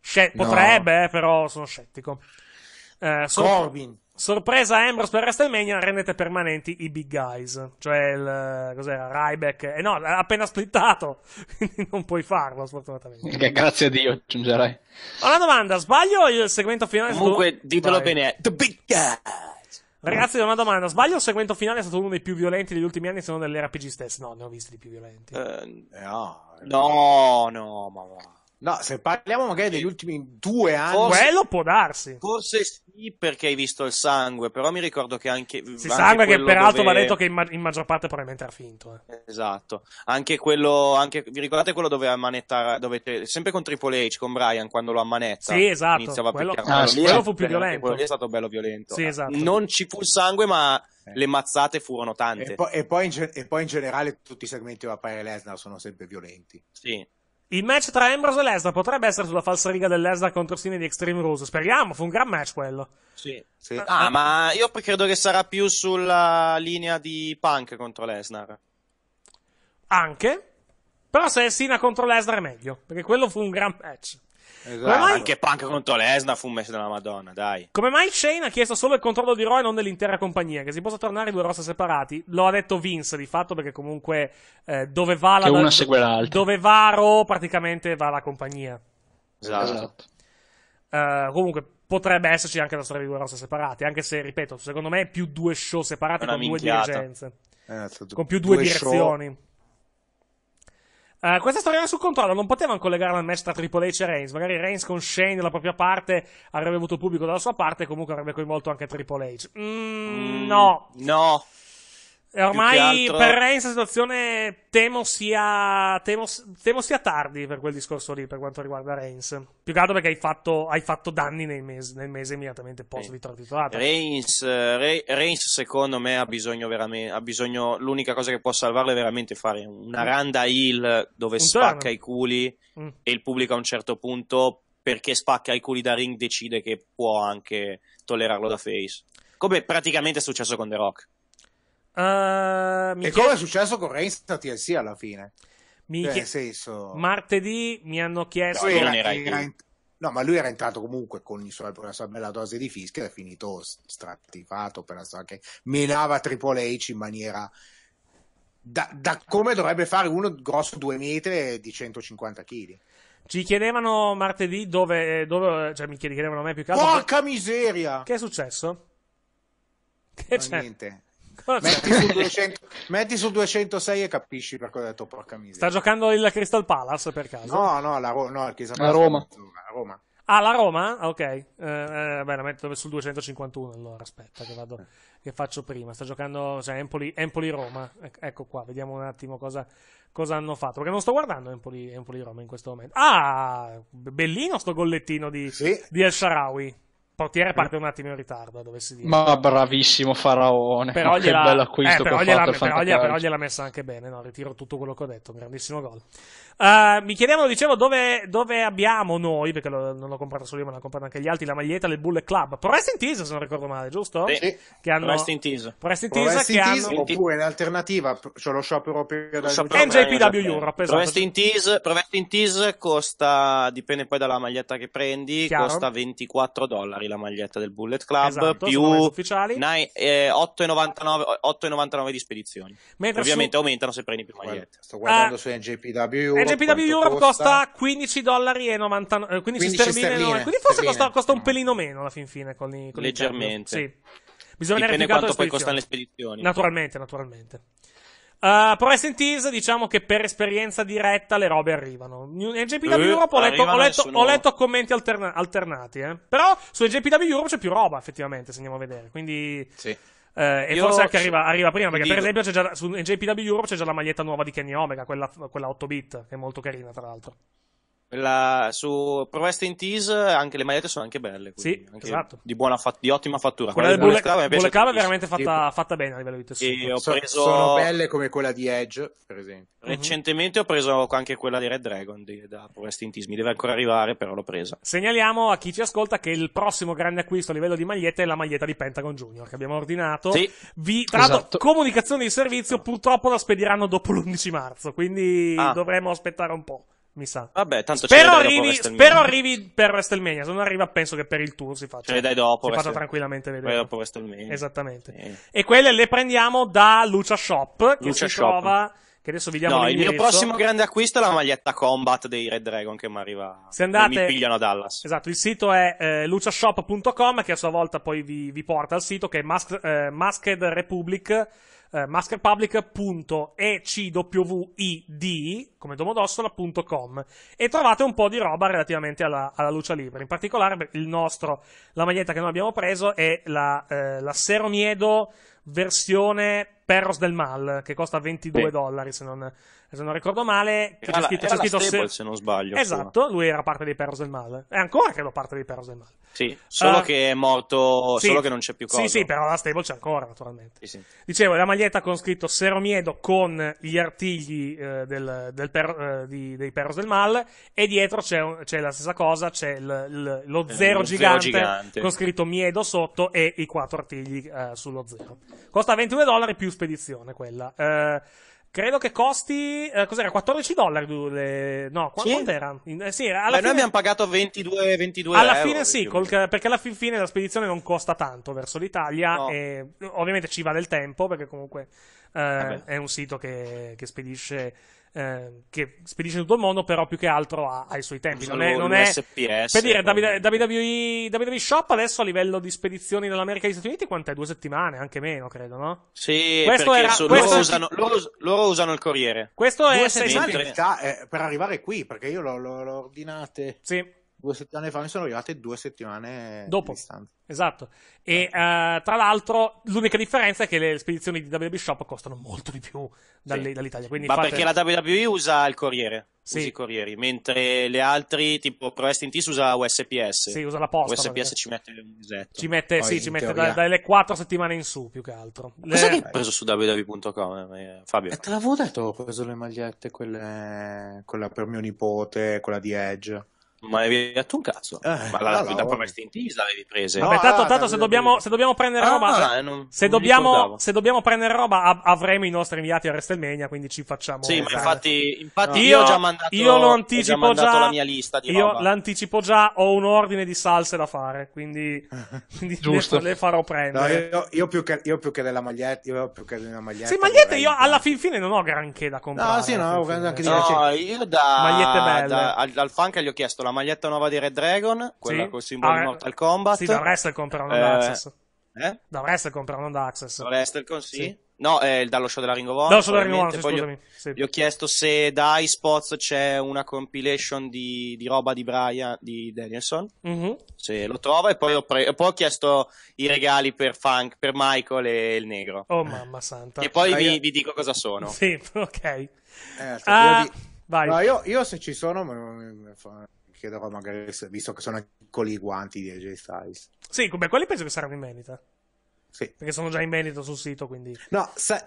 Sce- no. Potrebbe, eh, però sono scettico. Eh, sono... Corbin. Sorpresa Ambrose per WrestleMania, rendete permanenti i big guys. Cioè, il, cos'era, Ryback. Eh no, l'ha appena splittato, quindi non puoi farlo, sfortunatamente. Che Grazie a Dio, aggiungerai. Ho una domanda, sbaglio il segmento finale? Comunque, stato... ditelo Vai. bene, eh. the big guys. Ragazzi, ho una domanda, sbaglio il segmento finale è stato uno dei più violenti degli ultimi anni, se non dell'RPG stesso? No, ne ho visti di più violenti. Uh, no, no, no, mamma. No, se parliamo magari degli ultimi due anni. Forse, quello può darsi. Forse sì, perché hai visto il sangue, però mi ricordo che anche. Sì, sangue che peraltro dove... va detto che in, ma- in, maggior parte probabilmente era finto. Eh. Esatto. Anche quello. Anche, vi ricordate quello dove ammanettare. Dove, sempre con Triple H, con Brian, quando lo ammanetta. Sì, esatto. Iniziava quello, a ah, sì, quello fu più violento. Quello lì è stato bello violento. Sì, esatto. Non ci fu il sangue, ma eh. le mazzate furono tante. E, po- e, poi ge- e, poi in generale tutti i segmenti della Pare Lesnar sono sempre violenti. Sì. Il match tra Ambrose e Lesnar potrebbe essere sulla falsariga del Lesnar contro Sine di Extreme Rules. Speriamo, fu un gran match quello. Sì, sì. Ah, ah, ah. ma io credo che sarà più sulla linea di Punk contro Lesnar. Anche. Però se è Sina contro Lesnar è meglio, perché quello fu un gran match. Esatto. Mai... Anche Punk contro Lesna fu un dalla Madonna, dai. Come mai Shane ha chiesto solo il controllo di Roy e non dell'intera compagnia? Che si possa tornare i due roster separati? Lo ha detto Vince, di fatto, perché comunque eh, dove va la... Che una segue l'altra. Dove va Ro, praticamente va la compagnia. Esatto. esatto. Uh, comunque, potrebbe esserci anche la storia di due roster separati. Anche se, ripeto, secondo me è più due show separati con minchiata. due dirigenze. Eh, con più due, due direzioni. Show eh, questa storia era sul controllo non potevano collegarla al match tra Triple H e Reigns. Magari Reigns con Shane dalla propria parte avrebbe avuto pubblico dalla sua parte comunque avrebbe coinvolto anche Triple H. Mm, mm no. No. E ormai altro... per Ray la situazione temo sia, temo, temo sia, tardi per quel discorso lì per quanto riguarda Reigns. Più che altro perché hai fatto, hai fatto danni nel mese, nel mese immediatamente post vittoria titolata. Reigns, Reigns, secondo me ha bisogno veramente, ha bisogno, l'unica cosa che può salvarlo è veramente fare una mm. randa heel dove Interno. spacca i culi mm. e il pubblico a un certo punto perché spacca i culi da ring decide che può anche tollerarlo da face. Come praticamente è successo con The Rock. Uh, e chied... come è successo con Reigns a TLC alla fine? Mi cioè, chied... senso... Martedì mi hanno chiesto... No, era, era, in... no, ma lui era entrato comunque con il la sua bella dose di fischio ed è finito stratifato per la storia che menava Triple H in maniera... Da, da come dovrebbe fare uno grosso 2 metri di 150 kg. Ci chiedevano martedì dove, dove, Cioè, mi chiedevano a me più che altro. Porca miseria! Che è successo? Che no, c'è? Niente metti, sul 200, metti, sul 206 e capisci perché ho detto porca miseria. Sta giocando il Crystal Palace per caso? No, no, la, Ro- no, la Roma. La Roma. Ah, la Roma? Ok. Eh, eh, beh, la metto sul 251 allora, aspetta che vado, che faccio prima. Sta giocando, cioè, Empoli, Empoli-Roma. ecco qua, vediamo un attimo cosa, cosa hanno fatto. Perché non sto guardando Empoli, Empoli-Roma in questo momento. Ah, bellino sto gollettino di, sì. di El Sharawi portiere parte un attimo in ritardo, dovessi dire. Ma bravissimo Faraone. Però che bello acquisto eh, però, gliela, però, però gliela messa anche bene, no? Ritiro tutto quello che ho detto, grandissimo gol. Uh, mi chiedevano, dicevo, dove, dove abbiamo noi, perché lo, non l'ho comprata solo io, ma l'hanno comprata anche gli altri, la maglietta del Bullet Club. Pro Rest in Tease, se non ricordo male, giusto? Sì. Che hanno... Pro Rest in Tease. Pro Rest in Tease, hanno... oppure in alternativa, cioè lo sciopero per... Lo sciopero NJPW Europe, esatto. Pro Rest in Tease, Pro Rest in costa, dipende poi dalla maglietta che prendi, Chiaro. costa 24 dollari la maglietta del Bullet Club, esatto, più 9, eh, 8,99, 8,99 di spedizioni. Mentre Ovviamente su... aumentano se prendi più magliette. sto guardando uh, su NJPW GPW Europe costa 15 dollari e 90, 15, 15 sterline, sterline. quindi forse costa, costa, un ah. pelino meno alla fin fine con, i, con leggermente sì. bisogna vedere quanto poi costano le spedizioni naturalmente naturalmente Uh, Pro Tease diciamo che per esperienza diretta le robe arrivano. In GPW uh, eh, Europe ho letto, ho letto, ho letto commenti alterna- alternati. Eh. Però su GPW Europe c'è più roba, effettivamente, se andiamo a vedere. Quindi sì. Eh, e Io forse anche arriva, arriva prima, perché dico. per esempio c'è già, su JPW Europe c'è già la maglietta nuova di Kenny Omega, quella, quella 8 bit, che è molto carina tra l'altro. La, su Pro Wrestling Tees anche le magliette sono anche belle. Quindi, sì, anche esatto. Di, fat- di, ottima fattura. Quella, quella del Bullet Bulle- Club è veramente fatta, fatta, bene a livello di tessuto. So, preso... Sono belle come quella di Edge, per esempio. Mhm. Recentemente mm-hmm. ho preso anche quella di Red Dragon di, da Pro Wrestling Tees. Mi deve ancora arrivare, però l'ho presa. Segnaliamo a chi ci ascolta che il prossimo grande acquisto a livello di magliette è la maglietta di Pentagon Junior che abbiamo ordinato. Sì. Vi, tra l'altro, esatto. comunicazione di servizio, purtroppo la spediranno dopo l'11 marzo, quindi ah. dovremo aspettare un po' mi sa. Vabbè, tanto spero, arrivi, spero arrivi per WrestleMania. Se non arriva, penso che per il tour si faccia. Ce le dai dopo. Si faccia tranquillamente vedere. dopo WrestleMania. Esattamente. Eh. E quelle le prendiamo da Lucia Shop, che Lucia si Shop. trova che adesso vi diamo No, il mio prossimo grande acquisto è la maglietta Combat dei Red Dragon che mi arriva Se andate, mi pigliano a Dallas. Esatto, il sito è eh, luciashop.com che a sua volta poi vi, vi porta al sito che è Mas- eh, Masked Republic eh, masterpublic.ecwid come domodossola.com e trovate un po' di roba relativamente alla, alla luce libera. In particolare il nostro, la maglietta che noi abbiamo preso è la, eh, la Seromiedo versione Perros del Mal, che costa 22 sì. dollari se non, se non, ricordo male. Che c'è scritto, c'è scritto stable, se... se... non sbaglio. Esatto, sua. lui era parte dei Perros del Mal. È ancora credo parte dei Perros del Mal. Sì, solo uh, che è morto, sì, solo che non c'è più cosa. Sì, sì, però la stable c'è ancora, naturalmente. Sì, Dicevo, la maglietta con scritto Seromiedo con gli artigli eh, del, del per, eh, di, dei Perros del Mal e dietro c'è, c'è la stessa cosa, c'è l, l, eh, lo zero, eh, gigante, zero gigante, con scritto Miedo sotto e i quattro artigli eh, sullo zero. Costa 22 dollari più spedizione quella. Eh, credo che costi. Eh, cos'era? 14 dollari? Le... No, sì. quanto era? Eh, sì, alla Beh, fine... noi abbiamo pagato 22, 22 alla euro, fine eh, sì, col... perché alla fine la spedizione non costa tanto verso l'Italia. No. E ovviamente ci va del tempo, perché comunque eh, eh è un sito che, che spedisce Ehm, che spedisce tutto il mondo, però più che altro ha, ha i suoi tempi. Non è, non è SPS, per dire, WWE, WWE, Shop adesso a livello di spedizioni dall'America agli Stati Uniti, quant'è? Due settimane, anche meno, credo, no? Sì, questo era, questo loro, è... usano, loro, loro, usano, il corriere. Questo Due è settimane, in realtà, eh, per arrivare qui, perché io l'ho, l'ho, l'ho ordinate. Sì due settimane fa, mi sono arrivate due settimane dopo. Distanza. Esatto. E uh, tra l'altro, l'unica differenza è che le spedizioni di WB Shop costano molto di più dalle, sì. dall'Italia. Quindi, Ma fate... perché la WWE usa il corriere? Sì. Usi i corrieri, mentre le altre, tipo Pro usa USPS. Sì, usa la posta. USPS ci mette un musetto. Ci mette, Poi, sì, ci mette da, dalle 4 settimane in su, più che altro. Cosa le... Eh, che hai preso su www.com, eh, Fabio? Eh, te l'avevo detto, ho preso le magliette, quelle... quella per mio nipote, quella di Edge. Ma hai detto un cazzo. Eh, ma la, allora, dopo aver stintisa l'avevi presa. No, Vabbè, tanto, tanto se, dobbiamo, se, dobbiamo, prendere ah, roba. Ah, non, se, non dobbiamo, se, dobbiamo, prendere roba, avremo i nostri inviati a WrestleMania, quindi ci facciamo. Sì, ma infatti, infatti no. io, io, ho già mandato, io lo anticipo già, già, la mia lista di Io roba. l'anticipo già, ho un ordine di salse da fare, quindi, quindi le, le, farò prendere. No, io, io, più che, io, più che, della maglietta, io più che della maglietta. Sì, magliette io alla fin fine non ho granché da comprare. No, sì, no, anche no, io da, magliette belle. al, al funk gli ho chiesto la maglietta nuova di Red Dragon, quella sì. col simbolo ah, di Mortal Kombat. Sì, dovreste comprare un eh, Access. Eh? Dovreste comprare un Access. Dovreste con sì. sì. No, eh, dallo show della Ring of Honor. Dallo show della Ring of Honor, Gli, sì. gli ho chiesto se da iSpots c'è una compilation di, di, roba di Brian, di Danielson. Mm-hmm. Se lo trova e poi ho, pre- poi ho, chiesto i regali per Funk, per Michael e il negro. Oh mamma santa. E poi ah, vi, vi, dico cosa sono. sì, ok. Eh, ah, io di... Vai. No, io, io, se ci sono chiederò magari, visto che sono piccoli i guanti di AJ Styles. Sì, beh, quelli penso che saranno in vendita. Sì. Perché sono già in vendita sul sito, quindi... No, se...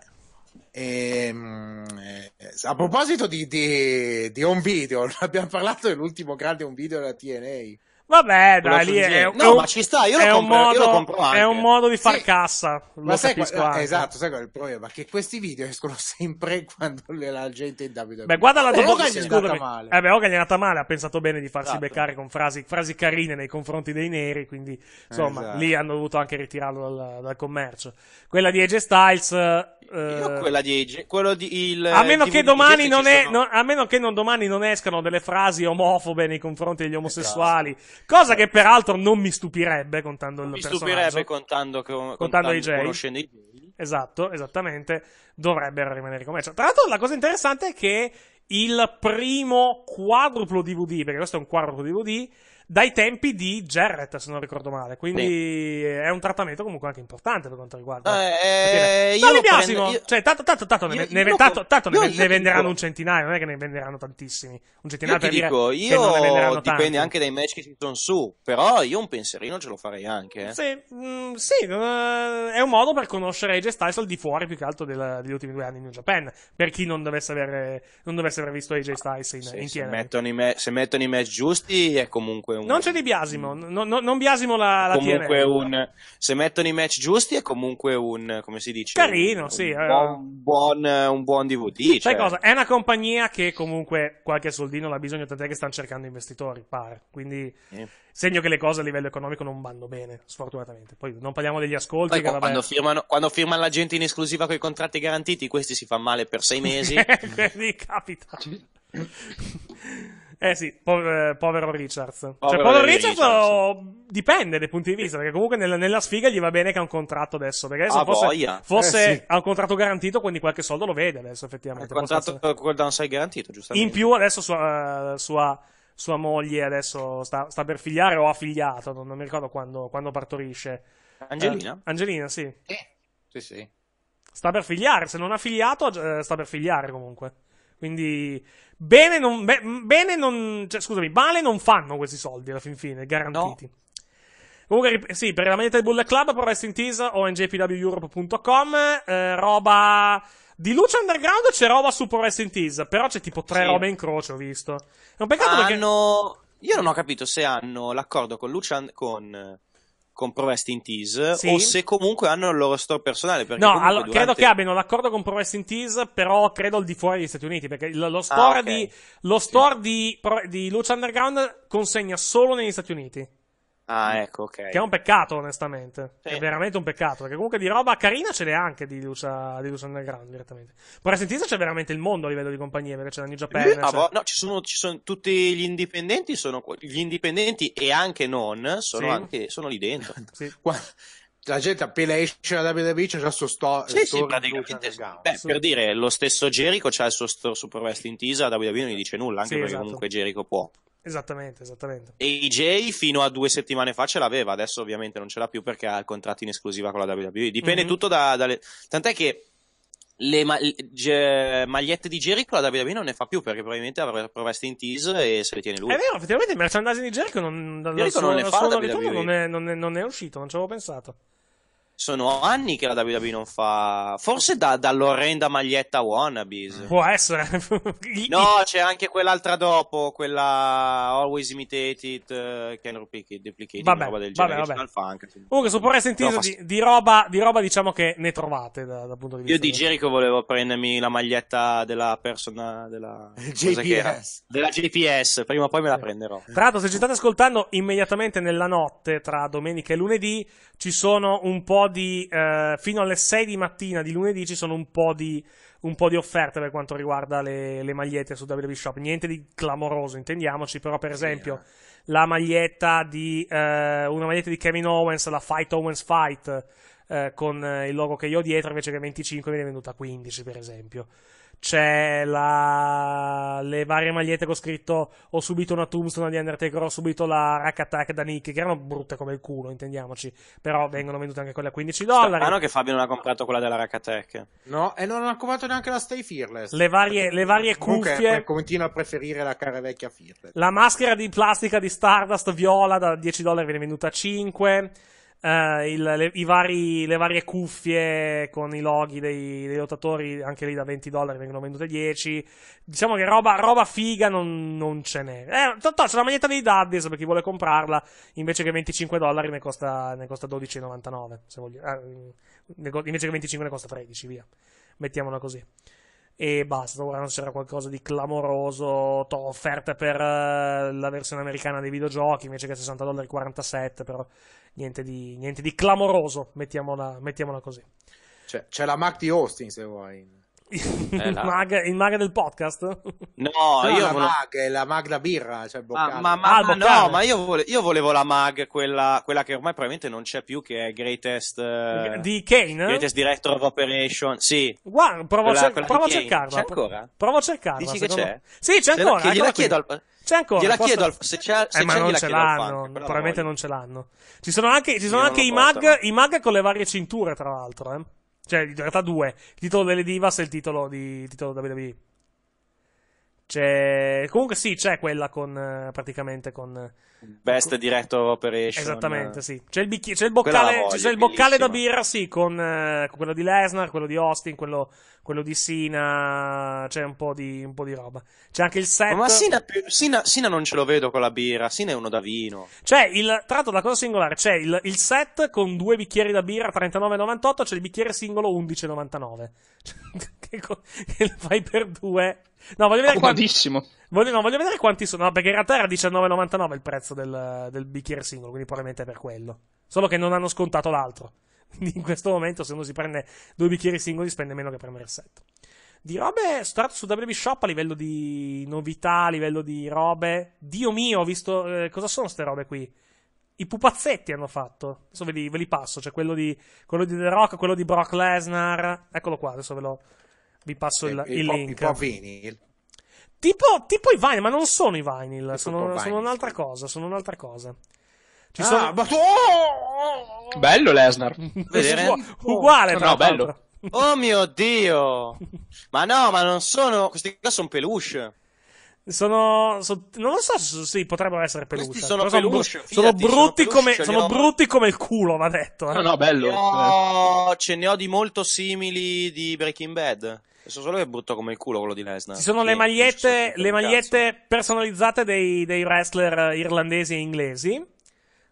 Ehm, eh, a proposito di, di, di, home video, abbiamo parlato dell'ultimo grande un video della TNA. Vabbè, dai, lì è, un, no, ma ci sta, io, lo, compro, modo, io lo compro anche. È un modo di far sì. cassa. Ma sai, qua, eh, esatto, sai qual è il problema? Che questi video escono sempre quando la gente è in WWE. Beh, guarda la dopo che scusami. Male. Eh beh, Hogan è andata male, ha pensato bene di farsi esatto. beccare con frasi, frasi, carine nei confronti dei neri, quindi insomma, esatto. lì hanno dovuto anche ritirarlo dal, dal commercio. Quella di AJ Styles eh, quella di AJ, quello di il, a meno che domani non, è, non, a meno che non domani non escano delle frasi omofobe nei confronti degli eh, omosessuali. Esatto Cosa che peraltro non mi stupirebbe contando il mi personaggio. Mi stupirebbe contando, con, contando, contando i Conoscendo i Jay. Esatto, esattamente. Dovrebbero rimanere come cioè, Tra l'altro la cosa interessante è che il primo quadruplo DVD, perché questo è un quadruplo DVD, dai tempi di Jarrett, se non ricordo male. Quindi sì. è un trattamento comunque anche importante per quanto riguarda. Eh, eh, ma mi piacciono. Io... Cioè, tanto, tanto, tanto, io, ne, io, tanto, tanto ne, ne venderanno dico... un centinaio, non è che ne venderanno tantissimi. Un centinaio per dico, dire io che dipende tanti. anche dai match che ci sono su, però io un pensierino ce lo farei anche. Eh. Sì, mh, mm, sì eh, è un modo per conoscere AJ Styles al di fuori più che altro del, degli ultimi due anni in New Japan, per chi non dovesse aver, non dovesse aver visto AJ Styles in, ah, sì, in TNA. Se mettono, i ma- se mettono i match giusti è comunque un... Non c'è di biasimo, mm. no, no, non biasimo la, la comunque TNL, un... Se mettono i match giusti è comunque un, come si dice? Carino, un, sì. Eh. Un, eh... buon, un, buon, DVD. Sai cioè. cosa? È una compagnia che comunque qualche soldino l'ha bisogno, tant'è che stanno cercando investitori, pare. Quindi... Eh. Segno che le cose a livello economico non vanno bene, sfortunatamente. Poi non parliamo degli ascolti. Poi, quando, vabbè... firmano, quando firmano la gente in esclusiva con i contratti garantiti, questi si fa male per sei mesi. Quindi capita. Eh sì, po- eh, povero Richards. Cioè, povero cioè, povero Richards, Richards. Oh, dipende dai punti di vista, perché comunque nella, nella sfiga gli va bene che ha un contratto adesso, perché adesso ah, fosse, fosse eh, sì. ha un contratto garantito, quindi qualche soldo lo vede adesso effettivamente. Il contratto con il downside garantito, giustamente. In più adesso sua, eh, sua, sua moglie adesso sta, sta, per figliare o ha figliato, non, non mi ricordo quando, quando partorisce. Angelina? Eh, Angelina, sì. sì, sì. Sta per figliare, se non ha figliato eh, sta per figliare comunque. Quindi, bene non, be, bene non cioè, scusami, male non fanno questi soldi alla fin fine, garantiti. No. Comunque, sì, per la manetta di Bullet Club, però rest in tease o njpweurope.com, eh, roba... Di Luce Underground c'è roba su Pro Wrestling Tease, però c'è tipo tre sì. robe in croce, ho visto. È un peccato hanno... perché... Io non ho capito se hanno l'accordo con Luce... con con Pro Wrestling Tees sì. o se comunque hanno il loro store personale. No, allo- durante... credo che abbiano l'accordo con Pro Wrestling Tees, però credo al di fuori degli Stati Uniti, perché lo, lo ah, store, ah, okay. di, lo store sì. di, di Lucha Underground consegna solo negli Stati Uniti. Ah, mm. ecco, ok. Che è un peccato, onestamente. Sì. È veramente un peccato. Perché comunque di roba carina ce n'è anche di Lusa, di Lusa Underground direttamente. Poi sentite c'è veramente il mondo a livello di compagnie, perché c'è la New Japan. L- ah, boh, no, ci sono, ci sono, tutti gli indipendenti, sono, gli indipendenti e anche non, sono, sì. anche, sono lì dentro. Sì. la gente appena esce da WWE c'è già il suo store sì, sì, praticamente beh, sì. per dire lo stesso Jericho c'ha il suo store Super in Tisa da WWE non gli dice nulla anche sì, perché esatto. comunque Jericho può Esattamente, esattamente. AJ fino a due settimane fa ce l'aveva, adesso ovviamente non ce l'ha più perché ha il contratto in esclusiva con la WWE. Dipende mm-hmm. tutto dalle... Tant'è che le ma- ge- magliette di Jericho la WWE non ne fa più perché probabilmente avrà provato in tease e se le tiene lui. È vero, effettivamente il merchandising di Jericho non, Jericho suo, non ne fa suo ritorno non, non, non, è uscito, non ci avevo pensato sono anni che la WWE non fa. Forse da, dall'orrenda maglietta Wannabes. Può essere. no, c'è anche quell'altra dopo, quella Always Imitated, uh, eh, Can Repeat, Duplicated, vabbè, roba del genere. Vabbè, Funk, Comunque, su Pro Sentito no, di, di, roba, di roba, diciamo che ne trovate da, punto di vista. Io di Jericho volevo prendermi la maglietta della persona della JPS. della JPS, prima o poi me la prenderò. Tra l'altro, se ci state ascoltando immediatamente nella notte, tra domenica e lunedì, ci sono un po' di. Eh, fino alle 6 di mattina di lunedì ci sono un po' di, un po di offerte per quanto riguarda le, le, magliette su WB Shop. Niente di clamoroso, intendiamoci, però, per esempio, sì, eh. la maglietta di. Eh, una maglietta di Kevin Owens, la Fight Owens Fight. Eh, con eh, il logo che io ho dietro invece che 25 viene venduta 15 per esempio c'è la... le varie magliette che ho scritto ho subito una tombstone di Undertaker ho subito la rack attack da Nick che erano brutte come il culo intendiamoci però vengono vendute anche quelle a 15 dollari strano che Fabio non ha comprato quella della rack attack no e non ha comprato neanche la Stay Fearless le varie, le varie cuffie continua a preferire la cara vecchia Fearless la maschera di plastica di Stardust viola da 10 dollari viene venduta a 5 eh, il, le, vari, le, varie cuffie con i loghi dei, dei, lottatori, anche lì da 20 dollari vengono vendute 10. Diciamo che roba, roba figa non, non, ce n'è. Eh, Tanto c'è la maglietta dei Daddies per chi vuole comprarla, invece che 25 dollari ne costa, ne costa 12,99. Se voglio, eh, invece che 25 ne costa 13, via. Mettiamola così e basta. Ora non c'era qualcosa di clamoroso, to- offerte per uh, la versione americana dei videogiochi invece che 60 dollari 47, però niente di, niente di clamoroso, mettiamola, mettiamola così. C'è, c'è la Mac di Austin se vuoi. Eh, il, la... mag, il mag del podcast? No, no io la volevo... mag, la mag da birra, cioè ah, ma, ma, ah, ma no, ma io, vole... io, volevo la mag, quella, quella, che ormai probabilmente non c'è più, che è Greatest... Eh, di Kane? Greatest Director of Operation, sì. Guarda, provo, quella, quella provo a cercarla. C'è ancora? Provo a cercarla. Dici secondo... che c'è? Sì, c'è ancora. Che gliela chiedo al... C'è ancora. Gliela posso... chiedo al... se c'è, eh, se eh, c'è non ce l'hanno. Fan, probabilmente non ce l'hanno. Ci sono anche, ci sono anche i, mag, i mag con le varie cinture, tra l'altro. Eh. Cioè, in realtà due. Il titolo delle Divas e il titolo di il titolo WWE. C'è... Comunque sì, c'è quella con eh, praticamente con... Best eh, Director Operation. Esattamente, sì. C'è il, bicchi- c'è il boccale, voglio, c'è il boccale da birra, sì, con, con, eh, quello di Lesnar, quello di Austin, quello, quello di Sina. C'è un po' di, un po' di, roba. C'è anche il set. Ma Sina, Sina, Sina, non ce lo vedo con la birra. Sina è uno da vino. C'è il. Tra l'altro, la cosa singolare, c'è il, il set con due bicchieri da birra 39,98. C'è il bicchiere singolo 11,99. che, co- che lo fai per due. No, voglio vedere Quanti... Voglio, no, voglio vedere quanti sono. No, perché in realtà era 19,99 il prezzo del, del bicchiere singolo, quindi probabilmente è per quello. Solo che non hanno scontato l'altro. Quindi in questo momento, se uno si prende due bicchieri singoli, spende meno che per il set. Di robe, start su WB Shop a livello di novità, a livello di robe. Dio mio, ho visto. Eh, cosa sono queste robe qui? I pupazzetti hanno fatto. Adesso ve li, ve li passo. C'è cioè quello quello di The Rock, quello di Brock Lesnar. Eccolo qua, adesso ve lo vi passo il, eh, il, il po- link. Po- vinyl. Tipo, tipo, i vinyl, ma non sono i vinyl, sono, vinyl. sono, un'altra cosa, sono un'altra cosa. Ci ah, sono... ma... Bello Lesnar. Uguale, tra no, bello. Oh mio dio! Ma no, ma non sono. Questi qua sono peluche. Sono, sono, non lo so, sì, potrebbero essere peluche. Sono, boh, peluche, sono, bru- sono, brutti, sono peluche, come, sono brutti come il culo, va detto. Eh. No, no, bello. No, ce ne ho di molto simili di Breaking Bad. Penso solo che è brutto come il culo quello di Lesnar. Ci sono le magliette, le magliette personalizzate dei, dei, wrestler irlandesi e inglesi.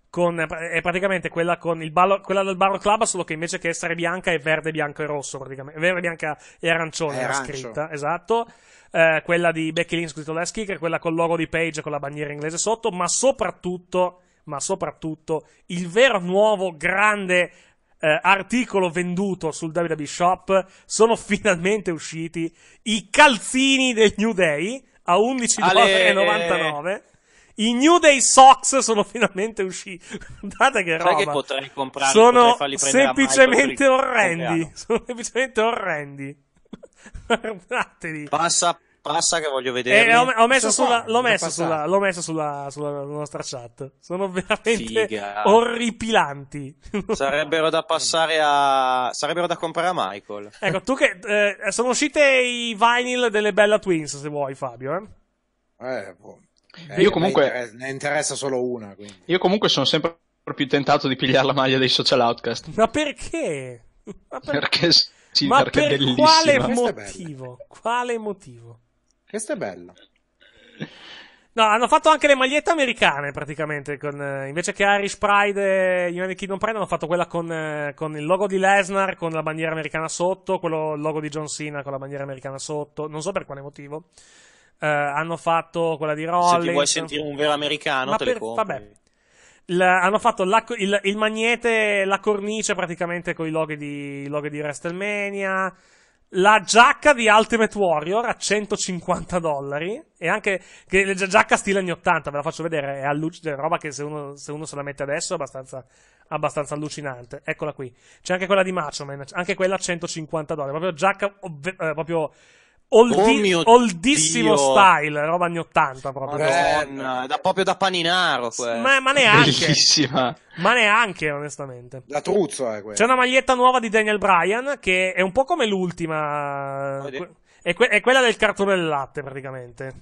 Con, è praticamente quella, con il ballo, quella del Barro Club, solo che invece che essere bianca è verde, bianco e rosso, praticamente. Verde, bianca e arancione era scritta, esatto. Eh, quella di Becky Lynch, scritto Last Kicker, quella col logo di Page con la bandiera inglese sotto, ma soprattutto ma soprattutto il vero nuovo grande eh, articolo venduto sul WWE Shop, sono finalmente usciti i calzini del New Day a 11,99$. I New Day Socks sono finalmente usciti. Guardate che roba. che potrei comprare Sono potrei semplicemente orrendi. Sono semplicemente orrendi. Guardateli. Passa passa che voglio vedere. Eh, ho, ho, l'ho, messo sulla, l'ho messo sulla, sulla, nostra chat. Sono veramente Figa. orripilanti. Sarebbero da passare a. Sarebbero da comprare a Michael. Ecco, tu che. Eh, sono uscite i vinyl delle Bella Twins, se vuoi, Fabio. Eh, eh boh. Eh, io comunque. Ne interessa, solo una. Quindi. Io comunque sono sempre più tentato di pigliare la maglia dei social outcast. Ma perché? Ma per... perché sì, ma perché per quale motivo? Quale motivo? Questa è bella. No, hanno fatto anche le magliette americane praticamente. Con, eh, invece che Irish Pride e eh, United Kingdom Pride, hanno fatto quella con, eh, con, il logo di Lesnar con la bandiera americana sotto, quello il logo di John Cena con la bandiera americana sotto. Non so per quale motivo. Eh, hanno fatto quella di Rollins. Se ti vuoi sentire un vero americano, Ma te per, Vabbè. La, hanno fatto la, il, il, magnete, la cornice praticamente con i loghi di, di WrestleMania la giacca di Ultimate Warrior a 150 dollari e anche che la giacca stile anni 80 ve la faccio vedere è alluc- roba che se uno, se uno, se la mette adesso è abbastanza, abbastanza allucinante eccola qui c'è anche quella di Macho Man anche quella a 150 dollari proprio giacca eh, proprio Oldi- oh oldissimo Dio. style, roba anni 80 proprio. Madonna, da, proprio da paninaro. Ma, ma, neanche. Bellissima. Ma neanche, onestamente. La truzzo è eh, quella. C'è una maglietta nuova di Daniel Bryan che è un po' come l'ultima. è, que- è, quella del cartone del latte, praticamente.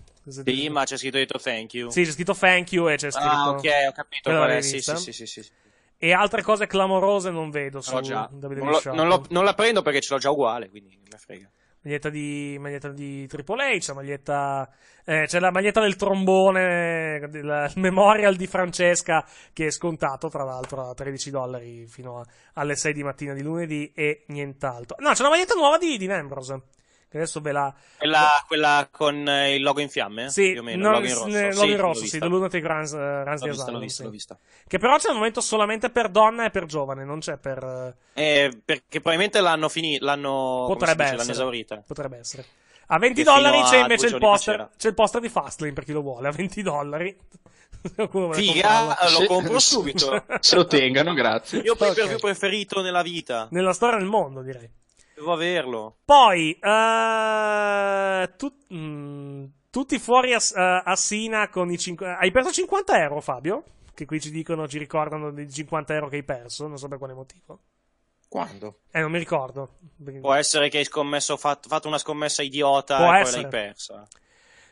Prima c'è scritto dito thank you. Sì, c'è scritto thank you e c'è scritto. Ah, ok, ho capito qual è. Sì, sì, sì, sì. sì. E altre cose clamorose non vedo. Su no, non, lo, non, lo, non, la prendo perché ce l'ho già uguale, quindi mi frega maglietta di, maglietta di Triple H, la maglietta, eh, c'è la maglietta del trombone, il memorial di Francesca, che è scontato tra l'altro a 13 dollari fino a, alle 6 di mattina di lunedì e nient'altro. No, c'è una maglietta nuova di, di Ambrose che adesso ve la... Quella, quella con il logo in fiamme? Eh? Sì, più o meno, non, il logo in rosso, logo sì, in rosso, sì, dell'Lunatic Runs, uh, Runs l'ho vista, l'ho vista, l'ho vista. Che però c'è al momento solamente per donna e per giovane, non c'è per... Eh, eh perché probabilmente l'hanno finita, l'hanno... Potrebbe dice, essere. L'hanno esaurita. Potrebbe essere. A 20 dollari c'è invece il poster, c'è il poster di Fastlane per chi lo vuole, a 20 dollari. Figa, lo compro subito. Se lo tengano, grazie. Io ho okay. il mio preferito nella vita. Nella storia del mondo, direi. Devo averlo. Poi, uh, tu, mh, mm, tutti fuori a, uh, a Sina con i 50... Hai perso 50 euro, Fabio? Che qui ci dicono, ci ricordano dei 50 euro che hai perso, non so per quale motivo. Quando? Eh, non mi ricordo. Può essere che hai scommesso, fatto, fatto una scommessa idiota Può e essere. poi l'hai persa.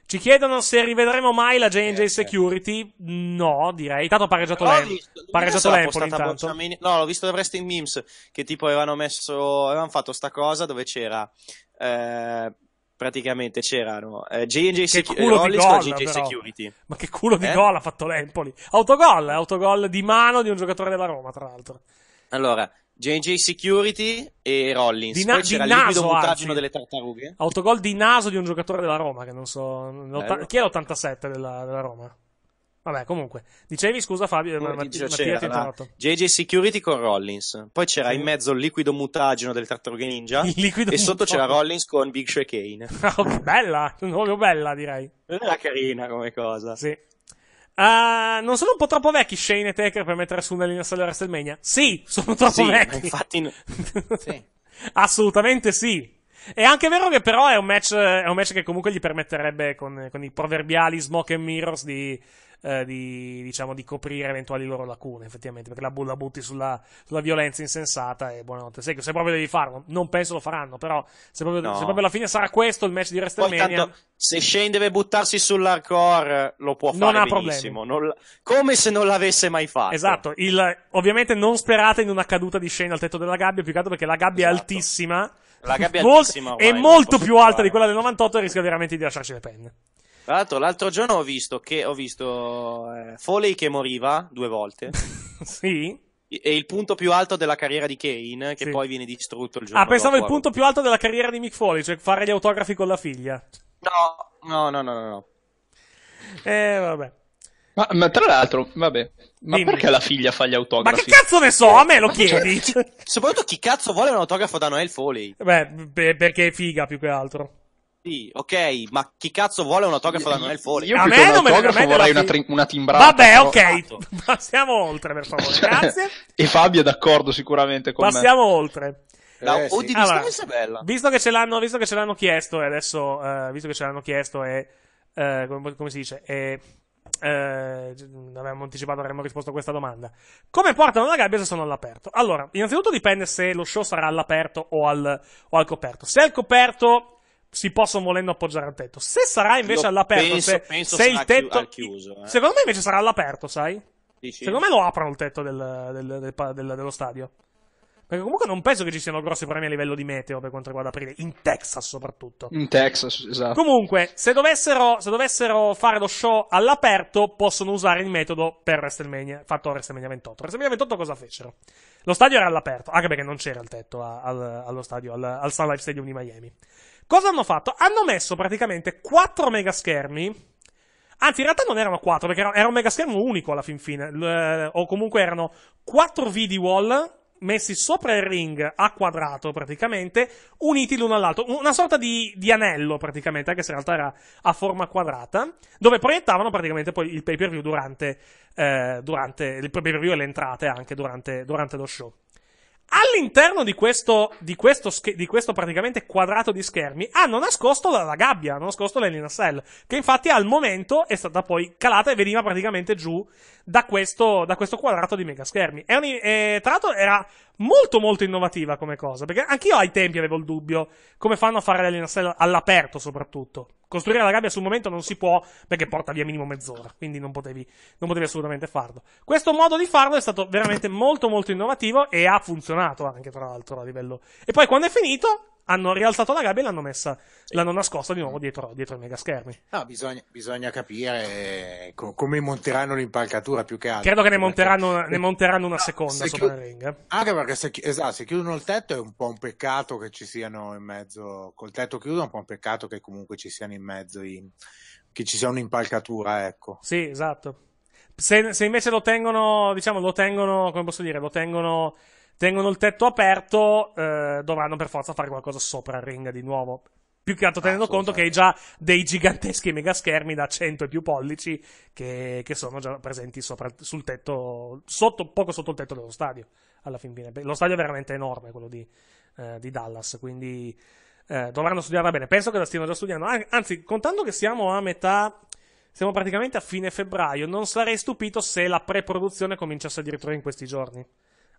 Ci chiedono se rivedremo mai la JJ eh, eh, Security. No, direi. Intanto ha pareggiato l'Empoli. Pareggiato l'Empoli intanto. No, l'ho visto da Wrestling Memes che tipo avevano messo, avevano fatto sta cosa dove c'era eh, praticamente c'erano eh, J&J Secu- Security eh, Security. Ma che culo di eh? gol ha fatto l'Empoli. Autogol, autogol di mano di un giocatore della Roma, tra l'altro. Allora, J.J. Security e Rollins. Di, na- Poi c'era di naso, mutageno delle tartarughe. Autogol di naso di un giocatore della Roma, che non so. Chi è l'87 della, della Roma? Vabbè, comunque. Dicevi, scusa Fabio, ma, ma, c'era, ma, JJ Security con Rollins. Poi c'era sì. in mezzo il liquido mutageno delle tartarughe ninja. Il liquido e sotto c'era Rollins con Big Show e Kane. bella! Proprio bella, direi. Era carina come cosa. Sì. Uh, non sono un po' troppo vecchi Shane e Taker per mettere su una linea solare a WrestleMania? Sì, sono troppo sì, vecchi. Infatti, no. sì. assolutamente sì. È anche vero che però è un match, è un match che comunque gli permetterebbe con, con i proverbiali smoke and mirrors di, eh, di, diciamo, di, coprire eventuali loro lacune, effettivamente, perché la, bulla butti sulla, sulla, violenza insensata e buonanotte. Se, se, proprio devi farlo, non penso lo faranno, però se proprio, no. se proprio alla fine sarà questo il match di WrestleMania... Poi, tanto, se Shane deve buttarsi sull'hardcore, lo può fare non benissimo. Non, come se non l'avesse mai fatto. Esatto, il, ovviamente non sperate in una caduta di Shane al tetto della gabbia, più che altro perché la gabbia esatto. è altissima. La gabbia è altissima. Ormai, è molto più alta di quella del 98 e rischia veramente di lasciarci le penne. Tra l'altro, l'altro giorno ho visto che ho visto eh, Foley che moriva due volte. sì. E il punto più alto della carriera di Kane, che sì. poi viene distrutto il ah, giorno. Ah, pensavo dopo, il punto più alto della carriera di Mick Foley, cioè fare gli autografi con la figlia. No, no, no, no, no. Eh, vabbè. Ma, ma, tra l'altro, vabbè, ma Dimmi. perché la figlia fa gli autografi? Ma che cazzo ne so? A me lo cioè, chiedi. Cioè, soprattutto chi cazzo vuole un autografo da Noel Foley? Beh, beh, perché è figa più che altro. Sì, ok, ma chi cazzo vuole un autografo da Daniel Fuori? Io a me non me ne vorrei una, tri- una timbrata. Vabbè, ok, passiamo esatto. oltre per favore, cioè, grazie. e Fabio è d'accordo sicuramente con passiamo me. Passiamo oltre. La eh, sì. allora, visto che ce l'hanno, visto che ce l'hanno chiesto e adesso, uh, visto che ce l'hanno chiesto e, uh, come, come, si dice, e, uh, eh, avevamo anticipato, avremmo risposto a questa domanda. Come portano la gabbia se sono all'aperto? Allora, innanzitutto dipende se lo show sarà all'aperto o al, o al coperto. Se al coperto si possono volendo appoggiare al tetto. Se sarà invece Lo all'aperto, penso, se, penso se il tetto. Chiuso, eh. Secondo me invece sarà all'aperto, sai? Dici? Secondo me lo aprono il tetto del, del, del, dello stadio. Perché comunque non penso che ci siano grossi problemi a livello di meteo per quanto riguarda aprile, in Texas soprattutto. In Texas, esatto. Comunque, se dovessero, se dovessero fare lo show all'aperto, possono usare il metodo per WrestleMania, fatto WrestleMania 28. WrestleMania 28 cosa fecero? Lo stadio era all'aperto, anche perché non c'era il tetto a, al, allo stadio, al, al Sun Life Stadium di Miami. Cosa hanno fatto? Hanno messo praticamente 4 megaschermi. Anzi, in realtà non erano 4, perché era un megaschermo unico alla fin fine. L- eh, o comunque erano 4 video wall messi sopra il ring a quadrato praticamente, uniti l'uno all'altro, una sorta di, di, anello praticamente, anche se in realtà era a forma quadrata, dove proiettavano praticamente poi il pay per view durante, eh, durante il pay per view e le entrate anche durante, durante lo show. All'interno di questo, di questo, di questo praticamente quadrato di schermi hanno nascosto la, la gabbia, hanno nascosto l'Elina Cell, che infatti al momento è stata poi calata e veniva praticamente giù da questo, da questo quadrato di mega schermi. È un, è, tra l'altro era molto molto innovativa come cosa, perché anch'io ai tempi avevo il dubbio come fanno a fare l'Elina Cell all'aperto soprattutto costruire la gabbia sul momento non si può perché porta via minimo mezz'ora, quindi non potevi, non potevi assolutamente farlo. Questo modo di farlo è stato veramente molto molto innovativo e ha funzionato anche tra l'altro a livello... E poi quando è finito hanno rialzato la gabbia e l'hanno messa, sì. l'hanno nascosta di nuovo dietro, dietro i megaschermi. No, ah, bisogna, bisogna capire eh, co- come monteranno l'impalcatura più che altro. Credo che ne monteranno, ne eh, monteranno una no, seconda se sopra chiud- il ring. Anche perché se, esatto, se chiudono il tetto è un po' un peccato che ci siano in mezzo, col tetto chiuso è un po' un peccato che comunque ci siano in mezzo, i, che ci sia un'impalcatura, ecco. Sì, esatto. Se, se invece lo tengono, diciamo, lo tengono, come posso dire, lo tengono tengono il tetto aperto, eh, dovranno per forza fare qualcosa sopra il ring di nuovo. Più che altro tenendo conto che hai già dei giganteschi mega schermi da 100 e più pollici che, che sono già presenti sopra, sul tetto, sotto, poco sotto il tetto dello stadio, alla fin fine. Lo stadio è veramente enorme, quello di, eh, di Dallas, quindi eh, dovranno studiarla bene. Penso che la stiano già studiando. Anzi, contando che siamo a metà, siamo praticamente a fine febbraio, non sarei stupito se la pre-produzione cominciasse addirittura in questi giorni.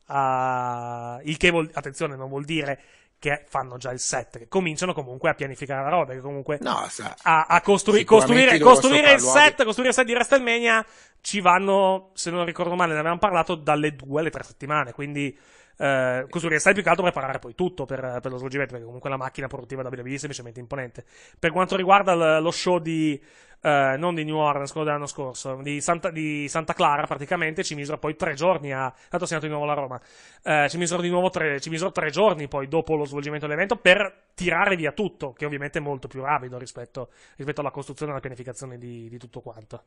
Uh, il che vuol, attenzione, non vuol dire che fanno già il set, che cominciano comunque a pianificare la roba, che comunque no, sa, a, a costrui, costruire, costruire il set, costruire il set di WrestleMania ci vanno, se non ricordo male, ne avevamo parlato, dalle due alle tre settimane, quindi eh, così resta più che altro preparare poi tutto per, per, lo svolgimento, perché comunque la macchina produttiva da WWE è semplicemente imponente. Per quanto riguarda l- lo show di, eh, non di New Orleans, quello dell'anno scorso, di Santa, di Santa Clara praticamente, ci misero poi tre giorni a, tanto andato di nuovo la Roma, eh, ci, misero di nuovo tre, ci misero tre giorni poi dopo lo svolgimento dell'evento per tirare via tutto, che ovviamente è molto più rapido rispetto, rispetto alla costruzione e alla pianificazione di, di tutto quanto.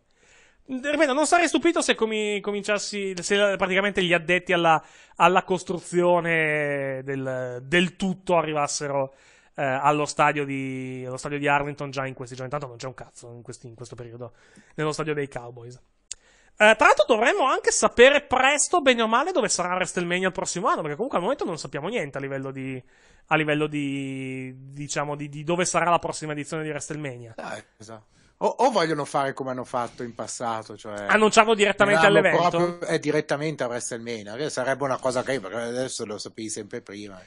Ripeto, non sarei stupito se comi- cominciassi, se eh, praticamente gli addetti alla, alla costruzione del, del, tutto arrivassero eh, allo, stadio di, allo, stadio di, Arlington già in questi giorni. Intanto non c'è un cazzo in, questi, in questo periodo nello stadio dei Cowboys. Eh, tra l'altro dovremmo anche sapere presto, bene o male, dove sarà WrestleMania il prossimo anno, perché comunque al momento non sappiamo niente a livello di, a livello di diciamo, di, di dove sarà la prossima edizione di WrestleMania. Ah, esatto. O, o, vogliono fare come hanno fatto in passato, cioè annunciarlo direttamente all'evento? Proprio, eh, direttamente a WrestleMania, che sarebbe una cosa che perché adesso lo sapevi sempre prima.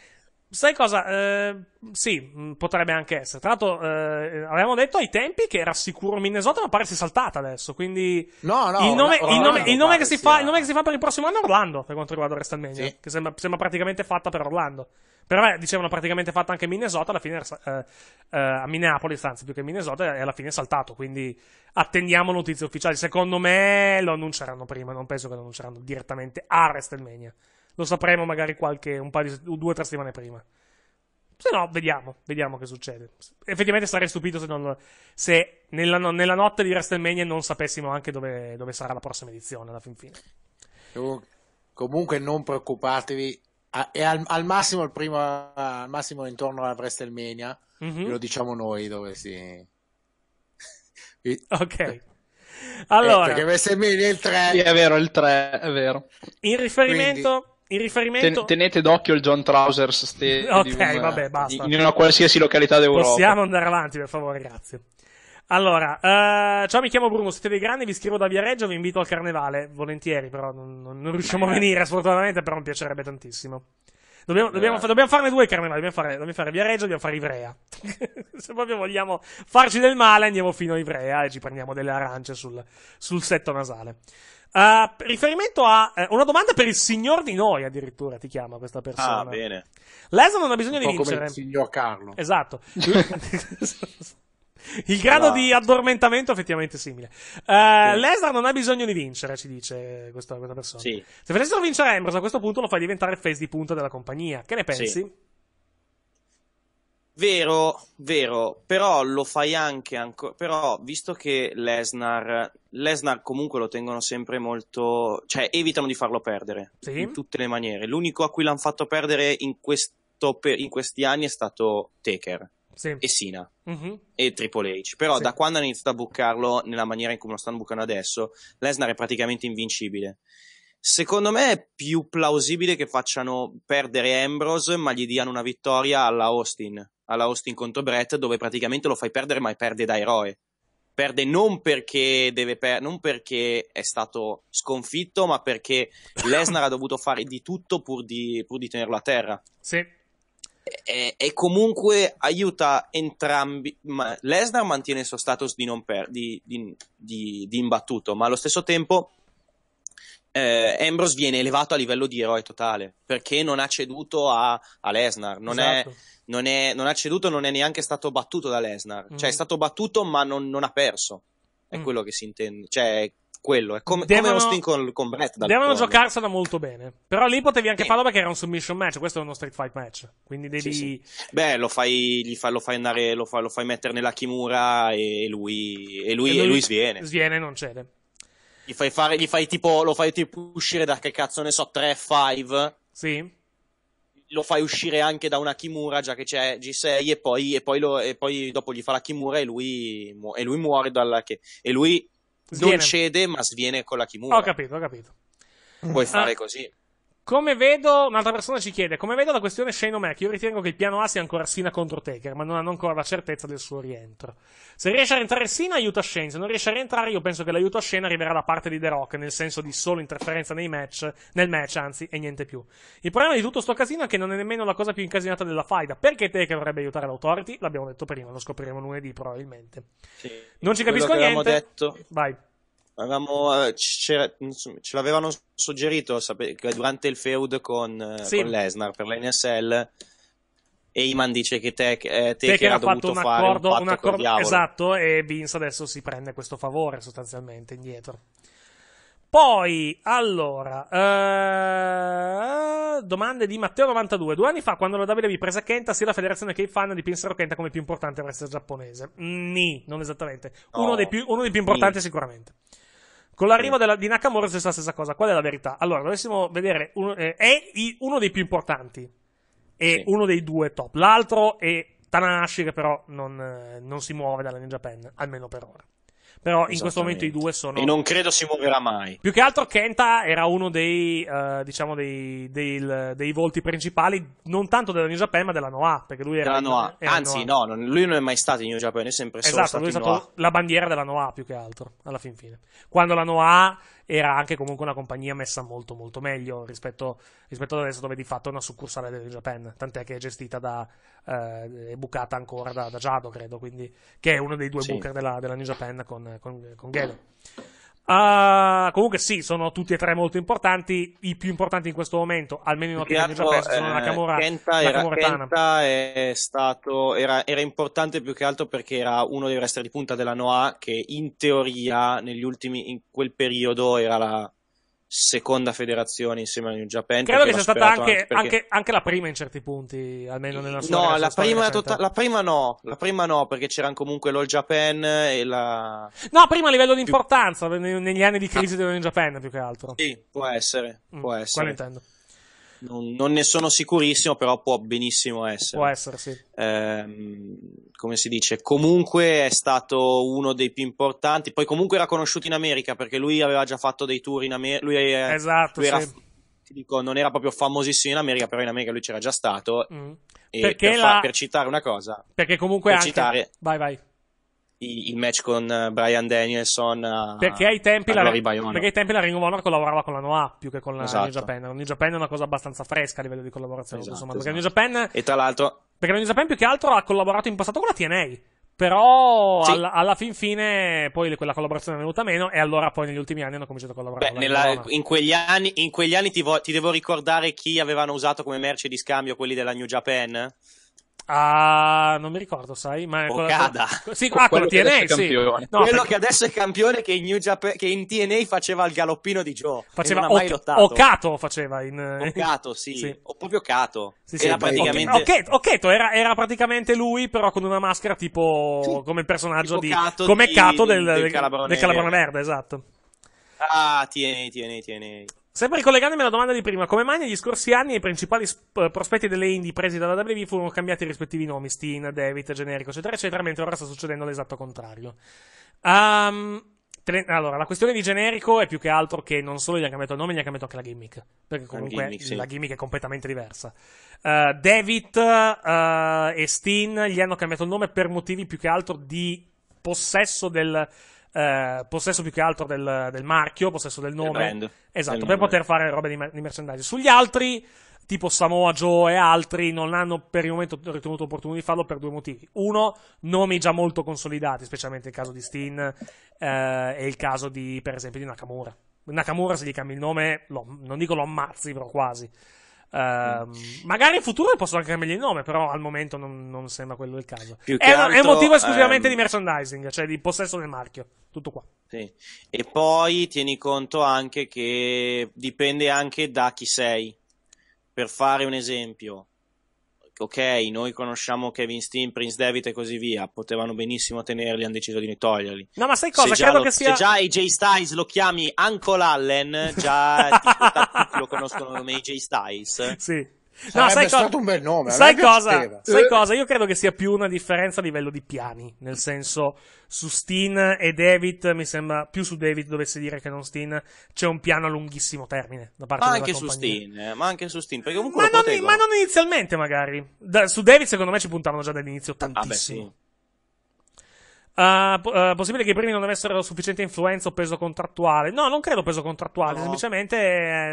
Sai cosa? Eh, sì, mm, potrebbe anche essere. Tra l'altro, eh, avevamo detto ai tempi che era sicuro Minnesota, ma pare sia saltata adesso. Quindi, no, no, il nome, no, il nome, il nome che si fa, il nome che si fa per il prossimo anno è Orlando. Per quanto riguarda WrestleMania, sì. che sembra, sembra praticamente fatta per Orlando però me, eh, dicevano praticamente fatta anche Minnesota, alla fine eh, eh, Minneapolis, anzi più che Minnesota, e alla fine è saltato. Quindi attendiamo notizie ufficiali. Secondo me lo annunceranno prima, non penso che lo annunceranno direttamente a WrestleMania. Lo sapremo magari qualche, un paio di, due o tre settimane prima. Se no, vediamo, vediamo che succede. Effettivamente sarei stupito se, non, se nella, nella, notte di WrestleMania non sapessimo anche dove, dove sarà la prossima edizione alla fin fine. Comunque non preoccupatevi, è al, al, massimo il primo, al massimo intorno alla WrestleMania, mm-hmm. lo diciamo noi dove si... ok. Allora, eh, perché WrestleMania è il 3. Sì, è vero, il 3, è vero. In riferimento... Quindi... In riferimento... Tenete d'occhio il John Trousers Stadium ok, vabbè, basta. in una qualsiasi località d'Europa. Possiamo andare avanti, per favore, grazie. Allora, uh, ciao, mi chiamo Bruno, siete dei grandi, vi scrivo da Viareggio, vi invito al carnevale, volentieri, però non, non, non riusciamo a eh. venire, sfortunatamente, però mi piacerebbe tantissimo. Dobbiamo, eh. dobbiamo, eh. dobbiamo farne due carnevali, dobbiamo fare, dobbiamo fare Viareggio, dobbiamo fare Ivrea. Se proprio vogliamo farci del male, andiamo fino a Ivrea e ci prendiamo delle arance sul, sul setto nasale. Uh, riferimento a uh, una domanda per il signor di noi, addirittura ti chiama questa persona. Ah, bene. L'ESA non ha bisogno Un di vincere. Come il signor Carlo. Esatto. Il grado no. di addormentamento effettivamente simile. Uh, sì. Lesnar non ha bisogno di vincere, ci dice questa, questa persona. Sì. Se facessero vincere Ambrose a questo punto lo fai diventare face di punta della compagnia. Che ne pensi? Sì. Vero, vero, però lo fai anche ancora. Però visto che Lesnar, Lesnar comunque lo tengono sempre molto. cioè evitano di farlo perdere sì. in tutte le maniere. L'unico a cui l'hanno fatto perdere in, questo, in questi anni è stato Taker sì. e Sina mm-hmm. e Triple H. Però sì. da quando hanno iniziato a buccarlo nella maniera in cui lo stanno bucando adesso, Lesnar è praticamente invincibile. Secondo me è più plausibile che facciano perdere Ambrose, ma gli diano una vittoria alla Austin, alla Austin contro Brett, dove praticamente lo fai perdere, ma perde da eroe. Perde non perché, per- non perché è stato sconfitto, ma perché Lesnar ha dovuto fare di tutto pur di, pur di tenerlo a terra. Sì e, e, comunque aiuta entrambi. Ma Lesnar mantiene il suo status di, per, di, di, di, imbattuto, ma allo stesso tempo eh, Ambrose viene elevato a livello di eroe totale perché non ha ceduto a, a Lesnar, non, esatto. non, non, ha ceduto, non è neanche stato battuto da Lesnar, mm. cioè è mm-hmm. stato battuto ma non, non ha perso. È mm. quello che si intende, cioè quello. È come, devono, come lo Sting con, con Brett. Devono giocarsela molto bene. Però lì potevi anche farlo perché era un submission match. Questo è uno street fight match. Quindi devi. Sì, sì. Beh, lo fai, fa, lo fai andare, lo, fa, lo fai mettere nella Kimura e lui, e lui, e lui, e lui sviene. Sviene e non cede. Gli fai, fare, gli fai tipo, lo fai tipo uscire da che cazzo ne so, 3-5. Sì lo fai uscire anche da una Kimura, già che c'è G6, e poi, e poi, lo, e poi dopo gli fa la Kimura e lui, e lui muore dalla che. E lui Sviene. Non cede, ma sviene con la Kimura. Ho capito, ho capito. Puoi ah. fare così. Come vedo, un'altra persona ci chiede, come vedo la questione Shane O'Mac, io ritengo che il piano A sia ancora Sina contro Taker, ma non hanno ancora la certezza del suo rientro. Se riesce a rientrare Sina, aiuta Shane, se non riesce a rientrare, io penso che l'aiuto a Shane arriverà da parte di The Rock, nel senso di solo interferenza nei match, nel match anzi, e niente più. Il problema di tutto sto casino è che non è nemmeno la cosa più incasinata della faida, perché Taker dovrebbe aiutare l'Authority? L'abbiamo detto prima, lo scopriremo lunedì probabilmente. Sì, non ci capisco niente. Detto... Vai avevamo, eh, ce l'avevano suggerito sape, durante il feud con, eh, sì. con Lesnar per l'NSL. Eyman dice che Tech, eh, Tech, Tech era dovuto un accordo, fare un, un accordo esatto e Vince adesso si prende questo favore sostanzialmente indietro. Poi, allora, eh, domande di Matteo92. Due anni fa, quando la Davide vi prese Kenta, sia la federazione che i fan dipinsero Kenta come più importante wrestler giapponese. Ni, non esattamente. Uno, no, dei, più, uno dei più importanti ni. sicuramente. Con l'arrivo della, di Nakamura è la stessa cosa. Qual è la verità? Allora, dovessimo vedere, un, eh, è i, uno dei più importanti e sì. uno dei due top. L'altro è Tanahashi, che però non, eh, non si muove dalla Ninja Pen, almeno per ora. Però in questo momento i due sono. E non credo si muoverà mai. Più che altro, Kenta era uno dei, uh, diciamo, dei, dei, dei, volti principali, non tanto della New Japan, ma della Noah. Perché lui era. Della Noah. Era Anzi, Noah. no, lui non è mai stato in New Japan, è sempre esatto, stato. Esatto, lui è stato Noah. la bandiera della Noah, più che altro, alla fin fine. Quando la Noah era anche comunque una compagnia messa molto molto meglio rispetto, rispetto ad adesso dove di fatto è una succursale del Japan, tant'è che è gestita da, eh, è bucata ancora da, da Giado credo, quindi, che è uno dei due sì. booker della, della New Japan con, con, con Gedo. Uh, comunque sì, sono tutti e tre molto importanti. I più importanti in questo momento, almeno in ottica di Press, sono Nakamura, eh, Kenta Nakamura era, Kenta è stato, era, era, importante più che altro perché era uno dei wrestler di punta della Noah che in teoria negli ultimi, in quel periodo era la, seconda federazione insieme a New Japan. Credo che sia stata anche, perché... anche, anche, la prima in certi punti, almeno nella sua No, la prima, tota- la prima, no, la prima no, perché c'erano comunque l'All Japan e la... No, prima a livello di importanza, più... negli anni di crisi ah. della New Japan più che altro. Sì, può essere, può mm, essere. Qua intendo non, non, ne sono sicurissimo, però può benissimo essere. Può essere, sì. Eh, come si dice, comunque è stato uno dei più importanti. Poi comunque era conosciuto in America perché lui aveva già fatto dei tour in America. Lui, esatto, lui sì. era, dico, non era proprio famosissimo in America, però in America lui c'era già stato. Mm. perché per, la... fa- per citare una cosa, perché comunque per anche... citare... Vai, vai il match con eh, Brian Danielson perché ai tempi, la, perché ai tempi la Ring of Honor collaborava con la Noah più che con la esatto. New Japan la New Japan è una cosa abbastanza fresca a livello di collaborazione esatto, insomma, esatto. Japan, e tra l'altro perché la New Japan più che altro ha collaborato in passato con la TNA però sì. alla, alla, fin fine poi quella collaborazione è venuta meno e allora poi negli ultimi anni hanno cominciato a collaborare. Beh, nella, in quegli anni, in quegli anni ti, vo- ti, devo ricordare chi avevano usato come merce di scambio quelli della New Japan. Ah, non mi ricordo, sai? Ma è Okada. Ah, con... Sì, qua quello con TNA, sì. No, quello perché... che adesso è campione che in, New Japan, che in TNA faceva il galoppino di Joe. Faceva o- mai Okato faceva in... Okato, sì. sì. O proprio Kato. Sì, sì, era beh, praticamente... Okato, Okato era, era, praticamente lui, però con una maschera tipo... Sì. Come personaggio tipo di... Kato come Kato di, del, del, del Calabrone Verde, esatto. Ah, TNA, TNA, TNA. Sempre ricollegandomi alla domanda di prima, come mai negli scorsi anni i principali sp- eh, prospetti delle indie presi dalla WWE furono cambiati i rispettivi nomi, Steen, David, generico, eccetera, eccetera, mentre ora sta succedendo l'esatto contrario? Um, ehm, te- allora, la questione di generico è più che altro che non solo gli hanno cambiato il nome, gli hanno cambiato anche la gimmick, perché comunque la gimmick, sì. la gimmick è completamente diversa. Uh, David uh, e Steen gli hanno cambiato il nome per motivi più che altro di possesso del eh, possesso più che altro del, del marchio, possesso del nome. Esatto, del per nome. poter fare robe di, di merchandising. Sugli altri, tipo Samoa Joe e altri non hanno per il momento ritenuto opportuno di farlo per due motivi. Uno, nomi già molto consolidati, specialmente il caso di Steen eh, e il caso di, per esempio, di Nakamura. Nakamura, se gli cambi il nome, lo, non dico lo ammazzi, però quasi. Ehm, mm. magari in futuro posso anche cambiare il nome, però al momento non, non sembra quello il caso. È, altro, è, un motivo ehm... di merchandising, cioè di possesso del marchio. Tutto qua. Sì. E poi tieni conto anche che dipende anche da chi sei. Per fare un esempio, ok, noi conosciamo Kevin Steen, Prince David e così via, potevano benissimo tenerli, hanno deciso di toglierli. No, ma sai cosa? Se Credo lo, che sia... Se già AJ Styles lo chiami Uncle Allen, già tutti lo conoscono come AJ Styles. Sì. No, sai stato un bel nome. Sai cosa? Sai eh. cosa? Io credo che sia più una differenza a livello di piani, nel senso su Steen e David, mi sembra più su David dovesse dire che non Steen, c'è un piano a lunghissimo termine da parte ma anche compagnia. su Steen, eh, ma anche su Steen, perché comunque ma, non, ma non, inizialmente magari. Da, su David secondo me ci puntavano già dall'inizio tantissimo. Ah, beh, sì. Uh, uh, possibile che i primi non avessero sufficiente influenza o peso contrattuale? No, non credo peso contrattuale, no. semplicemente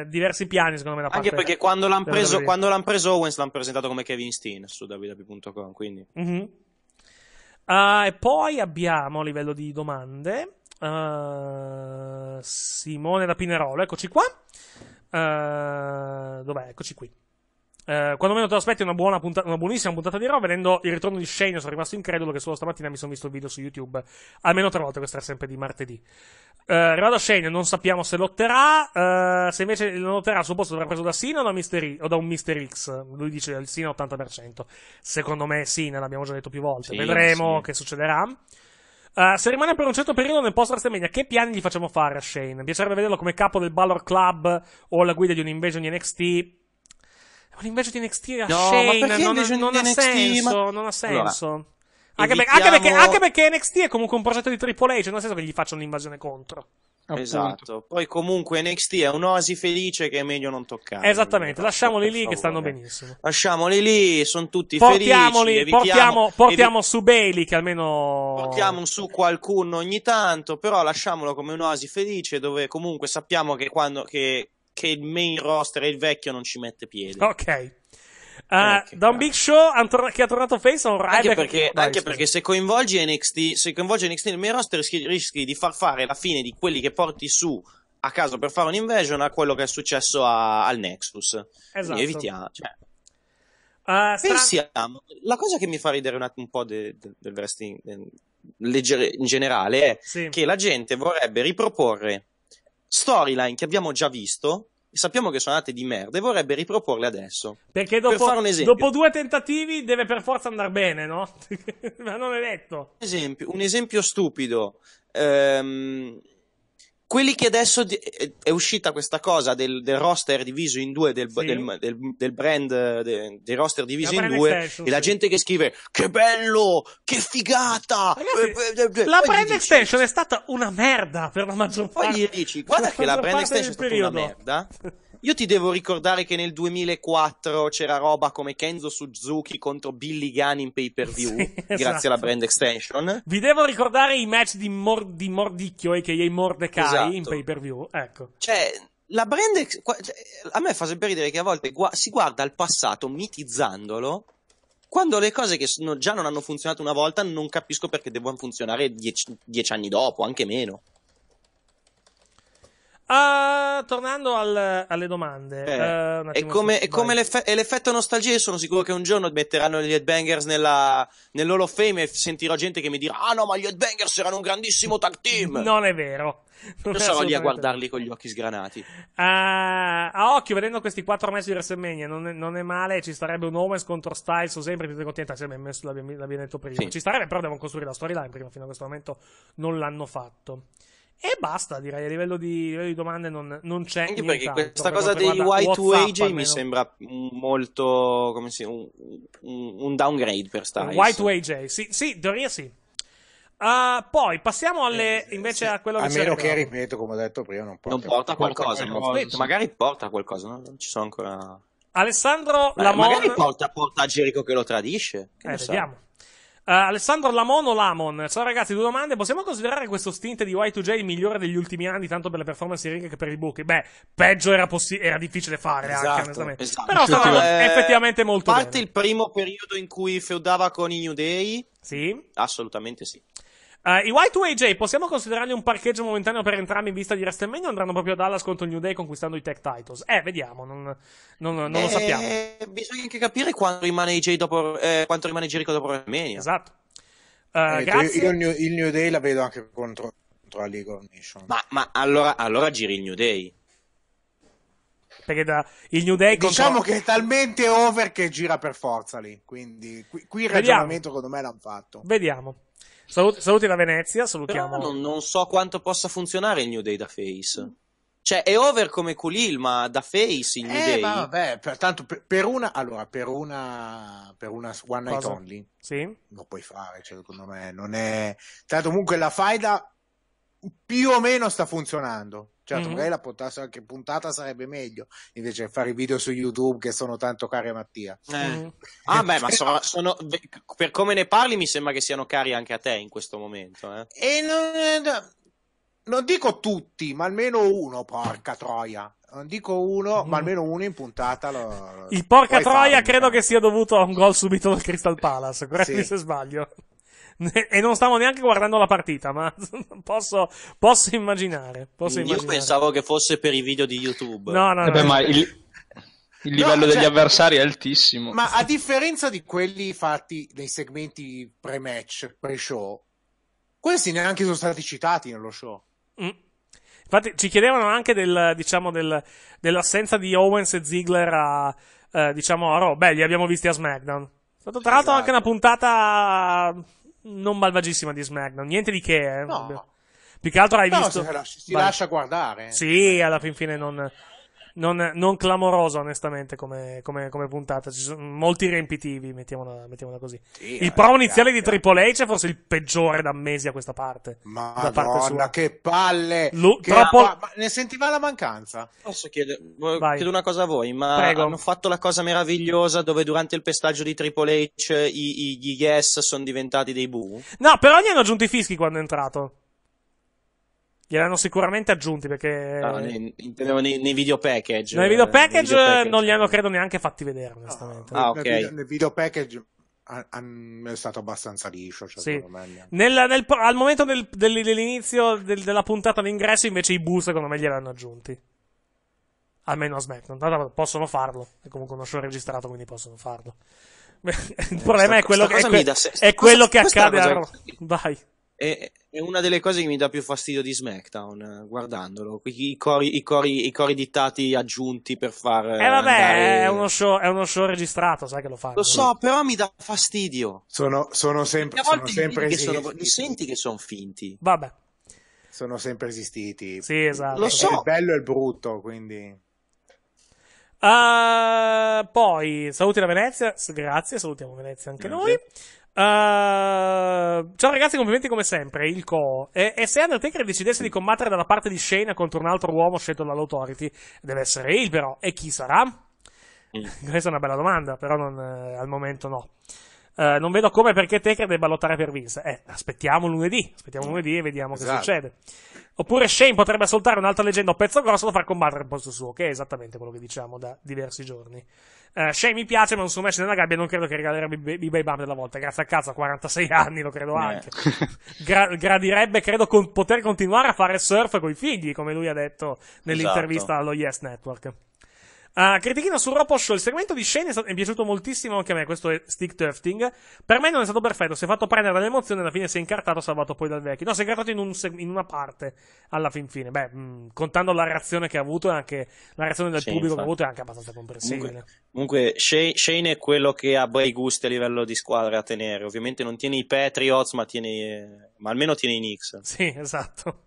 eh, diversi piani, secondo me, da parte Anche perché quando l'hanno preso, quando l'han preso Owens l'hanno presentato come Kevin Steen su www.com, quindi... Mm-hmm. Uh, e poi abbiamo a livello di domande uh, Simone da Pinerolo, eccoci qua. Uh, dov'è? Eccoci qui. Eh, quando meno te lo aspetti, una, buona punta- una buonissima puntata di Raw. Vedendo il ritorno di Shane, sono rimasto incredulo che solo stamattina mi sono visto il video su YouTube. Almeno tre volte, questa è sempre di martedì. Eh, arrivato a Shane, non sappiamo se lotterà. Eh, se invece lo lotterà, al suo posto sarà preso da Sina o da, Mystery, o da un Mister X. Lui dice il Sina 80%. Secondo me, Sina, l'abbiamo già detto più volte. Sì, Vedremo sì. che succederà. Uh, se rimane per un certo periodo nel post WrestleMania, che piani gli facciamo fare a Shane? Mi piacerebbe vederlo come capo del Ballor Club o la guida di un invasion di NXT. L'invece di NXT a no, Shane non, non, ha NXT, senso, ma... non, ha senso, allora, anche, evitiamo... anche, perché, anche, perché, NXT è comunque un progetto di Triple H, non ha senso che gli facciano l'invasione contro. Appunto. Esatto. Poi comunque NXT è un'oasi felice che è meglio non toccare. Esattamente, lasciamoli lì che stanno benissimo. Lasciamoli lì, sono tutti portiamoli, felici. Evitiamo, portiamo, portiamo evi... su Bailey che almeno... Portiamo su qualcuno ogni tanto, però lasciamolo come un'oasi felice dove comunque sappiamo che quando... Che che il main roster e il vecchio non ci mette piede. Ok. Uh, eh, da un Big Show antor- che ha tornato face a un Ryback anche perché, Dai, anche perché se, coinvolgi NXT, se coinvolgi NXT nel main roster rischi, rischi di far fare la fine di quelli che porti su a caso per fare un'invasion a quello che è successo a, al Nexus. Esatto. Quindi evitiamo. Cioè. Uh, Pensiamo, stran- la cosa che mi fa ridere un, attimo, un po' de, de, del wrestling de, leggere, in generale è sì. che la gente vorrebbe riproporre storyline che abbiamo già visto sappiamo che sono andate di merda e vorrebbe riproporle adesso. Perché dopo, per fare un esempio. dopo due tentativi deve per forza andare bene, no? Ma non è detto. Esempio, un esempio stupido. Ehm, quelli che adesso eh, è uscita questa cosa del, del roster diviso in due del, sì. del, del brand dei roster divisi in due stesso, e sì. la gente che scrive che bello che figata Ragazzi, eh, eh, la brand extension dici, è stata una merda per la maggior parte poi gli dici guarda che la brand extension è stata una merda Io ti devo ricordare che nel 2004 c'era roba come Kenzo Suzuki contro Billy Gunn in pay per view, sì, grazie esatto. alla brand extension. Vi devo ricordare i match di, Mor- di Mordicchio, a.k.a. Mordecai, esatto. in pay per view. Ecco. Cioè, la brand. Ex- cioè, a me fa sempre ridere che a volte gu- si guarda al passato mitizzandolo. Quando le cose che sono, già non hanno funzionato una volta, non capisco perché devono funzionare dieci, dieci anni dopo, anche meno. Ah. Uh tornando al, alle domande, eh, uh, eh, e come, e come l'eff- l'effetto nostalgia, io sono sicuro che un giorno metteranno gli Headbangers nella, nell'Hall of Fame e sentirò gente che mi dirà: Ah, no, ma gli Headbangers erano un grandissimo tag team. non è vero. Non io sarò lì a guardarli con gli occhi sgranati. Uh, a occhio, vedendo questi quattro match di WrestleMania, non è, non è male. Ci starebbe un Owens contro Styles. Sono sempre più contenta. Se messo, l'abbiamo detto prima. Sì. Ci starebbe, però, devono costruire la storyline. Prima, fino a questo momento, non l'hanno fatto. E basta, direi, a livello di, a livello di domande non, non c'è Anche perché questa cosa dei Y2AJ mi sembra molto, come si un, un downgrade per Styles. Y2AJ, sì, sì, in teoria sì. Uh, poi passiamo alle, eh, invece sì, a quello che A meno che, ripeto, come ho detto prima, non porta, non porta qualcosa. qualcosa detto, sì. Magari porta qualcosa, no? non ci sono ancora... Alessandro Lamont... Magari porta, porta a Jericho che lo tradisce. Che eh, vediamo. Sa? Uh, Alessandro Lamono Lamon, ciao ragazzi, due domande. Possiamo considerare questo stint di Y2J il migliore degli ultimi anni, tanto per le performance in ring che per i book? Beh, peggio era, possi- era difficile fare, esatto, anche Esatto. Però stava cioè, eh, effettivamente molto parte bene. parte il primo periodo in cui feudava con i New Day? Sì. Assolutamente sì. Uh, I White to AJ, possiamo considerarli un parcheggio momentaneo per entrambi in vista di WrestleMania o andranno proprio a Dallas contro il New Day conquistando i Tech Titles? Eh, vediamo, non, non, non eh, lo sappiamo. Bisogna anche capire quanto rimane, AJ dopo, eh, quanto rimane Jericho dopo WrestleMania. Esatto. Uh, grazie. Io, io, il, New, Day la vedo anche contro, contro la League of Nations. Ma, ma allora, allora giri il New Day perché da, il New Day diciamo che è talmente over che gira per forza lì quindi qui, qui il ragionamento secondo me l'hanno fatto vediamo Saluti, saluti da Venezia, salutiamo. Non, non, so quanto possa funzionare il New Day da Face. Cioè, è over come Kulil, ma da Face il New eh, Day. Ma vabbè, per, tanto per, per, una, allora, per una, per una One Cosa? Night Only, sì. lo puoi fare, cioè, secondo me, non è... Tanto comunque la faida più o meno sta funzionando. Certo, mm-hmm. magari la portasse anche puntata sarebbe meglio invece di fare i video su YouTube che sono tanto cari a Mattia. Eh. Mm-hmm. Ah, beh, ma sono, sono, per come ne parli, mi sembra che siano cari anche a te in questo momento. Eh. E non, eh, non dico tutti, ma almeno uno, porca troia. Non dico uno, mm. ma almeno uno in puntata. Lo, Il porca troia farmi. credo che sia dovuto a un gol subito dal Crystal Palace. Correttami sì. se sbaglio. e non stavo neanche guardando la partita, ma posso, posso immaginare. Posso Io immaginare. pensavo che fosse per i video di YouTube. No, no, eh no. ma il, il livello no, cioè, degli cioè, avversari è altissimo. Ma a differenza di quelli fatti nei segmenti pre-match, pre-show, questi neanche sono stati citati nello show. Mm. Infatti, ci chiedevano anche del, diciamo, del, dell'assenza di Owens e Ziggler a, eh, diciamo, a Raw. Beh, li abbiamo visti a SmackDown. È stata tra l'altro esatto. anche una esatto. puntata non malvagissima di SmackDown, niente di che, eh. No. Più che altro hai Però visto. Si, si lascia guardare. Sì, alla fin fine non non, non clamorosa onestamente come, come, come, puntata, ci sono molti riempitivi, mettiamola, mettiamola così. Sì, il eh, pro iniziale di Triple H è forse il peggiore da mesi a questa parte. Madonna, da parte sua. che palle! Lu- che troppo... ah, ma ne sentiva la mancanza? Posso chiedere, una cosa a voi, ma Prego. hanno fatto la cosa meravigliosa dove durante il pestaggio di Triple H i, i, gli yes sono diventati dei boo? No, però gli hanno aggiunto i fischi quando è entrato. Gliel'hanno sicuramente aggiunti perché. no, nei, intendevo nei, nei, video package. Nei video eh, package, video non li hanno credo neanche fatti vedere, onestamente. Ah, ah ok. Nel, nel video package è stato abbastanza liscio. Cioè sì. nel, nel, al momento del, del, dell'inizio del, della puntata d'ingresso, invece, i bu secondo me gliel'hanno aggiunti. Almeno a SmackDown. Tanto possono farlo. È comunque uno show registrato, quindi possono farlo. Il eh, problema sta, è quello, che, è, è quello cosa, che accade a Vai. È, è, una delle cose che mi dà più fastidio di SmackDown, guardandolo. I cori, i cori, i cori dittati aggiunti per far. Eh, vabbè, andare... è, uno show, è, uno show, registrato, sai che lo fanno. Lo so, però mi dà fastidio. Sono, sono sempre. Sono sempre che sono, li senti che sono finti. Vabbè. Sono sempre esistiti. Sì, esatto. Lo so. Il bello e il brutto, quindi. Uh, poi saluti da Venezia, grazie, salutiamo Venezia anche grazie. noi. Uh, ciao ragazzi, complimenti come sempre. Il co. E, e, se Undertaker decidesse di combattere dalla parte di Shane contro un altro uomo scelto dall'Authority, deve essere il però. E chi sarà? Mm. Questa è una bella domanda, però non, eh, al momento no. Uh, non vedo come perché Taker debba lottare per Vince. Eh, aspettiamo lunedì. Aspettiamo mm. lunedì e vediamo esatto. che succede. Oppure Shane potrebbe assoltare un'altra leggenda o pezzo grosso da far combattere al posto suo, che è esattamente quello che diciamo da diversi giorni. Uh, eh, Shea mi piace, ma non sono messo nella gabbia e non credo che regalerebbe b Bam della volta. Grazie a cazzo, a 46 anni, lo credo eh. anche. Gra- gradirebbe, credo, con- poter continuare a fare surf con i figli, come lui ha detto esatto. nell'intervista esatto. allo Yes Network. Uh, critichino su Show. il segmento di Shane è, stato, è piaciuto moltissimo anche a me, questo è stick tufting. Per me non è stato perfetto, si è fatto prendere dall'emozione, alla fine si è incartato, salvato poi dal vecchio. No, si è incartato in, un, in una parte, alla fin fine. Beh, mh, mm, contando la reazione che ha avuto e anche la reazione del sì, pubblico infatti. che ha avuto è anche abbastanza comprensibile. Comunque, comunque Shane, è quello che ha bei gusti a livello di squadra a tenere. Ovviamente non tiene i Patriots, ma, tiene, ma almeno tiene i Knicks. Sì, esatto.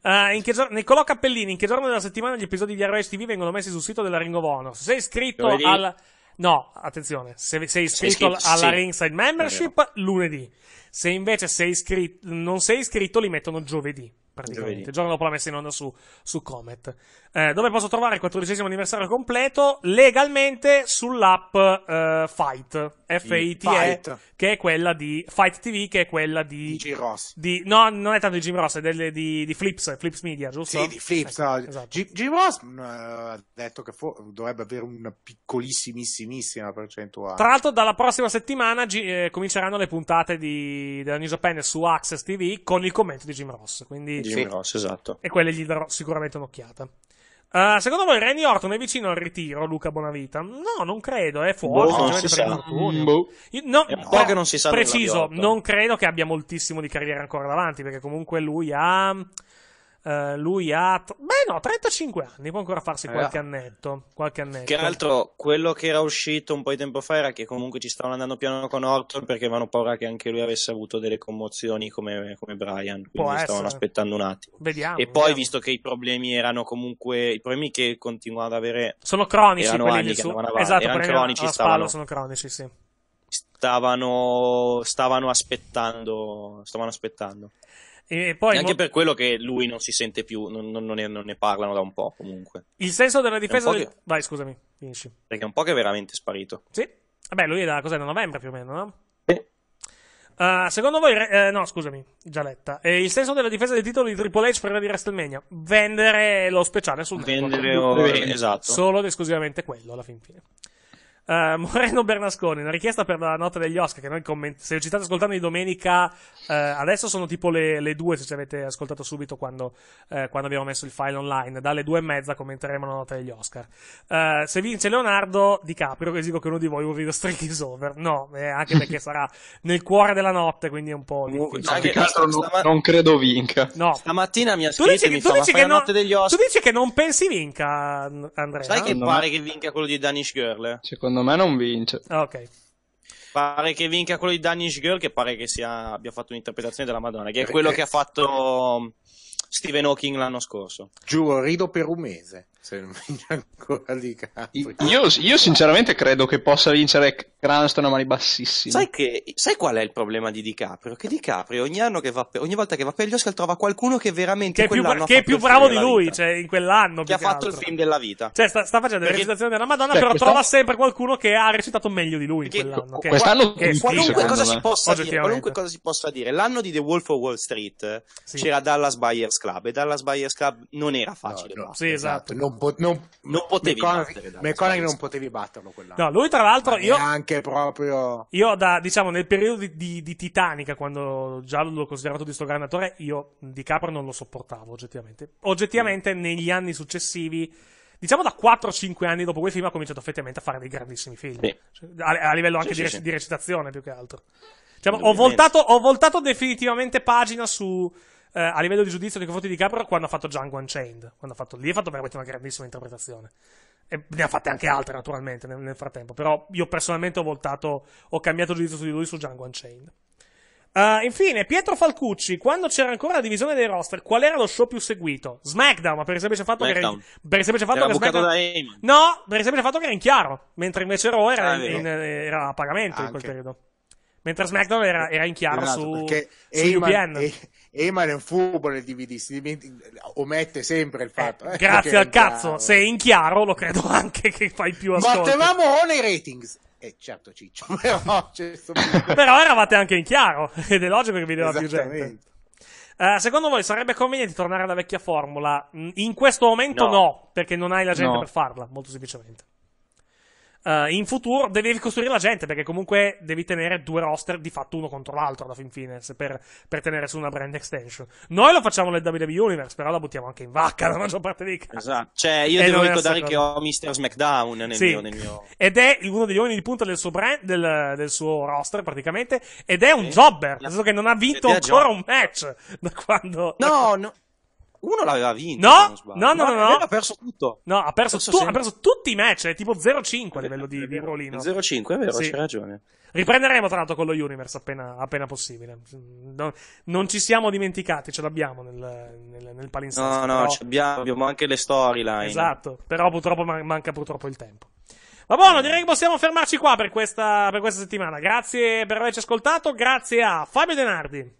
Uh, eh, gior- Niccolò Cappellini, in che giorno della settimana gli episodi di Arrow TV vengono messi sul sito della Ring of Honor? Sei iscritto Dovedì. al... No, attenzione, se sei iscritto, sei alla sì. Ringside Membership, lunedì. Se invece sei iscritto, non sei iscritto, li mettono giovedì praticamente, il giorno dopo la messa in onda su, su Comet, eh, dove posso trovare il 14 anniversario completo legalmente sull'app eh, Fight, F-I-T-E, che è quella di Fight TV, che è quella di... di Jim Ross. Di, no, non è tanto di Jim Ross, è delle, di, di Flips, Flips Media, giusto? Sì, di Flips. Ecco, no. esatto. Jim, Jim Ross mm, eh, ha detto che fo- dovrebbe avere una piccolissimissimissima percentuale. Tra l'altro dalla prossima settimana gi- eh, cominceranno le puntate di, della New Japan su Access TV con il commento di Jim Ross, quindi di Jimmy sì. Ross, esatto. E quelle gli darò sicuramente un'occhiata. Uh, secondo voi Randy Orton è vicino al ritiro, Luca Bonavita? No, non credo, eh, boh, boh. è fuori. Boh, non si sa. Boh. Io, no, un po' che non si sa. Preciso, non credo che abbia moltissimo di carriera ancora davanti, perché comunque lui ha eh, lui ha, t- beh no, 35 anni, può ancora farsi eh, qualche, allora. annetto, qualche annetto. Che altro, quello che era uscito un po' di tempo fa era che comunque ci stavano andando piano con Orton perché avevano paura che anche lui avesse avuto delle commozioni come, come Brian, quindi può stavano essere. aspettando un attimo. Vediamo, e poi, vediamo. visto che i problemi erano comunque, i problemi che continuava ad avere... Sono cronici, erano quelli anni su... avanti, esatto, erano cronici, stavano... sono cronici, sì. Stavano, stavano aspettando, stavano aspettando. E poi anche mo- per quello che lui non si sente più, non, non, ne, non, ne, parlano da un po' comunque. Il senso della difesa... Del... Che... Vai, scusami, finisci. Perché è un po' che è veramente sparito. Sì. Vabbè, lui è da, cos'è, da novembre più o meno, no? Eh. Uh, secondo voi, eh, no, scusami, già letta. Eh, il senso della difesa dei titoli di Triple H prima di WrestleMania? Vendere lo speciale sul Vendere network. Vendere, esatto. Solo ed esclusivamente quello alla fin fine. Uh, Moreno Bernasconi, una richiesta per la nota degli Oscar che noi comment- se ci state ascoltando di domenica, uh, adesso sono tipo le, le, due se ci avete ascoltato subito quando, uh, quando, abbiamo messo il file online, dalle due e mezza commenteremo la nota degli Oscar. se vince Leonardo Di Caprio, che dico che uno di voi un video streak is over, no, eh, anche perché sarà nel cuore della notte, quindi è un po'... difficile. Anche altro non, non credo vinca. No. Stamattina mi ha scritto tu dici, che, tu dici che non, Tu dici che non pensi vinca, Andrea? Sai che no? pare che vinca quello di Danish Girl? Secondo secondo me non vince. Ah, ok. Pare che vinca quello di Danish Girl, che pare che sia, abbia fatto un'interpretazione della Madonna, che è eh, quello eh. che ha fatto um, Stephen Hawking l'anno scorso. Giuro, rido per un mese se non vince ancora di Io, io, sinceramente credo che possa vincere Cranston a mani bassissime. Sai, che, sai qual è il problema di DiCaprio? Che DiCaprio ogni, anno che va, ogni volta che va per gli Oscar trova qualcuno che veramente che è più, bra- che è più bravo di lui, cioè in quell'anno. Che ha fatto altro. il film della vita. Cioè sta, sta facendo perché... le recitazioni della Madonna, cioè, però quest'anno... trova sempre qualcuno che ha recitato meglio di lui in quell'anno. Che, quest'anno che, qualunque, cosa si possa dire, qualunque cosa si possa dire. L'anno di The Wolf of Wall Street sì. c'era Dallas Buyers Club e Dallas Buyers Club non era facile. No, no, sì, esatto. esatto non non, non, non potevi McConaughey, battere McConaughey non potevi batterlo quell'anno. No, lui tra l'altro io anche proprio Io da diciamo nel periodo di, di, di Titanica quando già l'ho considerato distorganatore, io di Capra non lo sopportavo oggettivamente. Oggettivamente mm. negli anni successivi Diciamo da 4-5 anni dopo quel film ha cominciato effettivamente a fare dei grandissimi film. Sì. Cioè, a, a, livello anche sì, di, sì, di recitazione più che altro. Diciamo, ho, voltato, ho voltato definitivamente pagina su, eh, a livello di giudizio nei confronti di Capra quando ha fatto Django Unchained. Quando ha fatto lì ha fatto veramente una grandissima interpretazione. E ne ha fatte anche altre, naturalmente, nel, nel frattempo. Però io personalmente ho voltato, ho cambiato giudizio su di lui su Django Unchained. Uh, infine, Pietro Falcucci, quando c'era ancora la divisione dei roster, qual era lo show più seguito? SmackDown, ma per il semplice fatto Smackdown. che era, per il semplice fatto era che SmackDown... No, per il semplice fatto che era in chiaro, mentre invece Raw era, ah, in, in, eh, era a pagamento Anche. in quel periodo. Mentre SmackDown era, era in chiaro esatto, su, perché su Eman, UPN. E, Eman è un furbo nel DVD, si dimentica, omette sempre il eh, fatto. Eh, grazie al cazzo, chiaro. se è in chiaro lo credo anche che fai più ascolti. Battevamo o nei ratings. Eh, certo Ciccio, però, però eravate anche in chiaro ed è logico che vedeva più gente. Uh, secondo voi sarebbe conveniente tornare alla vecchia formula? Mm, in questo momento no, no perché non hai la gente no. per farla, molto semplicemente. Eh, in futuro devi ricostruire la gente perché comunque devi tenere due roster di fatto uno contro l'altro alla fin fine per, per, tenere su una brand extension. Noi lo facciamo nel WWE Universe, però la buttiamo anche in vacca la maggior parte dei casi. Esatto. Cioè, io e devo ricordare che ho Mr. SmackDown nel, sì. mio, nel mio... Ed è uno degli uomini di punta del suo, brand, del, del suo roster praticamente ed è un sì. jobber, nel senso che non ha vinto ancora gioco. un match da quando... No, da... no uno l'aveva vinto. No, no, no, no, no. Ha perso tutto. No, ha perso, tu, ha perso tutti i match. È tipo 0-5 a eh, livello di, di eh, Rolino. 0-5, è vero, sì. c'hai ragione. Riprenderemo, tra l'altro, con lo Universe appena, appena possibile. Non, non, ci siamo dimenticati, ce l'abbiamo nel, nel, nel palinsesto. No, no, però... abbiamo, abbiamo anche le storyline. Esatto, però purtroppo manca purtroppo il tempo. Va buono, mm. direi che possiamo fermarci qua per questa, per questa settimana. Grazie per averci ascoltato, grazie a Fabio Denardi.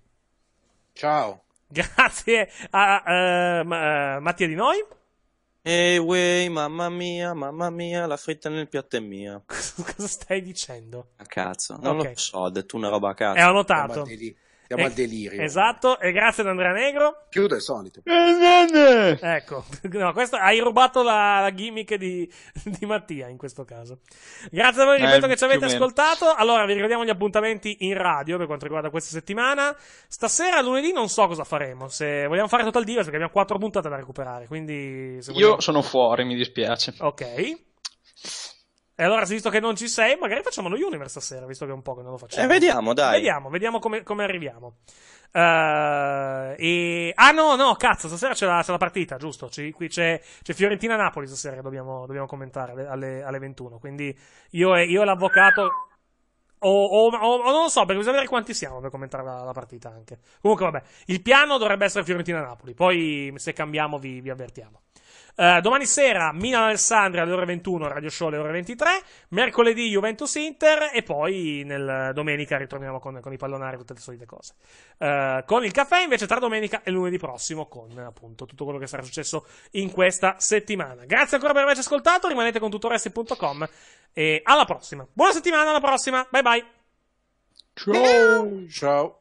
Ciao. Grazie a uh, eh, uh, eh, Mattia Di Noi. Hey mamma mia, mamma mia, la fritta nel piatto è mia. Cosa stai dicendo? A cazzo, non okay. lo so, ho detto una roba a cazzo. E ho notato. Roba siamo eh, al delirio. Esatto, e grazie ad Andrea Negro. Più del solito. ecco, no, questo, hai rubato la, la gimmick di, di, Mattia in questo caso. Grazie a voi, ripeto, eh, che ci avete ascoltato. Allora, vi ricordiamo gli appuntamenti in radio per quanto riguarda questa settimana. Stasera, lunedì, non so cosa faremo. Se vogliamo fare Total Divas, perché abbiamo quattro puntate da recuperare. Quindi, vogliamo... Io sono fuori, mi dispiace. Ok. E allora, visto che non ci sei, magari facciamo lo Universe stasera, visto che è un po' che non lo facciamo. Eh, vediamo, dai. Vediamo, vediamo come, come arriviamo. Uh, e... Ah no, no, cazzo, stasera c'è la, c'è la partita, giusto? C'è, qui c'è, c'è Fiorentina-Napoli stasera che dobbiamo, dobbiamo commentare alle, alle, 21. Quindi io e, io e l'avvocato... O, o, o, o, non lo so, perché bisogna vedere quanti siamo per commentare la, la, partita anche. Comunque vabbè, il piano dovrebbe essere Fiorentina-Napoli. Poi se cambiamo vi, vi avvertiamo. Eh, domani sera Milan-Alessandria alle ore 21, Radio Show alle ore 23. Mercoledì Juventus-Inter. E poi nel, domenica ritorniamo con, con i pallonari, tutte le solite cose. Uh, con il caffè invece tra domenica e lunedì prossimo con appunto tutto quello che sarà successo in questa settimana. Grazie ancora per averci ascoltato. Rimanete con tutoresti.com e alla prossima. Buona settimana, alla prossima. Bye bye. Ciao. Ciao.